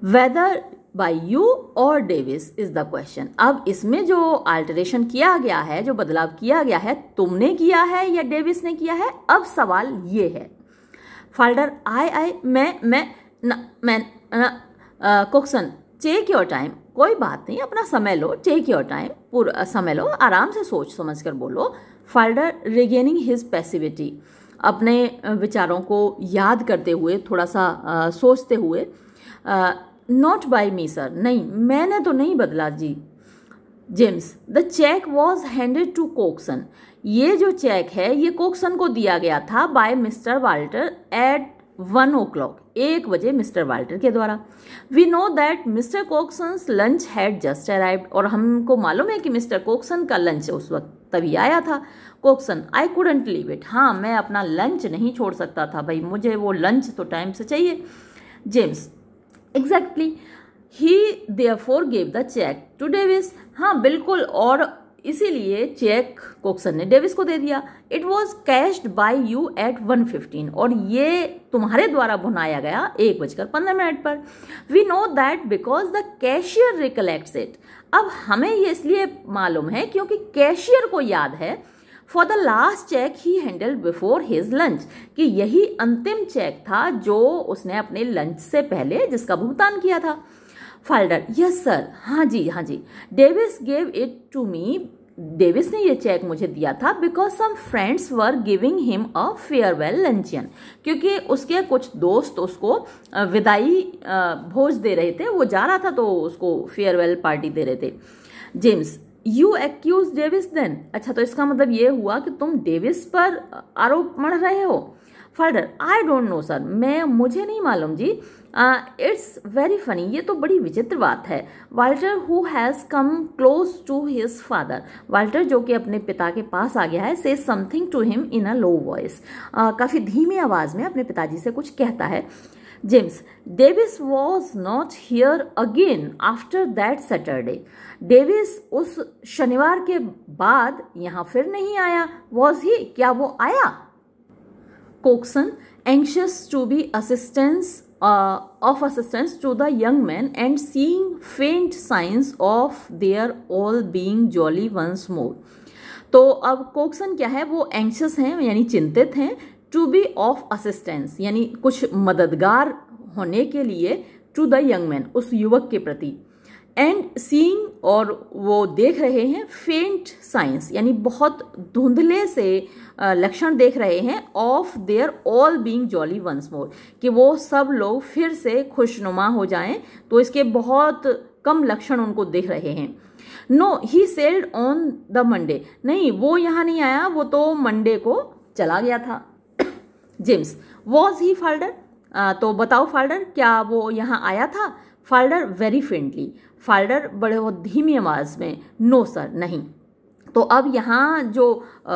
वेदर बाई यू और डेविस इज द क्वेश्चन अब इसमें जो अल्टरेशन किया गया है जो बदलाव किया गया है तुमने किया है या डेविस ने किया है अब सवाल ये है फाल्डर आई आई मैं मैं न मैं कोक्सन टेक योर टाइम कोई बात नहीं अपना समय लो टेक योर टाइम पूरा समय लो आराम से सोच समझ कर बोलो फाल्डर रिगेनिंग हिज पैसिविटी अपने विचारों को याद करते हुए थोड़ा सा आ, सोचते हुए नॉट बाई मी सर नहीं मैंने तो नहीं बदला जी James the cheque was handed to Cokeson ये जो चेक है ये कोक्सन को दिया गया था by Mr Walter at one o'clock एक बजे मिस्टर वाल्टर के द्वारा we know that Mr Cokeson lunch had just arrived और हमको मालूम है कि मिस्टर कोक्सन का लंच उस वक्त तभी आया था Cokeson I couldn't leave it हाँ मैं अपना लंच नहीं छोड़ सकता था भाई मुझे वो लंच तो टाइम से चाहिए James exactly he four gave the cheque to Davis हाँ बिल्कुल और इसीलिए चेक कोक्सन ने डेविस को दे दिया it was cashed by you at one fifteen और ये तुम्हारे द्वारा भुनाया गया एक बजकर पंद्रह मिनट पर we know that because the cashier recollects it अब हमें ये इसलिए मालूम है क्योंकि कैशियर को याद है for the last cheque he handle before his lunch कि यही अंतिम चेक था जो उसने अपने लंच से पहले जिसका भुगतान किया था फाल्डर यस सर हाँ जी हाँ जी Davis gave it to me Davis ने ये चेक मुझे दिया था because some friends were giving him a farewell luncheon क्योंकि उसके कुछ दोस्त उसको विदाई भोज दे रहे थे वो जा रहा था तो उसको फेयरवेल पार्टी दे रहे थे James you accuse Davis then अच्छा तो इसका मतलब ये हुआ कि तुम डेविस पर आरोप मढ़ रहे हो Falder I don't know sir मैं मुझे नहीं मालूम जी इट्स वेरी फनी ये तो बड़ी विचित्र बात है Walter who has come close to his father Walter जो कि अपने पिता के पास आ गया है says something to him in a low voice काफ़ी धीमी आवाज़ में अपने पिताजी से कुछ कहता है James, Davis was not here again after that Saturday. Davis उस शनिवार के बाद यहाँ फिर नहीं आया Was he? क्या वो आया Coxon, anxious to be assistance uh, of assistance to the young man and seeing faint signs of their all being jolly once more. तो अब कोक्सन क्या है वो एंक्शस हैं यानी चिंतित हैं टू बी ऑफ असिस्टेंस यानी कुछ मददगार होने के लिए टू द यंग मैन उस युवक के प्रति एंड सीइंग और वो देख रहे हैं फेंट साइंस यानी बहुत धुंधले से लक्षण देख रहे हैं of their all being jolly once more कि वो सब लोग फिर से खुशनुमा हो जाएं तो इसके बहुत कम लक्षण उनको देख रहे हैं no he sailed on the Monday नहीं वो यहाँ नहीं आया वो तो मंडे को चला गया था जेम्स वॉज ही फाल्डर तो बताओ फाल्डर क्या वो यहाँ आया था फाल्डर वेरी फ्रेंडली फाल्डर बड़े बहुत धीमी आवाज़ में नो सर नहीं तो अब यहाँ जो आ,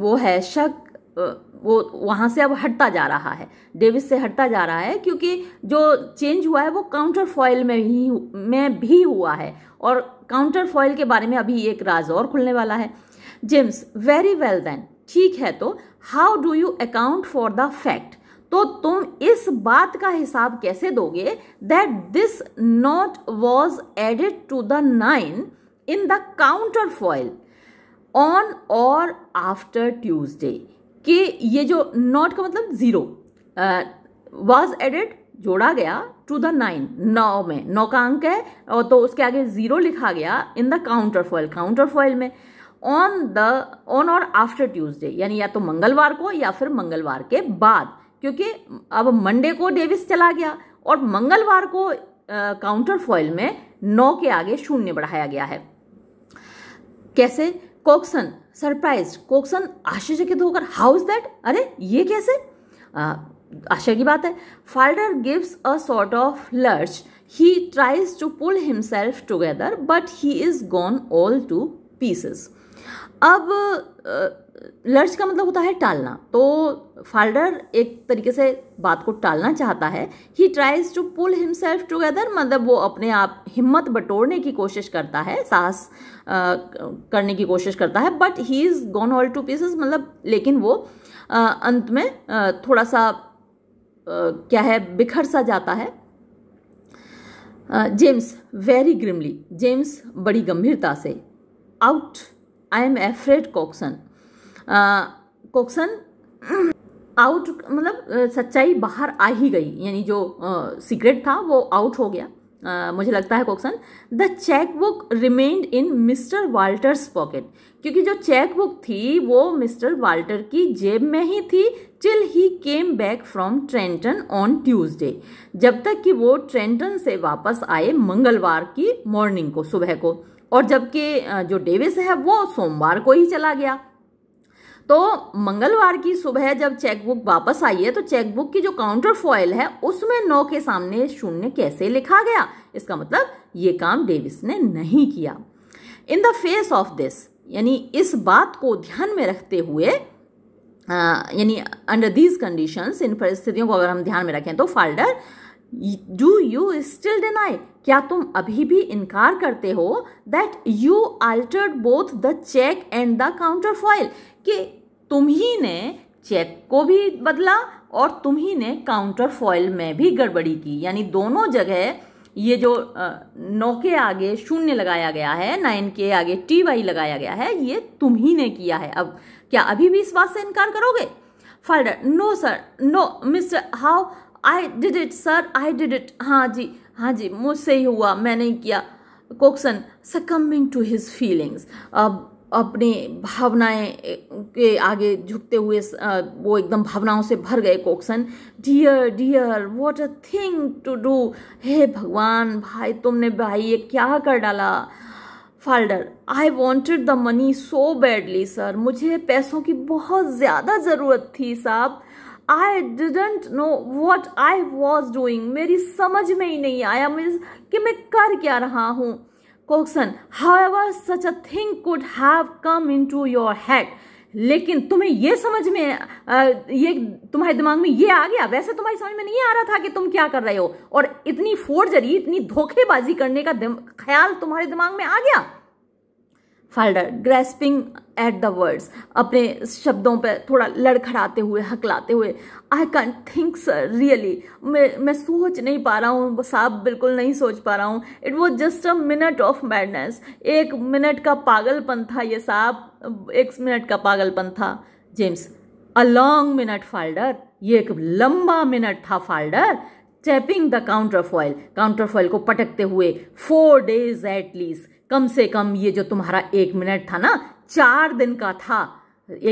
वो है शक वो वहाँ से अब हटता जा रहा है डेविस से हटता जा रहा है क्योंकि जो चेंज हुआ है वो काउंटर फॉयल में ही में भी हुआ है और काउंटर फॉयल के बारे में अभी एक राज और खुलने वाला है जेम्स वेरी वेल देन ठीक है तो how do you account for the fact तो तुम इस बात का हिसाब कैसे दोगे that this nought was added to the nine in the counterfoil on or after Tuesday कि ये जो नॉट का मतलब ज़ीरो वॉज एडेड जोड़ा गया टू द नाइन नौ में नौ का अंक है और तो उसके आगे ज़ीरो लिखा गया in the counterfoil counterfoil में on the on or after Tuesday यानी या तो मंगलवार को या फिर मंगलवार के बाद क्योंकि अब मंडे को डेविस चला गया और मंगलवार को काउंटर फॉइल में नौ के आगे शून्य बढ़ाया गया है कैसे कोक्सन सरप्राइज कोक्सन आश्चर्यचकित होकर हाउ इज दैट अरे ये कैसे आश्चर्य की बात है Falder gives a sort of lurch he tries to pull himself together but he is gone all to pieces अब लर्ज का मतलब होता है टालना तो फाल्डर एक तरीके से बात को टालना चाहता है he tries to pull himself together मतलब वो अपने आप हिम्मत बटोरने की कोशिश करता है साहस करने की कोशिश करता है but he is gone all to pieces मतलब लेकिन वो आ, अंत में आ, थोड़ा सा आ, क्या है बिखर सा जाता है जेम्स वेरी ग्रिमली जेम्स बड़ी गंभीरता से out I am afraid Cokeson Cokeson out मतलब uh, सच्चाई बाहर आ ही गई यानी जो सीक्रेट uh, था वो आउट हो गया Uh, मुझे लगता है Cokeson the cheque book remained in Mr Walter's pocket क्योंकि जो चेकबुक थी वो मिस्टर वाल्टर की जेब में ही थी till he came back from Trenton on Tuesday जब तक कि वो ट्रेंटन से वापस आए मंगलवार की मॉर्निंग को सुबह को और जबकि जो डेविस है वो सोमवार को ही चला गया तो मंगलवार की सुबह जब चेकबुक वापस आई है तो चेकबुक की जो काउंटर फॉयल है उसमें नौ के सामने शून्य कैसे लिखा गया इसका मतलब ये काम डेविस ने नहीं किया in the face of this यानी इस बात को ध्यान में रखते हुए यानी अंडर दीज कंडीशंस इन परिस्थितियों को अगर हम ध्यान में रखें तो Falder do you still deny क्या तुम अभी भी इनकार करते हो that you altered both the cheque and the counterfoil कि तुम ही ने चेक को भी बदला और तुम ही ने काउंटर फॉइल में भी गड़बड़ी की यानी दोनों जगह ये जो नौ के आगे शून्य लगाया गया है नाइन के आगे टी वाई लगाया गया है ये तुम ही ने किया है अब क्या अभी भी इस बात से इनकार करोगे Falder no sir no Mr How I did it sir I did it हाँ जी हाँ जी मुझसे ही हुआ मैंने ही किया Cokeson succumbing to his feelings अब अपने भावनाएं के आगे झुकते हुए वो एकदम भावनाओं से भर गए Cokeson dear dear what a thing to do हे भगवान भाई तुमने भाई ये क्या कर डाला Falder I wanted the money so badly sir मुझे पैसों की बहुत ज़्यादा ज़रूरत थी साहब I didn't know what I was doing मेरी समझ में ही नहीं आया मीन्स कि मैं कर क्या रहा हूँ question how such a thing could have come into your head लेकिन तुम्हें ये समझ में ये तुम्हारे दिमाग में ये आ गया वैसे तुम्हारी समझ में नहीं आ रहा था कि तुम क्या कर रहे हो और इतनी फोर्जरी इतनी धोखेबाजी करने का ख्याल तुम्हारे दिमाग में आ गया Falder grasping at the words अपने शब्दों पर थोड़ा लड़खड़ाते हुए हकलाते हुए I can think sir really मैं सोच नहीं पा रहा हूँ साहब बिल्कुल नहीं सोच पा रहा हूँ it was just a minute of madness एक मिनट का पागलपन था ये साहब एक मिनट का पागलपन था James a long minute Falder ये एक लंबा मिनट था Falder tapping the counterfoil counterfoil को पटकते हुए फोर डेज एट लीस्ट कम से कम ये जो तुम्हारा एक मिनट था ना चार दिन का था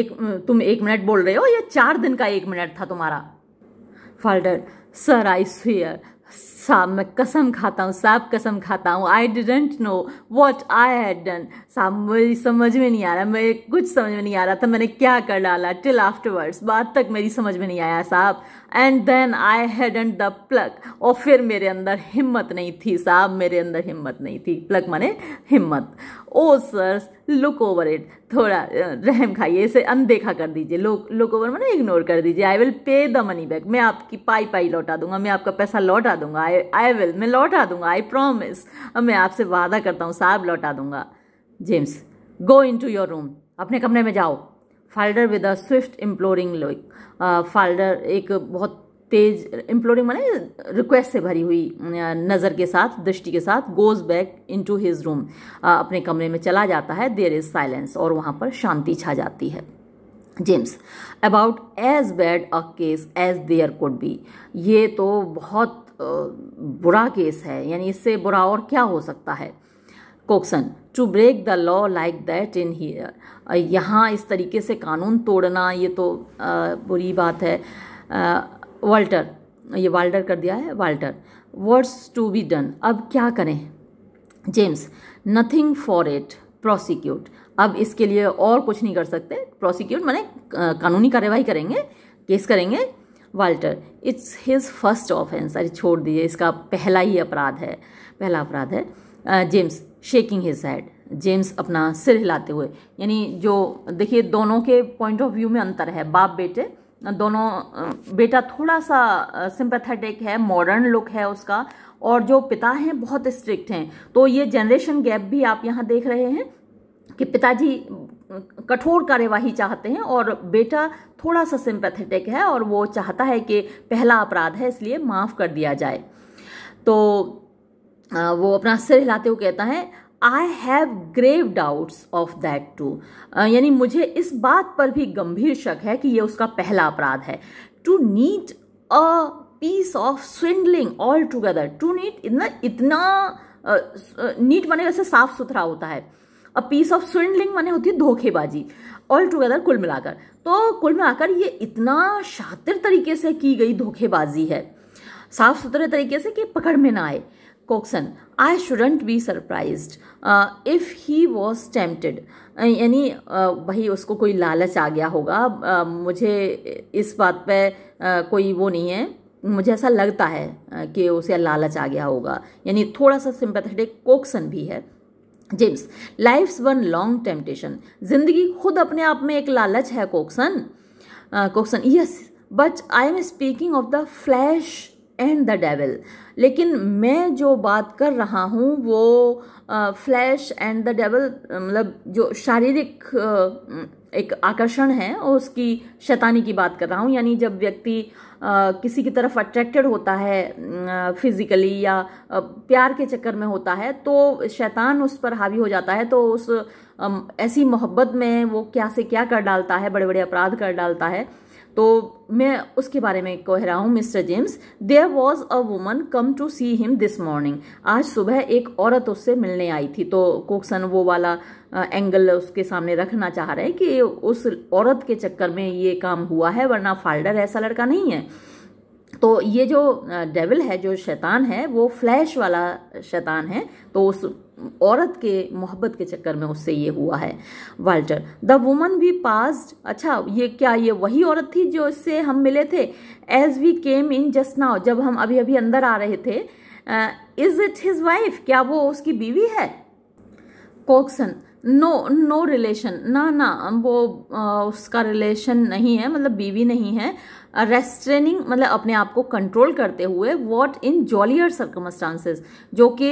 एक तुम एक मिनट बोल रहे हो या चार दिन का एक मिनट था तुम्हारा फाल्डर सर आई स्वीयर साहब मैं कसम खाता हूँ साहब कसम खाता हूँ I didn't know what I had done साहब मेरी समझ में नहीं आ रहा मेरे कुछ समझ में नहीं आ रहा था मैंने क्या कर डाला टिल आफ्टरवर्ड्स बाद तक मेरी समझ में नहीं आया साहब and then I hadn't the pluck और फिर मेरे अंदर हिम्मत नहीं थी साहब मेरे अंदर हिम्मत नहीं थी प्लग माने हिम्मत oh sir look over it थोड़ा रहम खाइए इसे अनदेखा कर दीजिए लोक लुक ओवर माने इग्नोर कर दीजिए I will pay the money back मैं आपकी पाई पाई लौटा दूंगा मैं आपका पैसा लौटा दूंगा आई आई विल मैं लौटा दूंगा आई प्रॉमिस अब मैं आपसे वादा करता हूँ साहब लौटा दूंगा James go into your room अपने कमरे में जाओ Falder with a swift imploring look Falder एक बहुत तेज इम्प्लोरिंग माने रिक्वेस्ट से भरी हुई नज़र के साथ दृष्टि के साथ goes back into his room अपने कमरे में चला जाता है देर इज़ साइलेंस और वहाँ पर शांति छा जाती है James about as bad a case as there could be ये तो बहुत बुरा केस है यानी इससे बुरा और क्या हो सकता है Cokeson to break the law like that in here यहाँ इस तरीके से कानून तोड़ना ये तो आ, बुरी बात है वाल्टर ये वाल्टर कर दिया है Walter what's to be done अब क्या करें James nothing for it prosecute अब इसके लिए और कुछ नहीं कर सकते प्रोसिक्यूट मैंने कानूनी कार्रवाई करेंगे केस करेंगे Walter it's his first offence अरे छोड़ दीजिए इसका पहला ही अपराध है पहला अपराध है James shaking his head James अपना सिर हिलाते हुए यानी जो देखिए दोनों के पॉइंट ऑफ व्यू में अंतर है बाप बेटे दोनों बेटा थोड़ा सा सिंपैथेटिक है मॉडर्न लुक है उसका और जो पिता हैं बहुत स्ट्रिक्ट हैं तो ये जनरेशन गैप भी आप यहाँ देख रहे हैं कि पिताजी कठोर कार्यवाही चाहते हैं और बेटा थोड़ा सा सिंपैथेटिक है और वो चाहता है कि पहला अपराध है इसलिए माफ़ कर दिया जाए तो वो अपना सिर हिलाते हुए कहता है I have grave doubts of that too यानी मुझे इस बात पर भी गंभीर शक है कि ये उसका पहला अपराध है too neat a piece of swindling altogether too neat इतना इतना नीट माने वैसे साफ सुथरा होता है अ पीस ऑफ स्विंडलिंग माने होती है धोखेबाजी ऑल टुगेदर कुल मिलाकर तो कुल मिलाकर ये इतना शातिर तरीके से की गई धोखेबाजी है साफ सुथरे तरीके से कि पकड़ में ना आए Cokeson I shouldn't be surprise if he was tempted यानी uh, भाई उसको कोई लालच आ गया होगा uh, मुझे इस बात पे uh, कोई वो नहीं है मुझे ऐसा लगता है uh, कि उसे लालच आ गया होगा यानी थोड़ा सा सिंपथेटिक कोक्सन भी है James life's one long temptation जिंदगी खुद अपने आप में एक लालच है Cokeson Cokeson yes but I am speaking of the flesh and the devil लेकिन मैं जो बात कर रहा हूँ वो फ्लैश एंड द डेविल मतलब जो शारीरिक uh, एक आकर्षण है और उसकी शैतानी की बात कर रहा हूँ यानी जब व्यक्ति किसी की तरफ अट्रैक्टेड होता है फिजिकली या प्यार के चक्कर में होता है तो शैतान उस पर हावी हो जाता है तो उस ऐसी मोहब्बत में वो क्या से क्या कर डालता है बड़े बड़े अपराध कर डालता है तो मैं उसके बारे में कह रहा हूँ Mr James there was a woman come to see him this morning आज सुबह एक औरत उससे मिलने आई थी तो कोक्सन वो वाला एंगल उसके सामने रखना चाह रहे हैं कि उस औरत के चक्कर में ये काम हुआ है वरना फाल्डर ऐसा लड़का नहीं है तो ये जो डेविल है जो शैतान है वो फ्लैश वाला शैतान है तो उस औरत के मोहब्बत के चक्कर में उससे ये हुआ है Walter the woman we passed अच्छा ये क्या ये वही औरत थी जो इससे हम मिले थे as we came in just now जब हम अभी अभी अंदर आ रहे थे इज इट हिज वाइफ क्या वो उसकी बीवी है कोक्सन नो नो रिलेशन ना ना वो आ, उसका रिलेशन नहीं है मतलब बीवी नहीं है रेस्ट्रेनिंग मतलब अपने आप को कंट्रोल करते हुए वॉट इन जॉलियर सर्कमस्टांसेस जो कि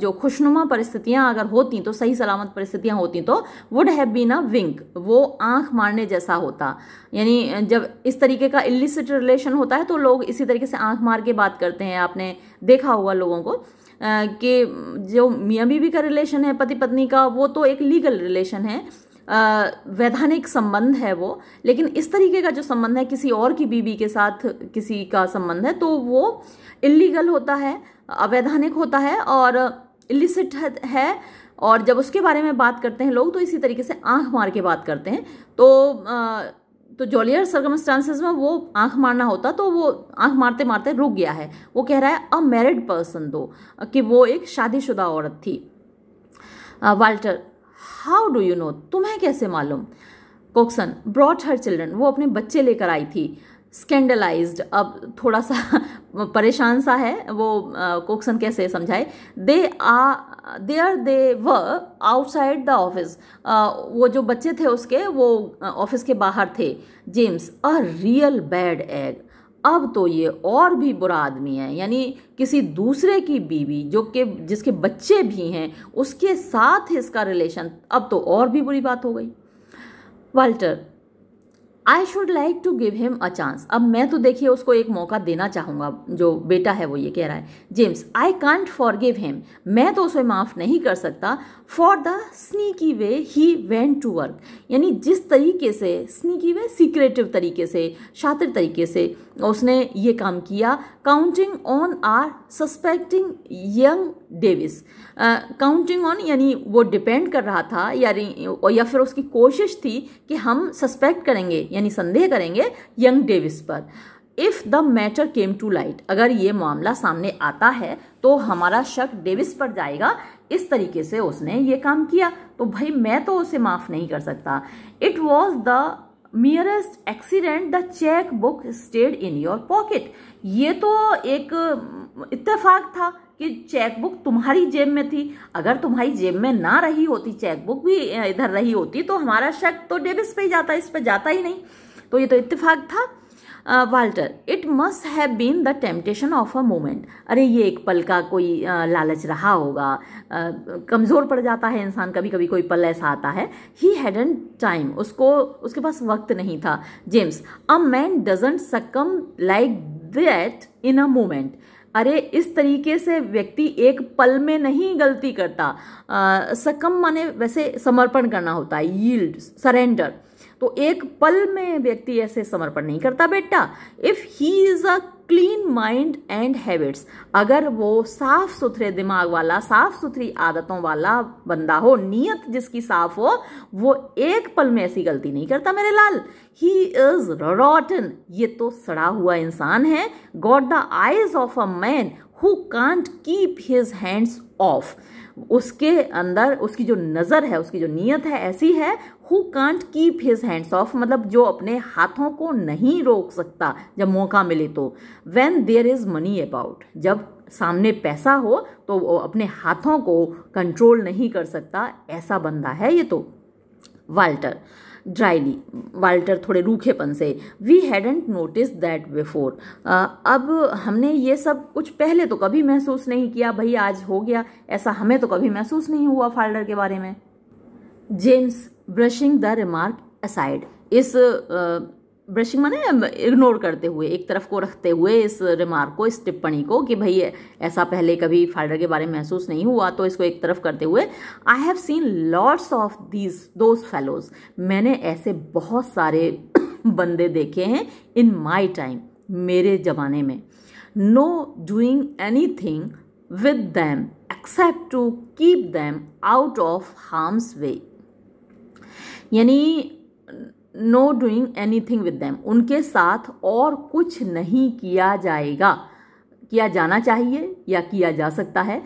जो खुशनुमा परिस्थितियाँ अगर होती तो सही सलामत परिस्थितियाँ होती तो would have been a wink वो आंख मारने जैसा होता यानी जब इस तरीके का इलिसिट रिलेशन होता है तो लोग इसी तरीके से आंख मार के बात करते हैं आपने देखा होगा लोगों को के जो मियाँ बीवी का रिलेशन है पति पत्नी का वो तो एक लीगल रिलेशन है वैधानिक संबंध है वो लेकिन इस तरीके का जो संबंध है किसी और की बीवी के साथ किसी का संबंध है तो वो इलीगल होता है अवैधानिक होता है और इलिसिट है और जब उसके बारे में बात करते हैं लोग तो इसी तरीके से आंख मार के बात करते हैं तो आ, तो जोलियर सर्कमस्टांसिस में वो आंख मारना होता तो वो आंख मारते मारते रुक गया है वो कह रहा है अ मैरिड पर्सन दो कि वो एक शादीशुदा औरत थी Walter how do you know तुम्हें कैसे मालूम कोक्सन ब्रॉट हर चिल्ड्रन वो अपने बच्चे लेकर आई थी स्कैंडलाइज्ड अब थोड़ा सा परेशान सा है वो कोक्सन कैसे समझाए दे आ दे आर दे व आउटसाइड द ऑफिस वो जो बच्चे थे उसके वो ऑफिस के बाहर थे James a real bad egg अब तो ये और भी बुरा आदमी है यानी किसी दूसरे की बीवी जो कि जिसके बच्चे भी हैं उसके साथ इसका रिलेशन अब तो और भी बुरी बात हो गई Walter I should like to give him a chance अब मैं तो देखिए उसको एक मौका देना चाहूँगा जो बेटा है वो ये कह रहा है James I can't forgive him मैं तो उसे माफ़ नहीं कर सकता for the sneaky way he went to work यानी जिस तरीके से स्नीकी वे सीक्रेटिव तरीके से शातिर तरीके से उसने ये काम किया counting on our suspecting young Davis counting on यानी वो डिपेंड कर रहा था यानी या फिर उसकी कोशिश थी कि हम सस्पेक्ट करेंगे यानी संदेह करेंगे यंग डेविस पर if the matter came to light अगर ये मामला सामने आता है तो हमारा शक डेविस पर जाएगा इस तरीके से उसने ये काम किया तो भाई मैं तो उसे माफ़ नहीं कर सकता it was the merest accident the cheque book stayed in your pocket ये तो एक इत्तेफाक था कि चेकबुक तुम्हारी जेब में थी अगर तुम्हारी जेब में ना रही होती चेकबुक भी इधर रही होती तो हमारा शक तो डेबिस पे ही जाता इस पे जाता ही नहीं तो ये तो इत्तेफाक था Walter it must have been the temptation of a moment अरे ये एक पल का कोई लालच रहा होगा कमज़ोर पड़ जाता है इंसान कभी कभी कोई पल ऐसा आता है ही हैडन टाइम उसको उसके पास वक्त नहीं था James a man doesn't succumb like that in a moment अरे इस तरीके से व्यक्ति एक पल में नहीं गलती करता सकम माने वैसे समर्पण करना होता है यील्ड सरेंडर तो एक पल में व्यक्ति ऐसे समर्पण नहीं करता बेटा if he is a clean mind and habits अगर वो साफ सुथरे दिमाग वाला साफ सुथरी आदतों वाला बंदा हो नीयत जिसकी साफ हो वो एक पल में ऐसी गलती नहीं करता मेरे लाल ही इज रॉटन ये तो सड़ा हुआ इंसान है God the eyes of a man who can't keep his hands off उसके अंदर उसकी जो नज़र है उसकी जो नीयत है ऐसी है who can't keep his hands off मतलब जो अपने हाथों को नहीं रोक सकता जब मौका मिले तो when there is money about जब सामने पैसा हो तो वो अपने हाथों को कंट्रोल नहीं कर सकता ऐसा बंदा है ये तो वाल्टर ड्राइली वाल्टर थोड़े रूखेपन से we hadn't notice that before अब हमने ये सब कुछ पहले तो कभी महसूस नहीं किया भाई आज हो गया ऐसा हमें तो कभी महसूस नहीं हुआ फाल्डर के बारे में James brushing the remark aside इस ब्रशिंग माने इग्नोर करते हुए एक तरफ को रखते हुए इस रिमार्क को इस टिप्पणी को कि भाई ऐसा पहले कभी फाइडर के बारे में महसूस नहीं हुआ तो इसको एक तरफ करते हुए I have seen lords of these those fellows मैंने ऐसे बहुत सारे बंदे देखे हैं इन माई टाइम मेरे ज़माने में no doing anything with them except to keep them out of harm's way यानी no doing anything with them उनके साथ और कुछ नहीं किया जाएगा किया जाना चाहिए या किया जा सकता है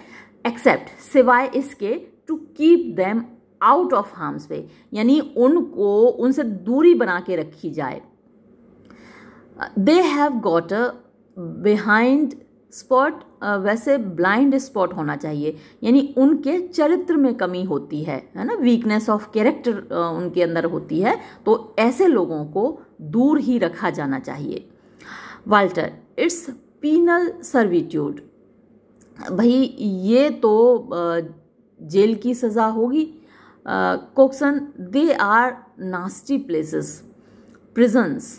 एक्सेप्ट सिवाय इसके to keep them out of harm's way यानी उनको उनसे दूरी बना के रखी जाए they have got a behind spot वैसे ब्लाइंड स्पॉट होना चाहिए यानी उनके चरित्र में कमी होती है है ना वीकनेस ऑफ कैरेक्टर उनके अंदर होती है तो ऐसे लोगों को दूर ही रखा जाना चाहिए वाल्टर इट्स पीनल सर्विट्यूड भाई ये तो जेल की सज़ा होगी Cokeson they are nasty places prisons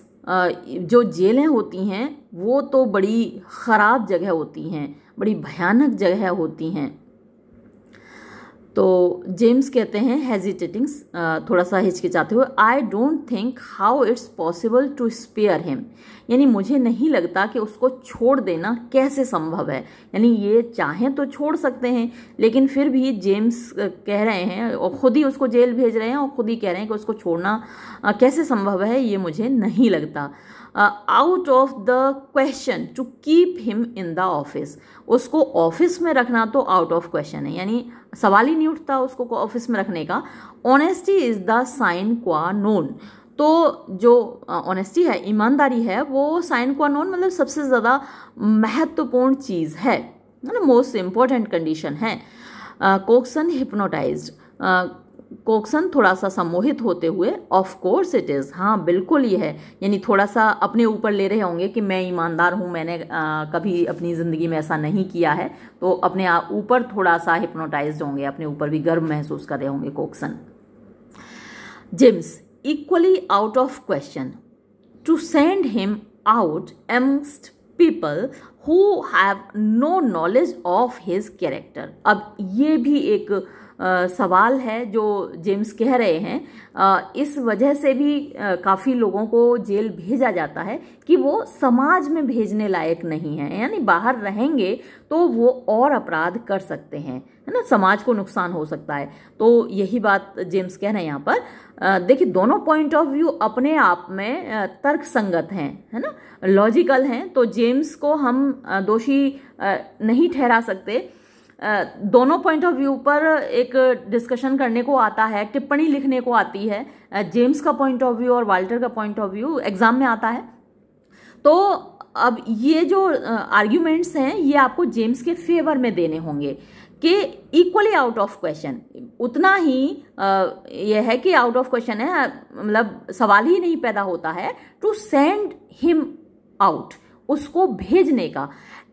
जो जेलें होती हैं वो तो बड़ी ख़राब जगह होती हैं बड़ी भयानक जगह होती हैं तो जेम्स कहते हैं हेजिटेटिंग थोड़ा सा हिचकिचाते हुए I don't think how it's possible to spare him यानी मुझे नहीं लगता कि उसको छोड़ देना कैसे संभव है यानी ये चाहें तो छोड़ सकते हैं लेकिन फिर भी जेम्स कह रहे हैं और ख़ुद ही उसको जेल भेज रहे हैं और ख़ुद ही कह रहे हैं कि उसको छोड़ना कैसे संभव है ये मुझे नहीं लगता out of the question to keep him in the office उसको ऑफिस में रखना तो आउट ऑफ क्वेश्चन है यानी सवाल ही नहीं उठता उसको ऑफिस में रखने का honesty is the sine qua non तो जो ऑनेस्टी uh, है ईमानदारी है वो साइन क्वा नोन मतलब सबसे ज़्यादा महत्वपूर्ण चीज़ है ना मोस्ट इम्पॉर्टेंट कंडीशन है कोक्सन uh, हिप्नोटाइज कोक्सन थोड़ा सा सम्मोहित होते हुए ऑफ कोर्स इट इज़ हाँ बिल्कुल ये है यानी थोड़ा सा अपने ऊपर ले रहे होंगे कि मैं ईमानदार हूँ मैंने आ, कभी अपनी ज़िंदगी में ऐसा नहीं किया है तो अपने आप ऊपर थोड़ा सा हिप्नोटाइज होंगे अपने ऊपर भी गर्व महसूस कर रहे होंगे Cokeson James equally out of question to send him out amongst people who have no knowledge of his character अब ये भी एक सवाल है जो जेम्स कह रहे हैं इस वजह से भी काफ़ी लोगों को जेल भेजा जाता है कि वो समाज में भेजने लायक नहीं है यानी बाहर रहेंगे तो वो और अपराध कर सकते हैं है ना समाज को नुकसान हो सकता है तो यही बात जेम्स कह रहे हैं यहाँ पर देखिए दोनों पॉइंट ऑफ व्यू अपने आप में तर्क संगत हैं है ना लॉजिकल हैं तो जेम्स को हम दोषी नहीं ठहरा सकते दोनों पॉइंट ऑफ व्यू पर एक डिस्कशन करने को आता है टिप्पणी लिखने को आती है जेम्स का पॉइंट ऑफ व्यू और वाल्टर का पॉइंट ऑफ व्यू एग्ज़ाम में आता है तो अब ये जो आर्ग्यूमेंट्स हैं ये आपको जेम्स के फेवर में देने होंगे कि इक्वली आउट ऑफ क्वेश्चन उतना ही यह है कि आउट ऑफ क्वेश्चन है मतलब सवाल ही नहीं पैदा होता है टू सेंड हिम आउट उसको भेजने का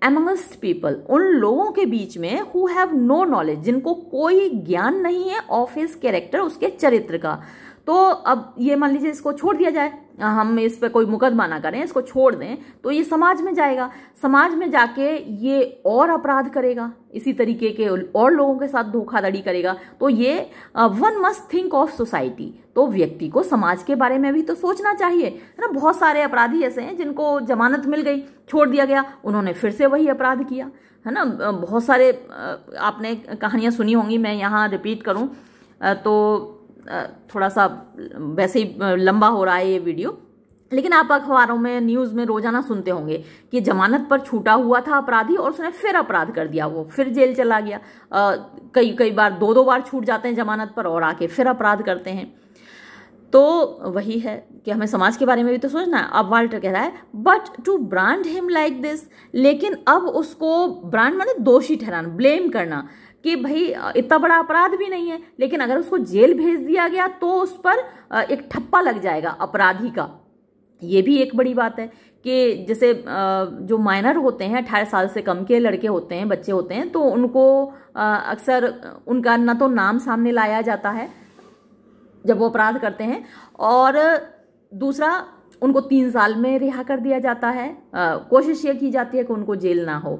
एमंगस्ट पीपल उन लोगों के बीच में हु हैव नो नॉलेज जिनको कोई ज्ञान नहीं है ऑफ हिज कैरेक्टर उसके चरित्र का तो अब ये मान लीजिए इसको छोड़ दिया जाए हम इस पर कोई मुकदमा ना करें इसको छोड़ दें तो ये समाज में जाएगा समाज में जाके ये और अपराध करेगा इसी तरीके के और लोगों के साथ धोखाधड़ी करेगा तो ये one must think of society तो व्यक्ति को समाज के बारे में भी तो सोचना चाहिए है ना बहुत सारे अपराधी ऐसे हैं जिनको जमानत मिल गई छोड़ दिया गया उन्होंने फिर से वही अपराध किया है ना बहुत सारे आपने कहानियाँ सुनी होंगी मैं यहाँ रिपीट करूँ तो थोड़ा सा वैसे ही लंबा हो रहा है ये वीडियो लेकिन आप अखबारों में न्यूज़ में रोजाना सुनते होंगे कि जमानत पर छूटा हुआ था अपराधी और उसने फिर अपराध कर दिया वो फिर जेल चला गया आ, कई कई बार दो दो बार छूट जाते हैं जमानत पर और आके फिर अपराध करते हैं तो वही है कि हमें समाज के बारे में भी तो सोचना है अब वाल्टर कह रहा है but to brand him like this लेकिन अब उसको ब्रांड माने दोषी ठहराना ब्लेम करना कि भाई इतना बड़ा अपराध भी नहीं है लेकिन अगर उसको जेल भेज दिया गया तो उस पर एक ठप्पा लग जाएगा अपराधी का ये भी एक बड़ी बात है कि जैसे जो माइनर होते हैं अठारह साल से कम के लड़के होते हैं बच्चे होते हैं तो उनको अक्सर उनका ना तो नाम सामने लाया जाता है जब वो अपराध करते हैं और दूसरा उनको तीन साल में रिहा कर दिया जाता है आ, कोशिश ये की जाती है कि उनको जेल ना हो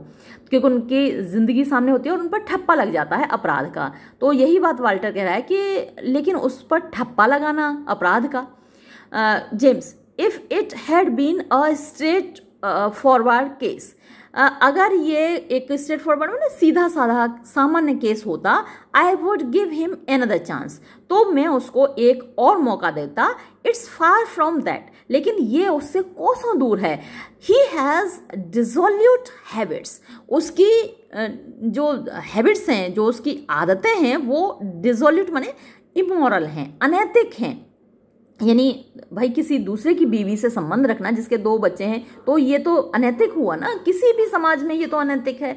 क्योंकि उनकी ज़िंदगी सामने होती है और उन पर ठप्पा लग जाता है अपराध का तो यही बात वाल्टर कह रहा है कि लेकिन उस पर ठप्पा लगाना अपराध का James if it had been a straightforward case अगर ये एक स्ट्रेट फॉरवर्ड मतलब सीधा साधा सामान्य केस होता I would give him another chance तो मैं उसको एक और मौका देता इट्स फार फ्रॉम दैट लेकिन ये उससे कौसों दूर है ही हैज़ डिजोल्यूट हैबिट्स उसकी जो हैबिट्स हैं जो उसकी आदतें हैं वो डिजोल्यूट माने इमोरल हैं अनैतिक हैं यानी भाई किसी दूसरे की बीवी से संबंध रखना जिसके दो बच्चे हैं तो ये तो अनैतिक हुआ ना किसी भी समाज में ये तो अनैतिक है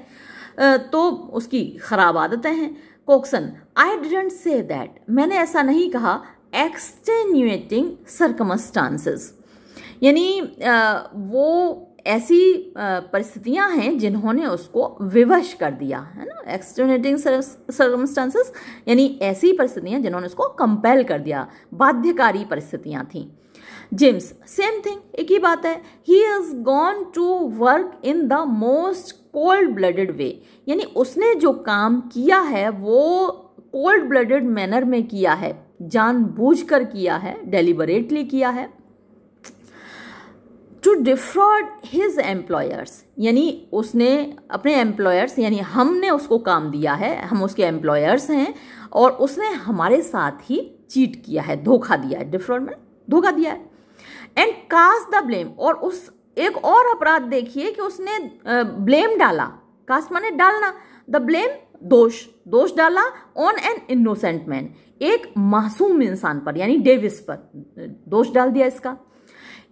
तो उसकी खराब आदतें हैं कोक्सन आई डिडेंट से दैट मैंने ऐसा नहीं कहा एक्सटेन्यूएटिंग सर्कमस्टांसेस यानी वो ऐसी परिस्थितियां हैं जिन्होंने उसको विवश कर दिया है ना एक्सटर्नेटिंग सर्कमस्टांसेस यानी ऐसी परिस्थितियां जिन्होंने उसको कंपेल कर दिया बाध्यकारी परिस्थितियां थीं जिम्स सेम थिंग एक ही बात है he is gone to work in the most cold blooded way यानी उसने जो काम किया है वो कोल्ड ब्लडेड मैनर में किया है जानबूझकर किया है डेलीबरेटली किया है टू डिफ्रॉड हिज एम्प्लॉयर्स यानी उसने अपने एम्प्लॉयर्स यानी हमने उसको काम दिया है हम उसके एम्प्लॉयर्स हैं और उसने हमारे साथ ही चीट किया है धोखा दिया है डिफ्रॉड में धोखा दिया है एंड कास्ट द ब्लेम और उस एक और अपराध देखिए कि उसने ब्लेम डाला कास्ट माने डालना द ब्लेम दोष दोष डाला ऑन एन इनोसेंट मैन एक मासूम इंसान पर यानी डेविस पर दोष डाल दिया इसका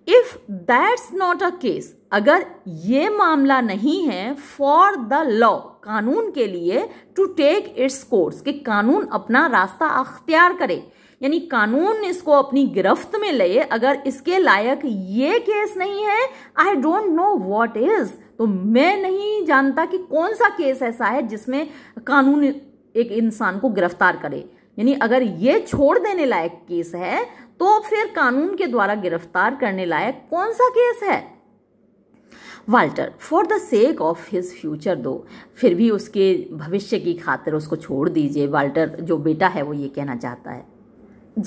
if that's not a case अगर ये मामला नहीं है फॉर द लॉ कानून के लिए टू टेक इट्स कोर्स कि कानून अपना रास्ता अख्तियार करे यानी कानून इसको अपनी गिरफ्त में ले अगर इसके लायक ये केस नहीं है I don't know what is तो मैं नहीं जानता कि कौन सा केस ऐसा है जिसमें कानून एक इंसान को गिरफ्तार करे यानी अगर ये छोड़ देने लायक केस है तो फिर कानून के द्वारा गिरफ्तार करने लायक कौन सा केस है Walter for the sake of his future though फिर भी उसके भविष्य की खातिर उसको छोड़ दीजिए वाल्टर जो बेटा है वो ये कहना चाहता है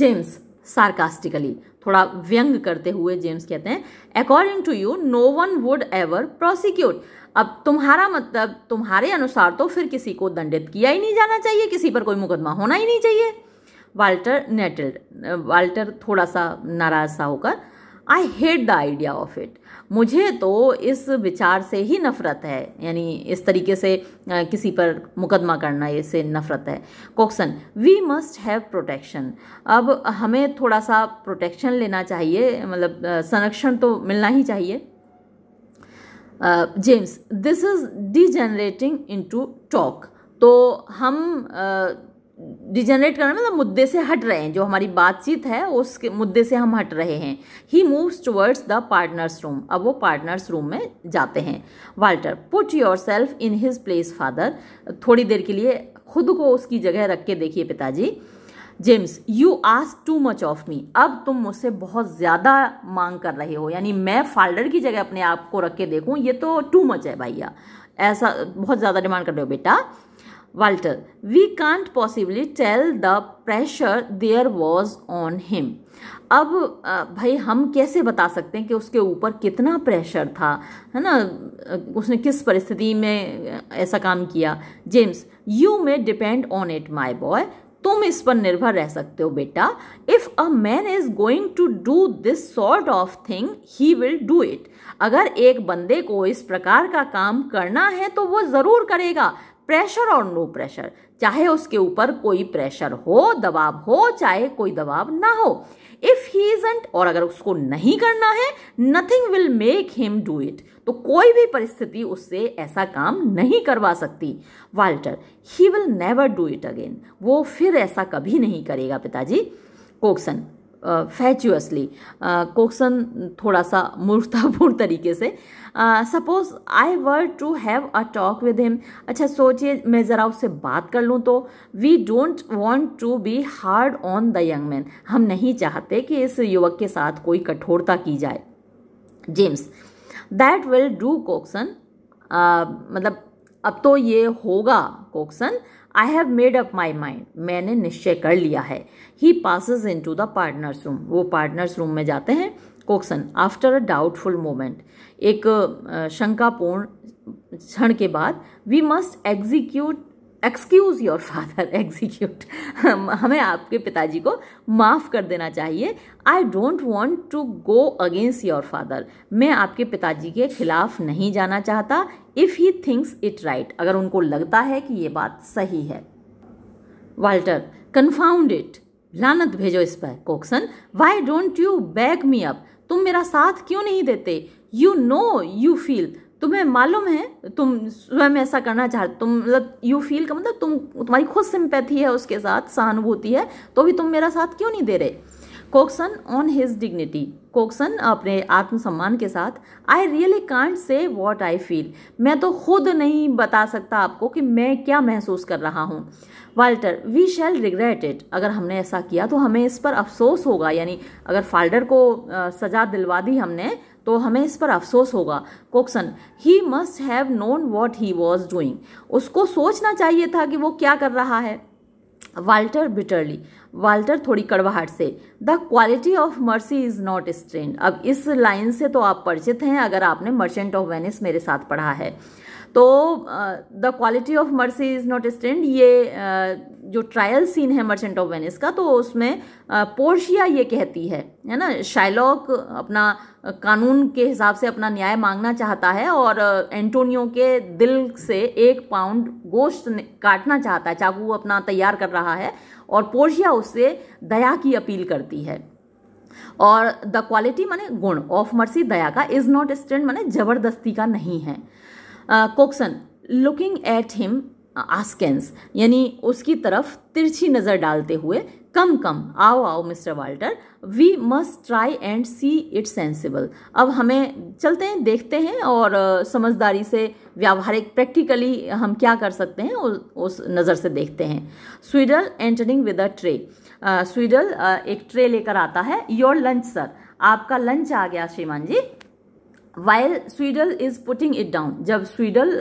जेम्स सार्कास्टिकली थोड़ा व्यंग करते हुए जेम्स कहते हैं according to you no one would ever prosecute अब तुम्हारा मतलब तुम्हारे अनुसार तो फिर किसी को दंडित किया ही नहीं जाना चाहिए किसी पर कोई मुकदमा होना ही नहीं चाहिए वाल्टर नेटल्ड वाल्टर थोड़ा सा नाराज सा होकर I hate the idea of it मुझे तो इस विचार से ही नफरत है यानी इस तरीके से किसी पर मुकदमा करना इससे नफरत है Cokeson we must have protection अब हमें थोड़ा सा प्रोटेक्शन लेना चाहिए मतलब संरक्षण तो मिलना ही चाहिए James this is degenerating into talk तो हम uh, डिजनरेट करना मतलब मुद्दे से हट रहे हैं जो हमारी बातचीत है उसके मुद्दे से हम हट रहे हैं he moves towards the partners room अब वो पार्टनर्स रूम में जाते हैं Walter put yourself in his place father थोड़ी देर के लिए खुद को उसकी जगह रख के देखिए पिताजी James you ask too much of me अब तुम मुझसे बहुत ज़्यादा मांग कर रहे हो यानी मैं फाल्डर की जगह अपने आप को रख के देखूँ ये तो टू मच है भैया ऐसा बहुत ज़्यादा डिमांड कर रहे हो बेटा Walter we can't possibly tell the pressure there was on him अब भाई हम कैसे बता सकते हैं कि उसके ऊपर कितना प्रेशर था है ना उसने किस परिस्थिति में ऐसा काम किया James you may depend on it my boy तुम इस पर निर्भर रह सकते हो बेटा if a man is going to do this sort of thing he will do it अगर एक बंदे को इस प्रकार का काम करना है तो वो ज़रूर करेगा प्रेशर और नो प्रेशर चाहे उसके ऊपर कोई प्रेशर हो दबाव हो चाहे कोई दबाव ना हो इफ ही इजेंट और अगर उसको नहीं करना है nothing will make him do it तो कोई भी परिस्थिति उससे ऐसा काम नहीं करवा सकती Walter he will never do it again वो फिर ऐसा कभी नहीं करेगा पिताजी कोक्सन फैचुअसली कोक्सन थोड़ा सा मूर्तापूर्ण तरीके से suppose I were to have a talk with him अच्छा सोचिए मैं ज़रा उससे बात कर लूँ तो we don't want to be hard on the young man हम नहीं चाहते कि इस युवक के साथ कोई कठोरता की जाए James that will do Cokeson मतलब अब तो ये होगा Cokeson I have made up my mind मैंने निश्चय कर लिया है he passes into the partners room वो पार्टनर्स रूम में जाते हैं Cokeson after a doubtful moment एक शंकापूर्ण क्षण के बाद we must execute excuse your father execute हमें आपके पिताजी को माफ़ कर देना चाहिए I don't want to go against your father मैं आपके पिताजी के खिलाफ नहीं जाना चाहता if he thinks it right अगर उनको लगता है कि ये बात सही है वाल्टर कन्फाउंड इट लानत भेजो इस पर Cokeson why don't you back me up तुम मेरा साथ क्यों नहीं देते यू नो यू फील तुम्हें मालूम है तुम स्वयं ऐसा करना चाह तुम मतलब यू फील का मतलब तुम तुम्हारी खुद सिंपैथी है उसके साथ सहानुभूति है तो भी तुम मेरा साथ क्यों नहीं दे रहे Cokeson on his dignity Cokeson अपने आत्मसम्मान के साथ I really can't say what I feel मैं तो खुद नहीं बता सकता आपको कि मैं क्या महसूस कर रहा हूँ Walter we shall regret it अगर हमने ऐसा किया तो हमें इस पर अफसोस होगा यानी अगर फाल्डर को सज़ा दिलवा दी हमने तो हमें इस पर अफसोस होगा Cokeson he must have known what he was doing उसको सोचना चाहिए था कि वो क्या कर रहा है वाल्टर बिटरली वाल्टर थोड़ी कड़वाहट से the quality of mercy is not strain अब इस लाइन से तो आप परिचित हैं अगर आपने मर्चेंट ऑफ वेनिस मेरे साथ पढ़ा है तो the quality of mercy is not strain ये uh, जो ट्रायल सीन है मर्चेंट ऑफ वेनिस का तो उसमें पोर्शिया ये कहती है है ना शाइलॉक अपना कानून के हिसाब से अपना न्याय मांगना चाहता है और एंटोनियो के दिल से एक पाउंड गोश्त काटना चाहता है चाकू वो अपना तैयार कर रहा है और पोर्जिया उससे दया की अपील करती है और द क्वालिटी माने गुण ऑफ मर्सी दया का इज नॉट स्टेंड माने जबरदस्ती का नहीं है Cokeson looking at him askance यानी उसकी तरफ तिरछी नज़र डालते हुए कम कम आओ आओ mister Walter we must try and see it sensible अब हमें चलते हैं देखते हैं और समझदारी से व्यावहारिक प्रैक्टिकली हम क्या कर सकते हैं उस नज़र से देखते हैं Sweedle entering with a tray Sweedle एक ट्रे लेकर आता है योर लंच सर आपका लंच आ गया श्रीमान जी while Sweedle is putting it down जब स्वीडल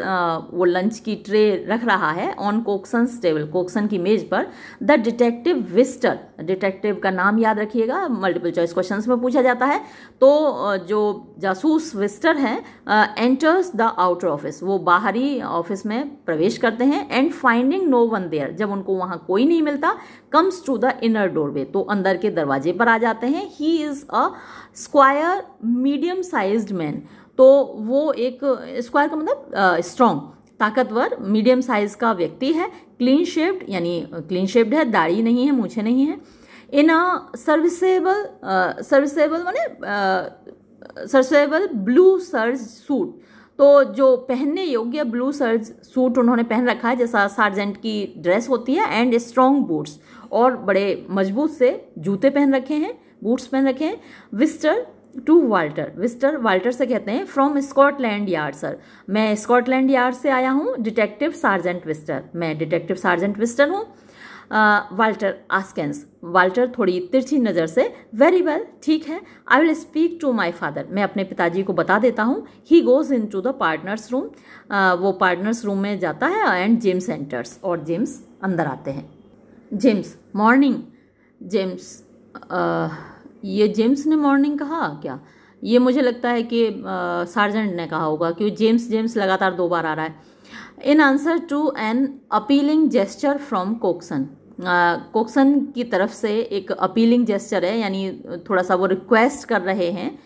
वो लंच की ट्रे रख रहा है ऑन कोक्सन टेबल कोक्सन की मेज पर द डिटेक्टिव विस्टर डिटेक्टिव का नाम याद रखिएगा मल्टीपल चॉइस क्वेश्चन में पूछा जाता है तो जो जासूस विस्टर हैं एंटर्स द आउटर ऑफिस वो बाहरी ऑफिस में प्रवेश करते हैं and finding no one there जब उनको वहाँ कोई नहीं मिलता comes to the inner doorway तो अंदर के दरवाजे पर आ जाते हैं he is a square medium size man तो वो एक स्क्वायर का मतलब स्ट्रॉन्ग ताकतवर मीडियम साइज का व्यक्ति है क्लीन शेप्ड यानी क्लीन शेप्ड है दाढ़ी नहीं है मूछे नहीं है इन अ सर्विसेबल सर्विसेबल माने सर्विसेबल ब्लू सर्ज सूट तो जो पहनने योग्य ब्लू सर्ज सूट उन्होंने पहन रखा है जैसा सार्जेंट की ड्रेस होती है एंड स्ट्रॉन्ग बूट्स और बड़े मजबूत से जूते पहन रखे हैं बूट्स पहन रखे हैं Wister to Walter Wister Walter से कहते हैं फ्रॉम स्कॉटलैंड यार्ड सर मैं स्कॉटलैंड यार्ड से आया हूँ डिटेक्टिव सार्जेंट विस्टर मैं डिटेक्टिव सार्जेंट विस्टर हूँ वाल्टर आस्केंस वाल्टर थोड़ी तिरछी नज़र से वेरी वेल ठीक है I will speak to my father मैं अपने पिताजी को बता देता हूँ he goes into the partners room वो पार्टनर्स रूम में जाता है एंड जेम्स एंटर्स और जिम्स अंदर आते हैं जेम्स मॉर्निंग जेम्स ये जेम्स ने मॉर्निंग कहा क्या ये मुझे लगता है कि सार्जेंट ने कहा होगा क्योंकि जेम्स जेम्स लगातार दो बार आ रहा है in answer to an appealing gesture from Cokeson Cokeson की तरफ से एक अपीलिंग जेस्चर है यानी थोड़ा सा वो रिक्वेस्ट कर रहे हैं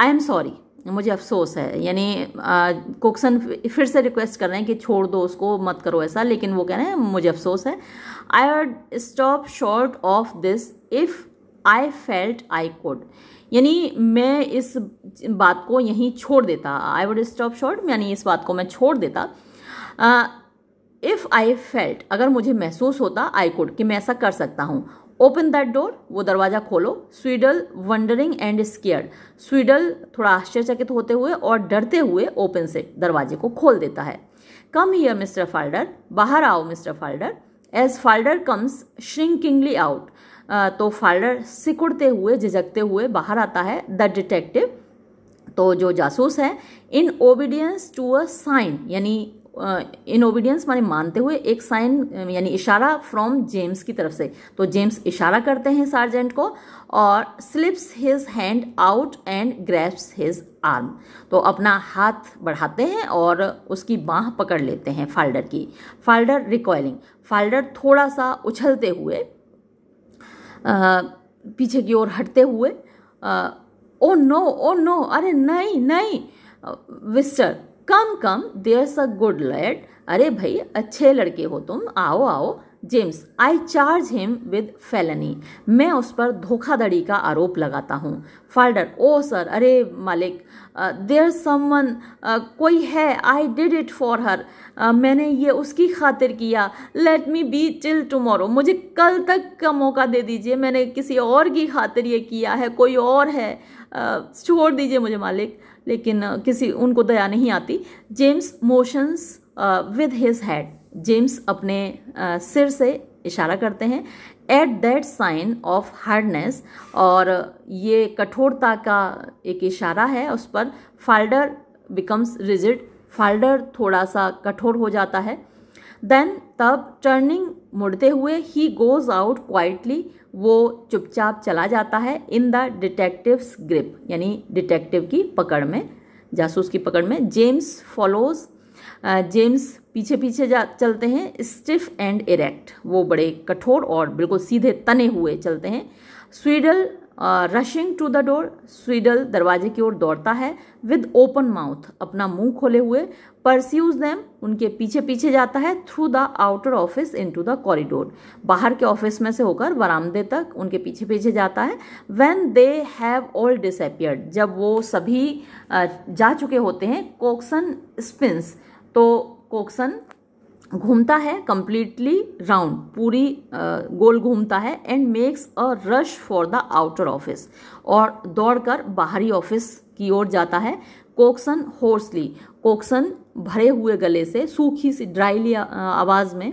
आई एम सॉरी मुझे अफसोस है यानी कोक्सन फिर से रिक्वेस्ट कर रहे हैं कि छोड़ दो उसको मत करो ऐसा लेकिन वो कह रहे हैं मुझे अफसोस है I would stop short of this if I felt I could यानी मैं इस बात को यहीं छोड़ देता आई वुड स्टॉप शॉर्ट यानी इस बात को मैं छोड़ देता इफ़ आई फेल्ट अगर मुझे महसूस होता आई कुड कि मैं ऐसा कर सकता हूँ ओपन दैट डोर वो दरवाज़ा खोलो Sweedle wondering and scared Sweedle थोड़ा आश्चर्यचकित होते हुए और डरते हुए ओपन से दरवाजे को खोल देता है कम हीयर मिस्टर फाल्डर बाहर आओ mister Falder as Falder comes shrinkingly out तो फाल्डर सिकुड़ते हुए झिझकते हुए बाहर आता है द डिटेक्टिव तो जो जासूस है in obedience to a sign यानी इन uh, ओबीडियंस माने मानते हुए एक साइन यानी इशारा फ्रॉम जेम्स की तरफ से तो जेम्स इशारा करते हैं सार्जेंट को और slips his hand out and grasps his arm तो अपना हाथ बढ़ाते हैं और उसकी बाँह पकड़ लेते हैं फाल्डर की फाल्डर रिकॉयलिंग फाल्डर थोड़ा सा उछलते हुए आ, पीछे की ओर हटते हुए ओ नो ओ नो अरे नहीं नहीं Wister come come there's a good lad अरे भाई अच्छे लड़के हो तुम आओ आओ James I charge him with felony मैं उस पर धोखाधड़ी का आरोप लगाता हूँ फाल्डर ओ सर अरे मालिक देयर समन कोई है I did it for her मैंने ये उसकी खातिर किया let me be till tomorrow मुझे कल तक का मौका दे दीजिए मैंने किसी और की खातिर ये किया है कोई और है uh, छोड़ दीजिए मुझे मालिक लेकिन uh, किसी उनको दया नहीं आती James motions with his head James अपने सिर से इशारा करते हैं at that sign of hardness और ये कठोरता का एक इशारा है उस पर फाल्डर बिकम्स रिजिड फाल्डर थोड़ा सा कठोर हो जाता है देन तब टर्निंग मुड़ते हुए ही गोज़ आउट क्वाइटली वो चुपचाप चला जाता है इन द डिटेक्टिव्स ग्रिप यानी डिटेक्टिव की पकड़ में जासूस की पकड़ में जेम्स फॉलोज़ जेम्स पीछे पीछे जा चलते हैं स्टिफ एंड इरेक्ट वो बड़े कठोर और बिल्कुल सीधे तने हुए चलते हैं Sweedle rushing to the door Sweedle दरवाजे की ओर दौड़ता है विद ओपन माउथ अपना मुंह खोले हुए परस्यूज दैम उनके पीछे पीछे जाता है through the outer office into the corridor बाहर के ऑफिस में से होकर बरामदे तक उनके पीछे पीछे जाता है when they have all disappeared जब वो सभी जा चुके होते हैं कोक्सन स्पिन्स तो कोक्सन घूमता है कम्प्लीटली राउंड पूरी गोल घूमता है and makes a rush for the outer office और दौड़कर बाहरी ऑफिस की ओर जाता है कोक्सन होर्सली कोक्सन भरे हुए गले से सूखी सी ड्राईली आवाज़ में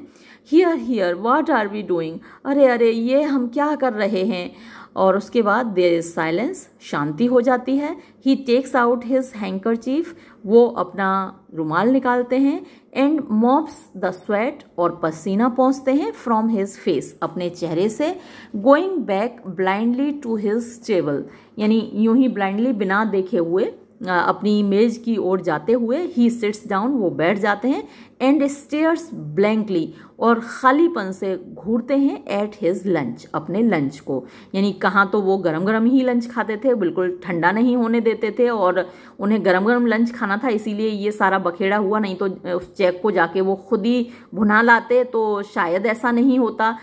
hear hear what are we doing अरे अरे ये हम क्या कर रहे हैं और उसके बाद देर इज साइलेंस शांति हो जाती है he takes out his handkerchief वो अपना रुमाल निकालते हैं एंड मॉप्स द स्वेट और पसीना पहुँचते हैं फ्रॉम हिज फेस अपने चेहरे से going back blindly to his table यानी यूं ही ब्लाइंडली बिना देखे हुए अपनी इमेज की ओर जाते हुए ही सिट्स डाउन वो बैठ जाते हैं एंड स्टेयर्स ब्लैंकली और खालीपन से घूरते हैं एट हिज लंच अपने लंच को यानी कहाँ तो वो गरम गरम ही लंच खाते थे बिल्कुल ठंडा नहीं होने देते थे और उन्हें गरम गरम लंच खाना था इसीलिए ये सारा बखेड़ा हुआ नहीं तो उस चेक को जाके वो खुद ही भुना लाते तो शायद ऐसा नहीं होता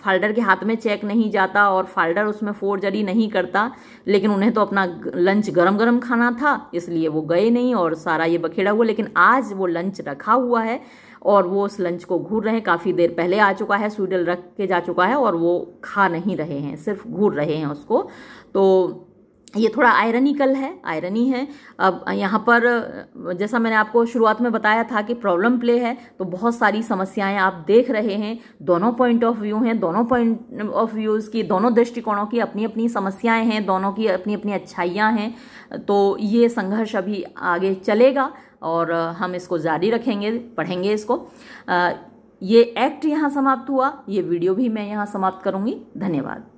फाल्डर के हाथ में चेक नहीं जाता और फाल्डर उसमें फोर जरी नहीं करता लेकिन उन्हें तो अपना लंच गरम गरम खाना था इसलिए वो गए नहीं और सारा ये बखेड़ा हुआ लेकिन आज वो लंच रखा हुआ है और वो उस लंच को घूर रहे हैं काफ़ी देर पहले आ चुका है सूडल रख के जा चुका है और वो खा नहीं रहे हैं सिर्फ घूर रहे हैं उसको तो ये थोड़ा आयरनिकल है आयरनी है अब यहाँ पर जैसा मैंने आपको शुरुआत में बताया था कि प्रॉब्लम प्ले है तो बहुत सारी समस्याएं आप देख रहे हैं दोनों पॉइंट ऑफ व्यू हैं दोनों पॉइंट ऑफ व्यूज़ की दोनों दृष्टिकोणों की अपनी अपनी समस्याएं हैं दोनों की अपनी अपनी अच्छाइयाँ हैं तो ये संघर्ष अभी आगे चलेगा और हम इसको जारी रखेंगे पढ़ेंगे इसको ये एक्ट यहाँ समाप्त हुआ ये वीडियो भी मैं यहाँ समाप्त करूँगी धन्यवाद